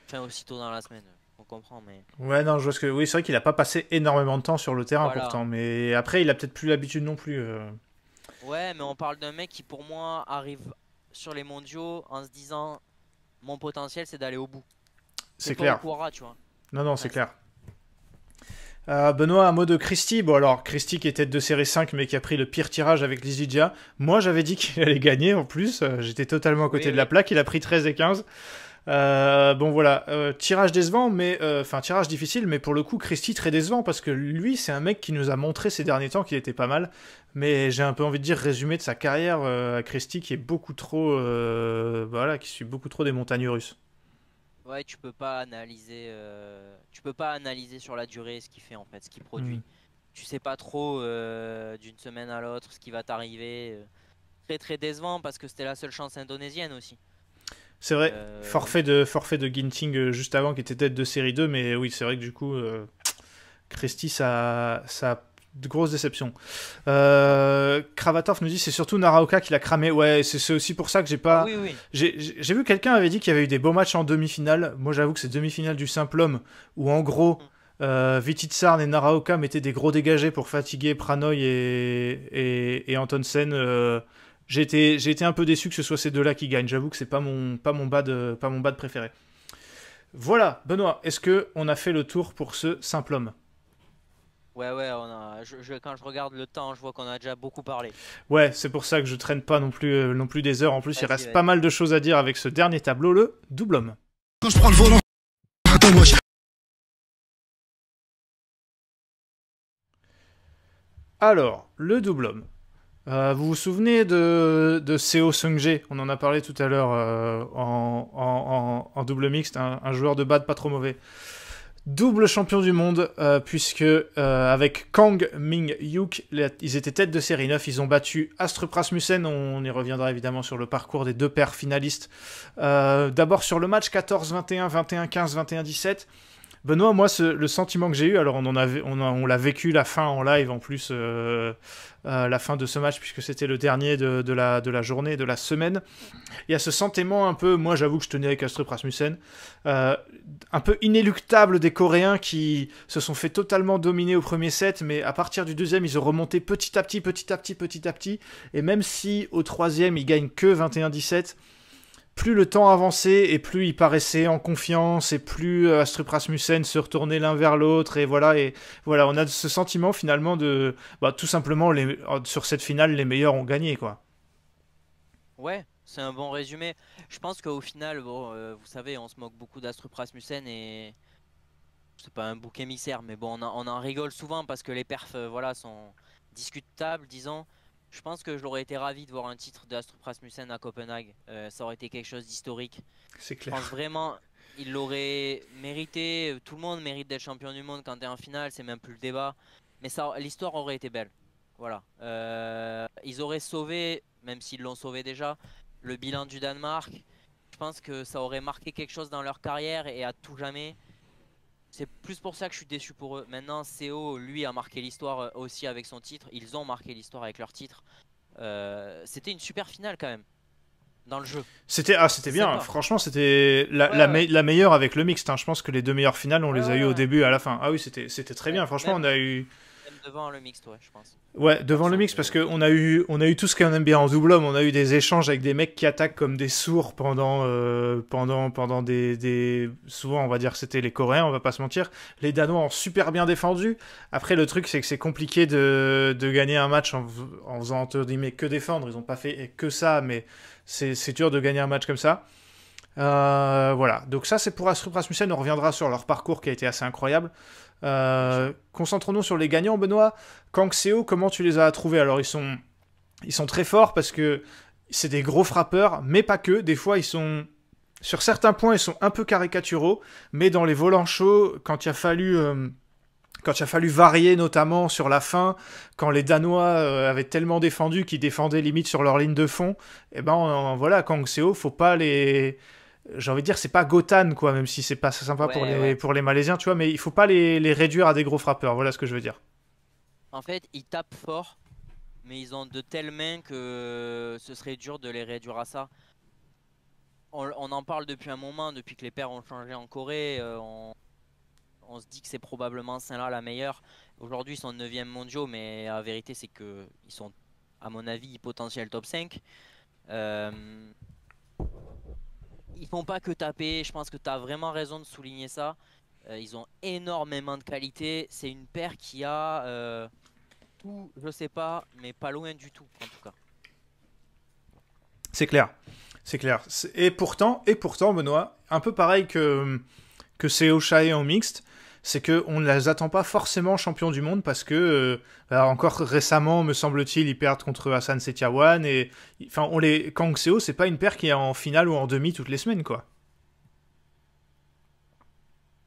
Enfin, aussitôt dans la semaine. On comprend, mais. Ouais, non, je vois que. Oui, c'est vrai qu'il n'a pas passé énormément de temps sur le terrain pourtant, mais après, il a peut-être plus l'habitude non plus. Euh. Ouais, mais on parle d'un mec qui, pour moi, arrive sur les mondiaux en se disant mon potentiel, c'est d'aller au bout. C'est clair. le tu vois. Non, non, c'est clair. Euh, Benoît, un mot de Christy. Bon, alors, Christy qui était de série 5, mais qui a pris le pire tirage avec Lizidia. Moi, j'avais dit qu'il allait gagner en plus. Euh, j'étais totalement à côté de la plaque. Il a pris 13 et 15. Euh, bon, voilà. tirage décevant, mais. Enfin, tirage difficile, mais pour le coup, Christy, très décevant parce que lui, c'est un mec qui nous a montré ces derniers temps qu'il était pas mal. Mais j'ai un peu envie de dire résumé de sa carrière à Christy, qui est beaucoup trop. voilà, qui suit beaucoup trop des montagnes russes tu peux pas analyser, euh, tu peux pas analyser sur la durée ce qu'il fait en fait, ce qu'il produit. Mm. Tu sais pas trop euh, d'une semaine à l'autre ce qui va t'arriver. Très très décevant parce que c'était la seule chance indonésienne aussi. C'est vrai, euh, forfait de forfait de Ginting juste avant qui était tête de série 2, mais oui c'est vrai que du coup Christie, ça ça de déception déception. Euh, Kravatov nous dit c'est surtout Naraoka qui l'a cramé. Ouais, c'est aussi pour ça que j'ai pas. J'ai vu quelqu'un avait dit qu'il y avait eu des beaux matchs en demi-finale. Moi, j'avoue que c'est demi-finale du simple homme où en gros. Euh, Vititsarn et Naraoka mettaient des gros dégagés pour fatiguer Pranoy et, et, et Antonsen. Euh, j'ai été, un peu déçu que ce soit ces deux-là qui gagnent. J'avoue que c'est pas mon, pas mon bad, pas mon préféré. Voilà, Benoît, est-ce que on a fait le tour pour ce simple homme Ouais, ouais, quand je regarde le temps, je vois qu'on a déjà beaucoup parlé. Ouais, c'est pour ça que je traîne pas non plus, euh, des heures. En plus, il reste pas mal de choses à dire avec ce dernier tableau, le double homme. Quand je prends le volant, Alors, le double homme. Euh, vous vous souvenez de, de Seo g On en a parlé tout à l'heure euh, en, en, double mixte, un, joueur de bad pas trop mauvais double champion du monde, euh, puisque euh, avec Kang Ming Yuk, ils étaient tête de série 9, ils ont battu Astrup on y reviendra évidemment sur le parcours des deux paires finalistes. Euh, d'abord sur le match 14-21, 21-15, 21-17. Benoît, moi, le sentiment que j'ai eu, alors on en on, l'a vécu la fin en live en plus, euh, euh, la fin de ce match puisque c'était le dernier de, la, de la journée, de la semaine. Il y a ce sentiment un peu, moi, j'avoue que je tenais avec Astrup Rasmussen, euh, un peu inéluctable des Coréens qui se sont fait totalement dominer au premier set, mais à partir du deuxième, ils ont remonté petit à petit, petit à petit, petit à petit, et même si au troisième, ils gagnent que 21-17 plus le temps avançait et plus ils paraissaient en confiance et plus euh, Astrup Rasmussen se retournait l'un vers l'autre et voilà et voilà on a ce sentiment finalement de bah, tout simplement les, sur cette finale les meilleurs ont gagné quoi. Ouais, c'est un bon résumé. Je pense qu'au final euh, vous savez on se moque beaucoup d'Astrup Rasmussen et c'est pas un bouc émissaire mais bon on, en rigole souvent parce que les perfs euh, voilà sont discutables disons je pense que je l'aurais été ravi de voir un titre de prasmussen à Copenhague. Euh, ça aurait été quelque chose d'historique. C'est clair. Je pense vraiment, il l'aurait mérité. Euh, tout le monde mérite d'être champion du monde quand tu es en finale, c'est même plus le débat. Mais l'histoire aurait été belle. Voilà. Euh, ils auraient sauvé, même s'ils l'ont sauvé déjà, le bilan du Danemark. Je pense que ça aurait marqué quelque chose dans leur carrière et à tout jamais. C'est plus pour ça que je suis déçu pour eux. Maintenant, CO, lui, a marqué l'histoire euh, aussi avec son titre. Ils ont marqué l'histoire avec leur titre. Euh, c'était une super finale quand même dans le jeu. C'était ah c'était bien. Franchement, c'était la, la, meilleure avec le mixte. Hein. Je pense que les deux meilleures finales, on les a eu au début et à la fin. Ah oui, c'était très bien. Franchement, on a eu devant le mix, ouais, je pense. Ouais, devant le mix parce qu'on a eu, on a eu tout ce qu'on aime bien en double homme. On a eu des échanges avec des mecs qui attaquent comme des sourds pendant, euh, pendant, pendant des, des, souvent on va dire que c'était les Coréens, on va pas se mentir. Les Danois ont super bien défendu. Après le truc c'est que c'est compliqué de, de gagner un match en, faisant entre guillemets que défendre. Ils ont pas fait que ça, mais c'est dur de gagner un match comme ça. Euh, voilà, donc ça c'est pour Astrup Rasmussen, on reviendra sur leur parcours qui a été assez incroyable. Euh, concentrons-nous sur les gagnants, Benoît. Kang Seo, comment tu les as trouvés Alors ils sont, ils sont très forts parce que c'est des gros frappeurs, mais pas que. Des fois ils sont, sur certains points ils sont un peu caricaturaux, mais dans les volants chauds, quand il a fallu... Euh, quand il a fallu varier notamment sur la fin, quand les Danois avaient tellement défendu qu'ils défendaient limite sur leur ligne de fond, et eh ben voilà, Kang Seo, faut pas les j'ai envie de dire, c'est pas Gotan, quoi, même si c'est pas sympa pour, les, pour les Malaisiens, tu vois, mais il faut pas les, réduire à des gros frappeurs, voilà ce que je veux dire. En fait, ils tapent fort, mais ils ont de telles mains que ce serait dur de les réduire à ça. On, en parle depuis un moment, depuis que les pères ont changé en Corée, euh, on, se dit que c'est probablement celle-là la meilleure. Aujourd'hui, ils sont 9 mondiaux, mais la vérité, c'est que ils sont, à mon avis, potentiel top 5. Euh, ils font pas que taper. Je pense que tu as vraiment raison de souligner ça. Euh, ils ont énormément de qualité. C'est une paire qui a euh, tout, je sais pas, mais pas loin du tout en tout cas. C'est clair, c'est clair. Et pourtant, et pourtant, Benoît, un peu pareil que que chat et en mixte, c'est qu'on ne les attend pas forcément champions du monde parce que, euh, encore récemment, me semble-t-il, ils perdent contre Hassan Setiawan et, enfin, on les, Kang Seo, c'est pas une paire qui est en finale ou en demi toutes les semaines, quoi.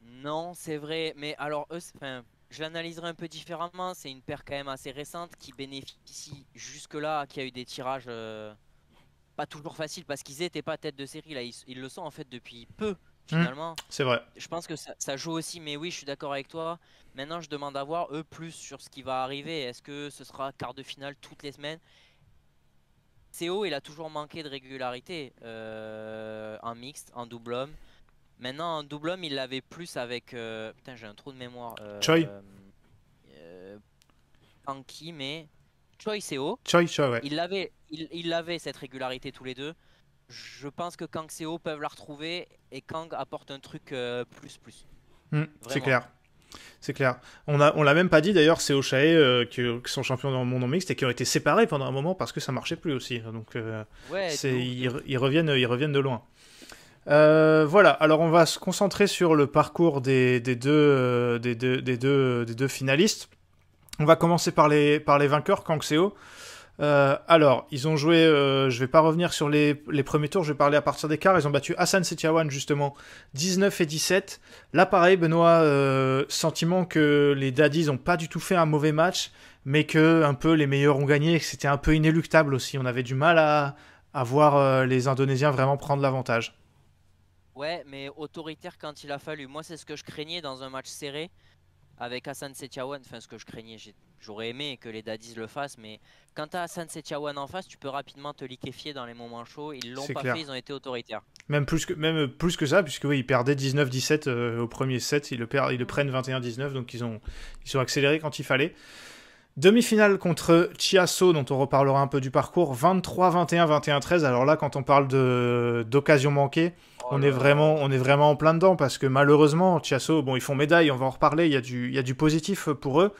Non, c'est vrai, mais alors eux, enfin, je l'analyserai un peu différemment. C'est une paire quand même assez récente qui bénéficie jusque-là, qui a eu des tirages euh, pas toujours faciles parce qu'ils n'étaient pas tête de série là. Ils, ils le sont en fait depuis peu. Mm. finalement. c'est vrai. Je pense que ça, joue aussi, mais oui, je suis d'accord avec toi. Maintenant, je demande à voir eux plus sur ce qui va arriver. Est-ce que ce sera quart de finale toutes les semaines CO, il a toujours manqué de régularité euh, en mixte, en double homme. Maintenant, en double homme, il l'avait plus avec. Euh, putain, j'ai un trou de mémoire. Euh, Choi. qui euh, mais. Choi CO. Choi, Choi, ouais. Il l'avait il, il avait cette régularité tous les deux je pense que Kang Seo peuvent la retrouver et Kang apporte un truc euh, plus plus. Hmm, c'est clair. C'est clair. On a, on l'a même pas dit d'ailleurs, c'est Oshae euh, qui, sont champions dans le monde mixte et qui ont été séparés pendant un moment parce que ça marchait plus aussi. Donc, euh, ils, reviennent, ils reviennent de loin. voilà, alors on va se concentrer sur le parcours des, deux, des, deux, des, deux, finalistes. On va commencer par les, par les vainqueurs, Kang Seo. Euh, alors, ils ont joué, je euh, je vais pas revenir sur les, premiers tours, je vais parler à partir des quarts. Ils ont battu Hassan Setiawan, justement, 19 et 17. Là, pareil, Benoît, euh, sentiment que les Daddies n'ont pas du tout fait un mauvais match, mais que un peu les meilleurs ont gagné que c'était un peu inéluctable aussi. On avait du mal à, à voir les Indonésiens vraiment prendre l'avantage. Ouais, mais autoritaire quand il a fallu. Moi, c'est ce que je craignais dans un match serré avec Hassan Setiawan, enfin ce que je craignais, j'aurais aimé que les daddies le fassent, mais quand as Hassan Setiawan en face, tu peux rapidement te liquéfier dans les moments chauds. Ils l'ont pas fait, ils ont été autoritaires. Même plus que, même plus que ça, puisque oui, ils perdaient 19-17 euh, au premier set, ils le, le prennent 21-19, donc ils ont, ils accéléré quand il fallait. Demi-finale contre Chiasso, dont on reparlera un peu du parcours, 23-21, 21-13. Alors là, quand on parle d'occasion manquées manquée, Oh on, est vraiment, on est vraiment en plein dedans parce que malheureusement, Tiasso, bon, ils font médaille, on va en reparler, il y, a du, il y a du positif pour eux,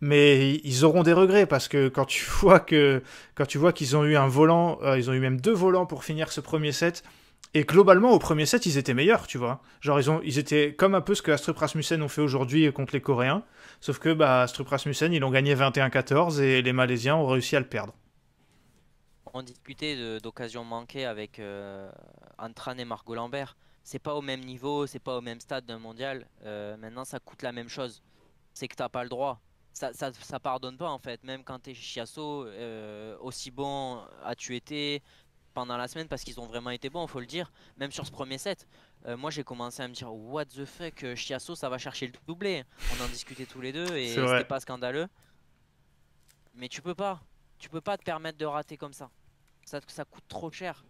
mais ils auront des regrets parce que quand tu vois que quand tu vois qu'ils ont eu un volant, euh, ils ont eu même deux volants pour finir ce premier set. Et globalement, au premier set, ils étaient meilleurs, tu vois. Genre, ils, ont, ils étaient comme un peu ce que Astrup Rasmussen ont fait aujourd'hui euh, contre les Coréens. Sauf que bah, Astrup Rasmussen, ils ont gagné 21-14 et les Malaisiens ont réussi à le perdre on discutait d'occasions manquées avec euh, Antran et Margot Lambert. C'est pas au même niveau, c'est pas au même stade d'un mondial. Euh, maintenant, ça coûte la même chose. C'est que t'as pas le droit. Ça, ça, pardonne pas en fait, même quand t'es chiasso, euh, aussi bon as-tu été pendant la semaine parce qu'ils ont vraiment été bons, faut le dire. Même sur ce premier set, moi j'ai commencé à me dire What the fuck, chiasso ça va chercher le doublé. On en discutait tous les deux et c'était pas scandaleux. Mais tu peux pas, tu peux pas te permettre de rater comme ça ça, ça coûte trop cher.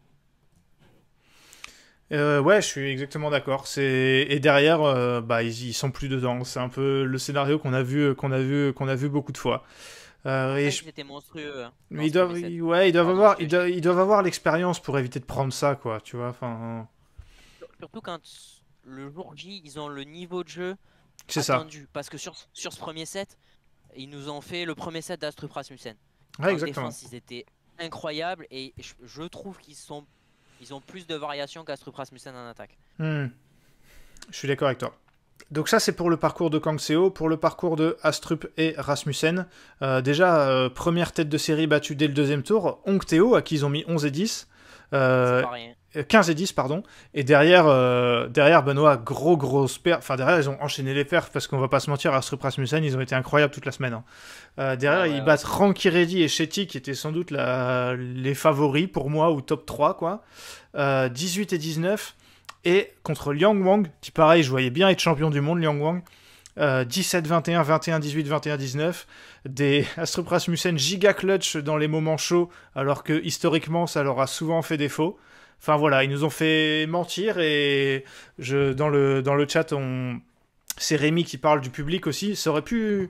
Euh, ouais, je suis exactement d'accord. C'est et derrière, euh, bah ils, ils, sont plus dedans. C'est un peu le scénario qu'on a vu, qu'on a vu, qu'on a vu beaucoup de fois. Euh, monstrueux. Hein, mais ils doivent, ouais, ils doivent avoir, ils doivent, avoir l'expérience pour éviter de prendre ça, quoi. Tu vois, enfin. Hein. Surtout quand le jour J, ils ont le niveau de jeu attendu. Ça. Parce que sur, sur ce premier set, ils nous ont fait le premier set d'Astrup Rasmussen. Ouais, exactement. ils étaient incroyable et je, trouve qu'ils sont ils ont plus de variations qu'Astrup Rasmussen en attaque. Hmm. Je suis d'accord avec toi. Donc ça c'est pour le parcours de Kangseo, pour le parcours de Astrup et Rasmussen. Euh, déjà, euh, première tête de série battue dès le deuxième tour, Teo à qui ils ont mis 11 et 10. Euh, c'est pas rien. 15 euh, et 10, pardon. Et derrière, euh, derrière Benoît, gros, grosse perte. Enfin, derrière, ils ont enchaîné les perfs parce qu'on va pas se mentir, Astrup Rasmussen, ils ont été incroyables toute la semaine. Hein. Euh, derrière, ah ils battent Ranky Reddy et Shetty, qui étaient sans doute les favoris pour moi, ou top 3, quoi. 18 et 19. Et contre Liang Wang, qui pareil, je voyais bien être champion du monde, Liang Wang. 17, 21, 21, 18, 21, 19. Des Astrup giga clutch dans les moments chauds, alors que historiquement, ça leur a souvent fait défaut. Enfin voilà, ils nous ont fait mentir et je, dans, le, dans le chat, on... c'est Rémi qui parle du public aussi. Ça aurait pu,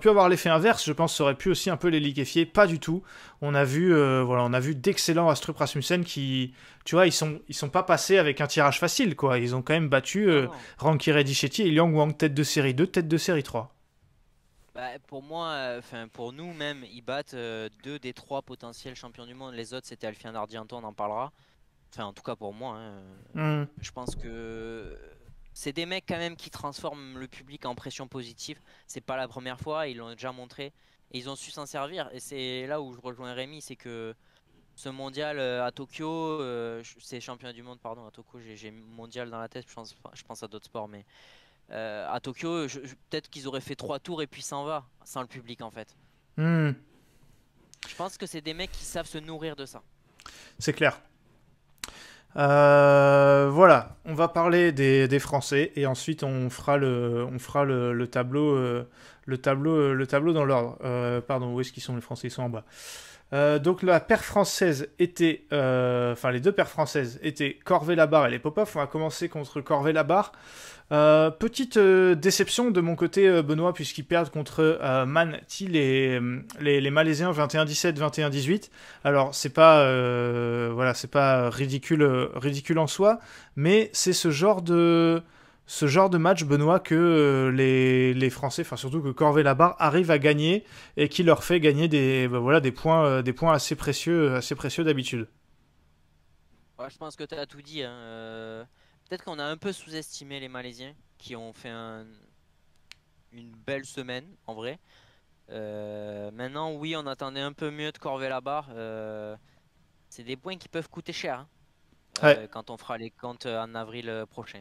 pu avoir l'effet inverse, je pense, ça aurait pu aussi un peu les liquéfier. Pas du tout. On a vu, euh, voilà, on a vu d'excellents Astrup Rasmussen qui, tu vois, ils sont, ils sont pas passés avec un tirage facile, quoi. Ils ont quand même battu euh, Ranky et Liang Wang, tête de série 2, tête de série 3. Bah, pour moi, euh, pour nous même, ils battent euh, deux des trois potentiels champions du monde. Les autres, c'était Alfian Ardianto, on en parlera. Enfin, en tout cas pour moi. Hein. Mmh. Je pense que c'est des mecs quand même qui transforment le public en pression positive. C'est pas la première fois, ils l'ont déjà montré. Et ils ont su s'en servir. Et c'est là où je rejoins Rémi, c'est que ce mondial euh, à Tokyo, euh, c'est champion du monde, pardon, à Tokyo, j'ai mondial dans la tête, je pense, je pense à d'autres sports, mais euh, à Tokyo, peut-être qu'ils auraient fait trois tours et puis s'en va, sans le public en fait. Mmh. Je pense que c'est des mecs qui savent se nourrir de ça. C'est clair. Euh, voilà, on va parler des, Français et ensuite on fera le, on fera le, tableau, euh, le tableau, le tableau dans l'ordre. Euh, pardon, où est-ce qu'ils sont les Français Ils sont en bas. Euh, donc la paire française était, euh, enfin les deux paires françaises étaient Corvée-Labarre et les Popov. On a commencé contre Corvée-Labarre. Euh, petite déception de mon côté, Benoît, puisqu'ils perdent contre Man les, Malaisiens 21-17, 21-18. Alors c'est pas, voilà, c'est pas ridicule, ridicule en soi, mais c'est ce genre de ce genre de match, Benoît, que euh, les, Français, enfin surtout que Corvée Barre arrive à gagner et qui leur fait gagner des, bah, voilà, des points, euh, des points assez précieux, euh, assez précieux d'habitude. je pense que tu as tout dit. Hein. Peut-être qu'on a un peu sous-estimé les Malaisiens qui ont fait une belle semaine en vrai. maintenant, oui, on attendait un peu mieux de Corvée la barre. C'est des points qui peuvent coûter cher hein, quand on fera les comptes en avril prochain.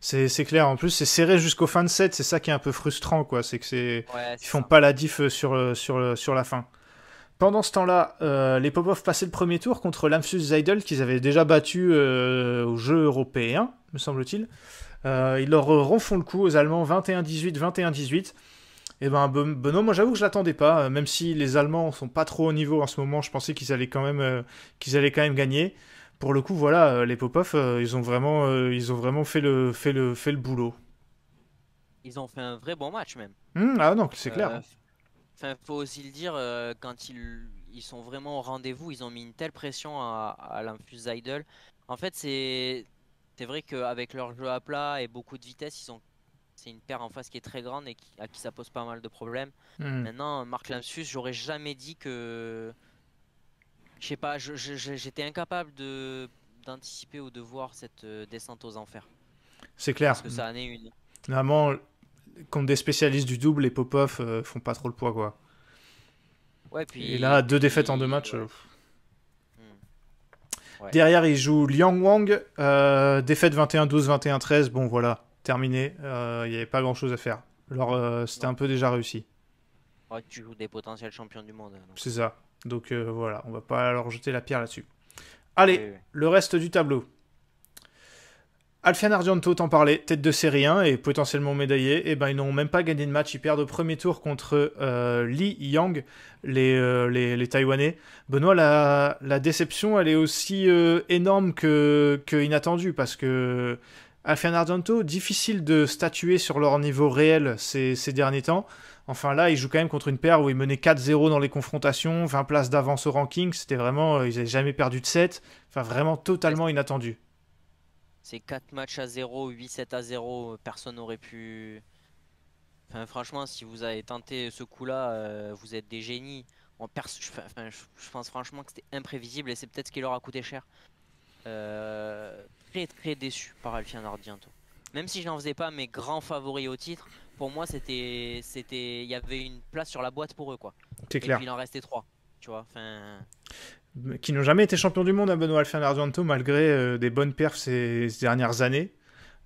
C'est clair. En plus, c'est serré jusqu'au fin de set. C'est ça qui est un peu frustrant, quoi. C'est que c'est ils font pas la diff sur sur sur la fin. Pendant ce temps-là, euh, les Popov passaient le premier tour contre Lamsus Zeidel qu'ils avaient déjà battu aux euh, au jeu européen, me semble-t-il. Euh, ils leur ronfont le coup aux Allemands 21-18, 21-18. Et eh ben Benoît, moi j'avoue que je l'attendais pas, même si les Allemands sont pas trop au niveau en ce moment, je pensais qu'ils allaient quand même qu'ils allaient quand même gagner pour le coup, voilà, euh, les Popov, euh, ils ont vraiment, euh, ils ont vraiment fait le, fait le, fait le boulot. Ils ont fait un vrai bon match même. Hmm, ah non, c'est clair. Il faut aussi le dire, quand ils, ils sont vraiment au rendez-vous, ils ont mis une telle pression à, à En fait, c'est c'est vrai qu'avec leur jeu à plat et beaucoup de vitesse, ils c'est une paire en face qui est très grande et à qui ça pose pas mal de problèmes. Hmm. Maintenant, Marc Lamsus, j'aurais jamais dit que je sais pas, j'étais incapable d'anticiper ou de voir cette euh, descente aux enfers. C'est clair. Parce que ça en est une. Normalement, contre des spécialistes du double, les pop euh, font pas trop le poids, quoi. Ouais, puis... Et là, deux défaites en deux matchs. Hmm. Derrière, il joue Liang Wang. Euh, défaite 21-12, 21-13. Bon, voilà, terminé. Euh, il n'y avait pas grand-chose à faire. Alors, c'était un peu déjà réussi. Ouais, tu joues des potentiels champions du monde. C'est ça. Donc euh, voilà, on va pas leur jeter la pierre là-dessus. Allez, le reste du tableau. Alfian Argento, t'en parlais, tête de série 1 et potentiellement médaillé. Et eh ben ils n'ont même pas gagné de match. Ils perdent au premier tour contre euh, Li Yang, les, euh, Taïwanais. Benoît, la, déception, elle est aussi énorme qu'inattendue parce que Alfian difficile de statuer sur leur niveau réel ces derniers temps. Enfin là, il joue quand même contre une paire où ils menait 4-0 dans les confrontations, 20 places d'avance au ranking. C'était vraiment, euh, ils n'avaient jamais perdu de 7. Enfin, vraiment totalement inattendu. C'est 4 matchs à 0, 8-7 à 0. Euh, personne n'aurait pu. Enfin, franchement, si vous avez tenté ce coup-là, euh, vous êtes des génies. en je pense franchement que c'était imprévisible et c'est peut-être ce qui leur a coûté cher. très très déçu par Alfian bientôt même si je n'en faisais pas mes grands favoris au titre, pour moi c'était c'était il y avait une place sur la boîte pour eux quoi. C'est clair. il en restait trois, tu vois. qui n'ont jamais été champions du monde à hein, Benoît et Argento malgré euh, des bonnes perfs ces, dernières années.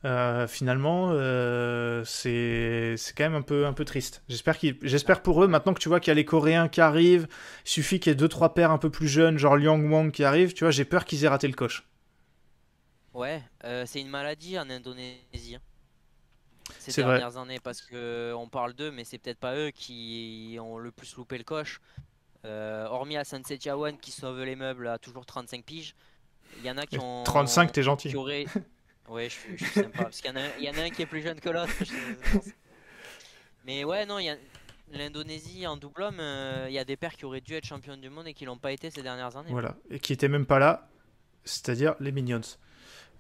Euh, finalement, euh, c'est quand même un peu, un peu triste. J'espère pour eux, maintenant que tu vois qu'il y a les Coréens qui arrivent, il suffit qu'il y ait deux trois paires un peu plus jeunes, genre Liang Wang qui arrive, tu vois, j'ai peur qu'ils aient raté le coche. Ouais, euh, c'est une maladie en Indonésie. Ces dernières années, parce que euh, on parle d'eux, mais c'est peut-être pas eux qui ont le plus loupé le coche. Euh, hormis à Sunset qui sauve les meubles à toujours 35 piges, il y en a qui ont. 35, t'es gentil. Qui Ouais, je, suis, sympa. parce qu'il y, en a un qui est plus jeune que l'autre. Mais ouais, non, L'Indonésie en double homme, il y a des pères qui auraient dû être champions du monde et qui l'ont pas été ces dernières années. Voilà, et qui étaient même pas là, c'est-à-dire les Minions.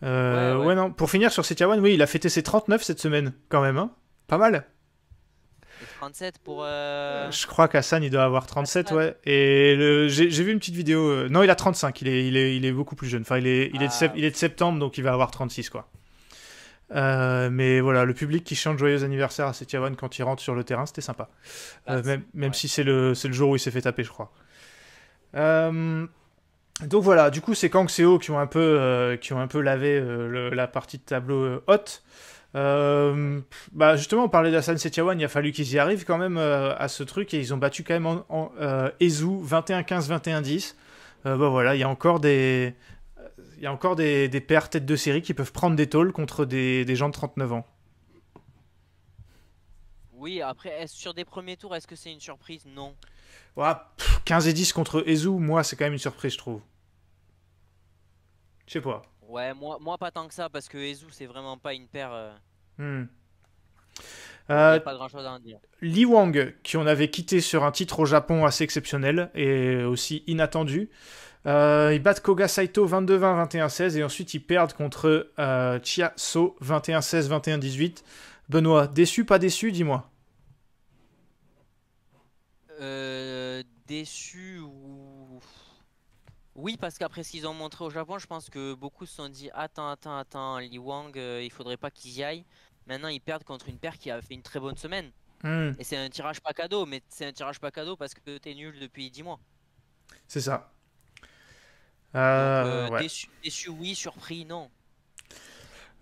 Euh, ouais, non. Pour finir sur Setiawan, oui, il a fêté ses 39 cette semaine, quand même. Hein. Pas mal. 37 pour. Euh, je crois qu'Hassan, il doit avoir 37, ouais. Et le... j'ai vu une petite vidéo. Euh, non, il a 35. Il est, il est, il est beaucoup plus jeune. Enfin, il est, il, est de ah. il est septembre, donc il va avoir 36, quoi. mais voilà, le public qui chante joyeux anniversaire à Setiawan quand il rentre sur le terrain, c'était sympa. Ah, même, même si c'est le, le jour où il s'est fait taper, je crois. Euh. Donc voilà, du coup, c'est Kang Seo qui ont un peu, euh, qui ont un peu lavé euh, la partie de tableau euh, haute. bah justement, on parlait San Setiawan, il a fallu qu'ils y arrivent quand même à ce truc et ils ont battu quand même en, en 21-15, 21-10. bah voilà, il y a encore des, il y a encore des, des paires tête de série qui peuvent prendre des tôles contre des, des gens de 39 ans. Oui, après, sur des premiers tours, est-ce que c'est une surprise Non. 15 et 10 contre Ezou, moi, c'est quand même une surprise, je trouve. Je sais pas. Ouais, moi, moi, pas tant que ça, parce que Ezou c'est vraiment pas une paire. Euh... Hmm. euh pas grand chose à en dire. Li Wang, qui on avait quitté sur un titre au Japon assez exceptionnel et aussi inattendu. Euh, ils battent Koga Saito 22-20, 21-16 et ensuite ils perdent contre euh, Chia So 21-16, 21-18. Benoît, déçu, pas déçu, dis-moi. Euh, déçu ou... Oui, parce qu'après ce qu'ils ont montré au Japon, je pense que beaucoup se sont dit Attends, attends, attends, Li Wang, euh, il faudrait pas qu'ils y aillent. Maintenant, ils perdent contre une paire qui a fait une très bonne semaine. Hmm. Et c'est un tirage pas cadeau, mais c'est un tirage pas cadeau parce que t'es nul depuis 10 mois. C'est ça. Euh, déçu, oui, surpris, non.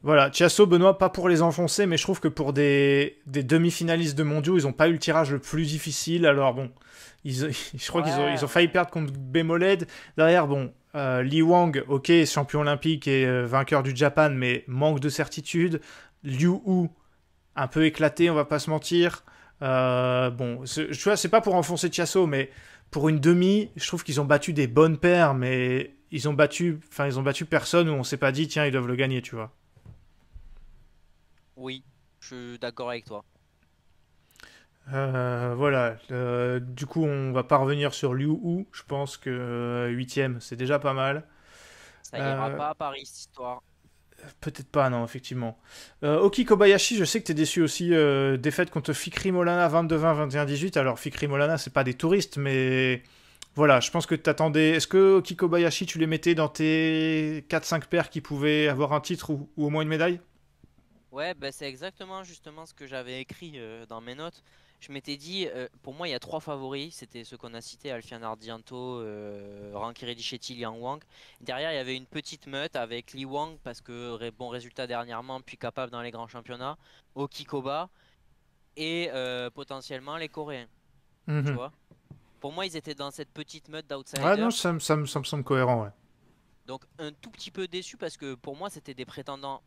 Voilà, Chiasso, Benoît, pas pour les enfoncer, mais je trouve que pour des, demi-finalistes de mondiaux, ils n'ont pas eu le tirage le plus difficile. Alors bon, je crois qu'ils ont, ils ont failli perdre contre Bemoled. Derrière, bon, euh, Li Wang, ok, champion olympique et euh, vainqueur du Japan, mais manque de certitude. Liu Hu, un peu éclaté, on va pas se mentir. Euh, bon, tu vois, c'est pas pour enfoncer Chiasso, mais pour une demi, je trouve qu'ils ont battu des bonnes paires, mais ils ont battu, enfin, ils ont battu personne où on s'est pas dit, tiens, ils doivent le gagner, tu vois. Oui, je suis d'accord avec toi. Euh, voilà, euh, du coup, on va pas revenir sur Liu Hu. Je pense que euh, huitième, c'est déjà pas mal. Ça ira pas à Paris, cette histoire. Peut-être pas, non, effectivement. Ok Kobayashi, je sais que tu es déçu aussi. défaite contre Fikri Molana 22-20, 21-18. Alors, Fikri Molana, c'est pas des touristes, mais voilà, je pense que tu attendais. Est-ce que Oki Kobayashi, tu les mettais dans tes 4-5 paires qui pouvaient avoir un titre ou au moins une médaille Ouais, bah, c'est exactement justement ce que j'avais écrit euh, dans mes notes. Je m'étais dit, euh, pour moi, il y a trois favoris. C'était ceux qu'on a cités, Alfian Ardianto, euh, Rankireddy Liang Wang. Derrière, il y avait une petite meute avec Li Wang, parce que bon résultat dernièrement, puis capable dans les grands championnats, Okikoba, et euh, potentiellement les Coréens. Mhm. Tu vois Pour moi, ils étaient dans cette petite meute d'outsiders. Ah non, ça, me semble cohérent, Donc un tout petit peu déçu parce que pour moi c'était des prétendants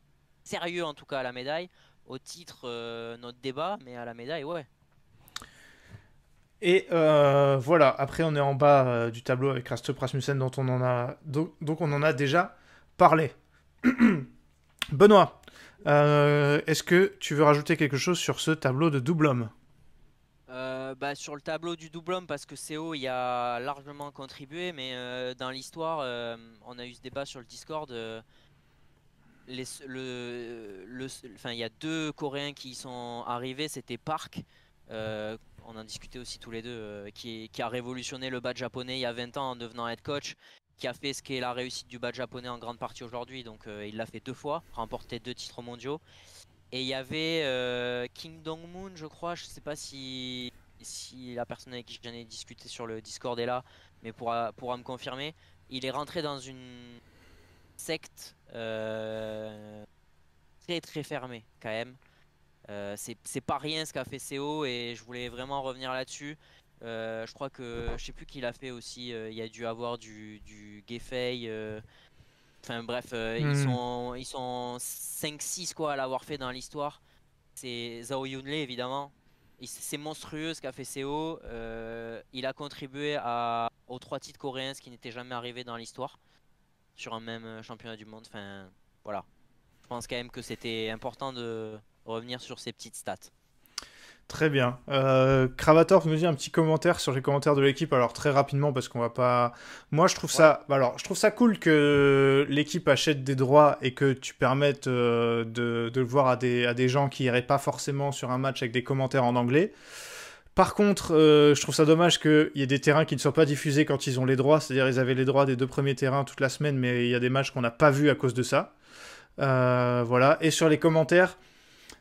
sérieux en tout cas à la médaille. Au titre, euh, notre débat, mais à la médaille, ouais. Et euh, voilà, après on est en bas euh, du tableau avec Rastrup Rasmussen dont on en a, donc, on en a déjà parlé. Benoît, est-ce que tu veux rajouter quelque chose sur ce tableau de double homme bah, sur le tableau du double homme, parce que CO y a largement contribué, mais dans l'histoire, on a eu ce débat sur le Discord le, enfin, il y a deux Coréens qui sont arrivés, c'était Park, euh, on en discutait aussi tous les deux, euh, qui, qui, a révolutionné le bad japonais il y a 20 ans en devenant head coach, qui a fait ce qu'est la réussite du bad japonais en grande partie aujourd'hui, donc euh, il l'a fait deux fois, remporté deux titres mondiaux. Et il y avait King Dong-moon, je crois, je ne sais pas si, si la personne avec qui j'en ai discuté sur le Discord est là, mais pourra me confirmer. Il est rentré dans une secte euh, très très fermé quand même. Euh, c'est pas rien ce qu'a fait Seo et je voulais vraiment revenir là-dessus. Euh, je crois que je sais plus qui l'a fait aussi. Il y a dû avoir du, du Enfin bref, ils hmm. sont ils sont 5 6 quoi à l'avoir fait dans l'histoire. C'est Zhao Yunle évidemment. C'est monstrueux ce qu'a fait Seo. il a contribué à, aux trois titres coréens, ce qui n'était jamais arrivé dans l'histoire sur un même euh, championnat du monde. Enfin, voilà. Je pense quand même que c'était important de revenir sur ces petites stats. Très bien. Euh, vous nous dit un petit commentaire sur les commentaires de l'équipe. Alors très rapidement parce qu'on va pas. Moi je trouve ça. Bah, alors je trouve ça cool que l'équipe achète des droits et que tu permettes euh, de, le voir à des, à des gens qui iraient pas forcément sur un match avec des commentaires en anglais. Par contre, euh, je trouve ça dommage qu'il y ait des terrains qui ne soient pas diffusés quand ils ont les droits. C'est-à-dire, ils avaient les droits des deux premiers terrains toute la semaine, mais il y a des matchs qu'on n'a pas vus à cause de ça. Euh, voilà. Et sur les commentaires,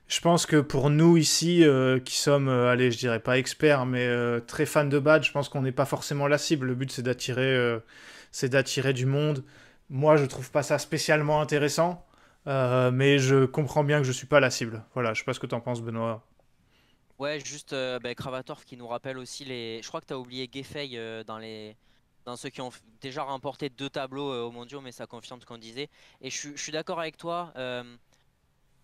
je pense que pour nous ici, euh, qui sommes, allez, je dirais pas experts, mais très fans de bad, je pense qu'on n'est pas forcément la cible. Le but, c'est d'attirer, c'est d'attirer du monde. Moi, je trouve pas ça spécialement intéressant, mais je comprends bien que je suis pas la cible. Voilà. Je sais pas ce que t'en penses, Benoît. Ouais, juste euh, bah, Kravatorf qui nous rappelle aussi les. Je crois que t'as oublié Gefei euh, dans les. Dans ceux qui ont déjà remporté deux tableaux euh, au mondiaux, mais ça confirme ce qu'on disait. Et je, suis d'accord avec toi.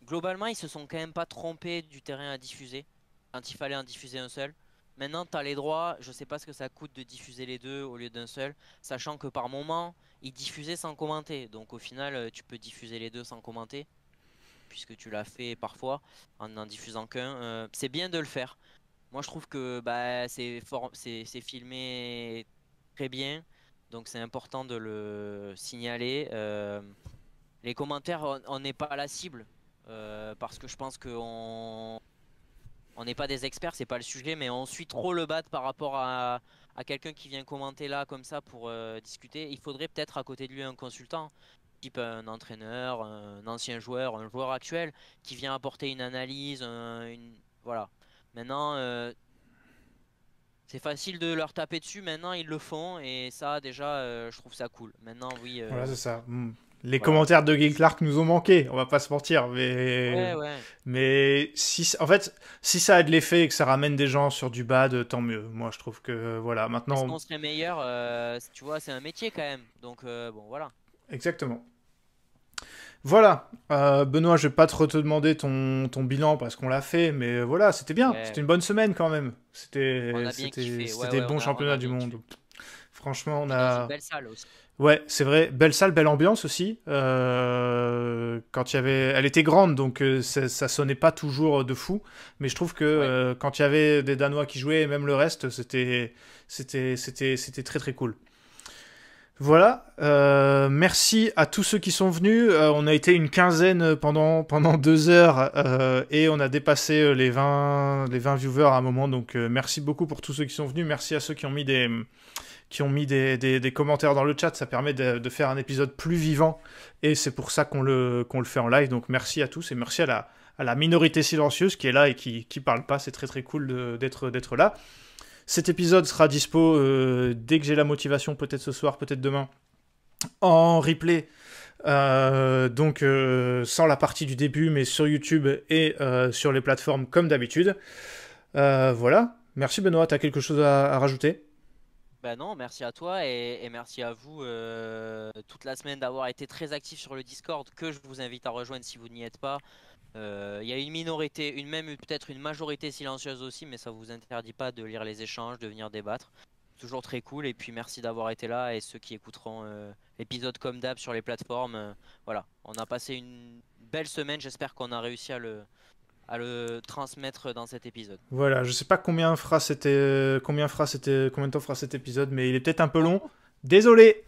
globalement, ils se sont quand même pas trompés du terrain à diffuser. Quand il fallait en diffuser un seul. Maintenant, t'as les droits. Je sais pas ce que ça coûte de diffuser les deux au lieu d'un seul. Sachant que par moment, ils diffusaient sans commenter. Donc au final, tu peux diffuser les deux sans commenter puisque tu l'as fait parfois en n'en diffusant qu'un. Euh, c'est bien de le faire. Moi, je trouve que bah, c'est filmé très bien, donc c'est important de le signaler. Euh, les commentaires, on n'est pas à la cible, euh, parce que je pense qu'on on n'est pas des experts, c'est pas le sujet, mais on suit trop le bat par rapport à, quelqu'un qui vient commenter là comme ça pour discuter. Il faudrait peut-être à côté de lui un consultant type euh, un entraîneur, un ancien joueur, un joueur actuel qui vient apporter une analyse, une... voilà. Maintenant, euh, c'est facile de leur taper dessus. Maintenant, ils le font et ça, déjà, euh, je trouve ça cool. Maintenant, oui. Voilà, c'est ça. Hmm. Les commentaires de Gil Clark nous ont manqué, on va pas se mentir, mais mais si en fait si ça a de l'effet et que ça ramène des gens sur du bad, tant mieux. Moi je trouve que voilà maintenant. serait meilleur, tu vois, c'est un métier quand même, donc bon voilà. Exactement. Voilà, euh, Benoît, je vais pas trop te demander ton, ton bilan parce qu'on l'a fait, mais voilà, c'était bien, c'était une bonne semaine quand même. C'était des bons championnats du monde. Franchement, on a. belle salle Ouais, c'est vrai, belle salle, belle ambiance aussi. Euh, quand y elle était grande, donc euh, ça, ça, sonnait pas toujours de fou, mais je trouve que quand il y avait des Danois qui jouaient, et même le reste, c'était c'était c'était c'était très très cool. Voilà, euh, merci à tous ceux qui sont venus. Euh, on a été une quinzaine pendant, pendant deux heures euh, et on a dépassé les 20, les viewers à un moment. Donc merci beaucoup pour tous ceux qui sont venus. Merci à ceux qui ont mis des, qui ont mis des, commentaires dans le chat. Ça permet de, faire un épisode plus vivant et c'est pour ça qu'on le, qu'on le fait en live. Donc merci à tous et merci à la, à la minorité silencieuse qui est là et qui ne parle pas. C'est très très cool d'être là. Cet épisode sera dispo euh, dès que j'ai la motivation, peut-être ce soir, peut-être demain, en replay. Euh, donc euh, sans la partie du début, mais sur YouTube et sur les plateformes comme d'habitude. voilà. Merci Benoît, as quelque chose à, rajouter Ben non, merci à toi et, et merci à vous toute la semaine d'avoir été très actif sur le Discord que je vous invite à rejoindre si vous n'y êtes pas. Il euh, y a une minorité, une même peut-être une majorité silencieuse aussi, mais ça vous interdit pas de lire les échanges, de venir débattre. Toujours très cool et puis merci d'avoir été là et ceux qui écouteront euh, l'épisode comme d'hab sur les plateformes. Euh, voilà, on a passé une belle semaine, j'espère qu'on a réussi à le, transmettre dans cet épisode. Voilà, je sais pas combien fera combien fera c'était combien de temps fera cet épisode, mais il est peut-être un peu long. Désolé.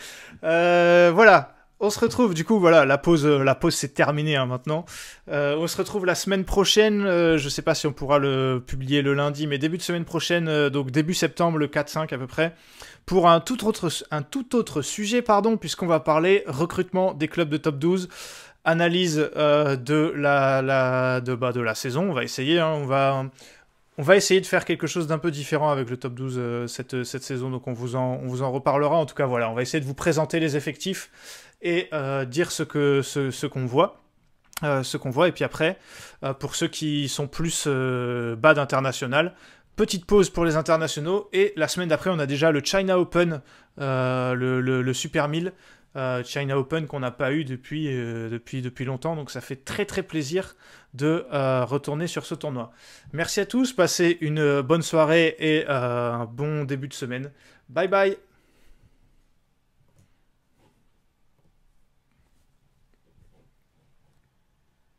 voilà, on se retrouve. Du coup, voilà, la pause, euh, la pause c'est terminé hein, maintenant. Euh, on se retrouve la semaine prochaine. je euh, je sais pas si on pourra le publier le lundi, mais début de semaine prochaine, donc début septembre, le 4-5 à peu près, pour un tout autre, un tout autre sujet, pardon, puisqu'on va parler recrutement des clubs de top 12 analyse de la, de, bah, de la saison on va essayer hein, on va on va essayer de faire quelque chose d'un peu différent avec le top 12 cette, cette saison, donc on vous, on vous en reparlera. En tout cas, voilà, on va essayer de vous présenter les effectifs et euh, dire ce que ce, qu'on voit. Euh, ce qu'on voit, et puis après, euh, pour ceux qui sont plus bas d'international, petite pause pour les internationaux, et la semaine d'après, on a déjà le China Open, le, Super 1000, China Open qu'on n'a pas eu depuis, depuis, depuis longtemps. Donc ça fait très très plaisir de retourner sur ce tournoi. Merci à tous, passez une bonne soirée et un bon début de semaine. Bye bye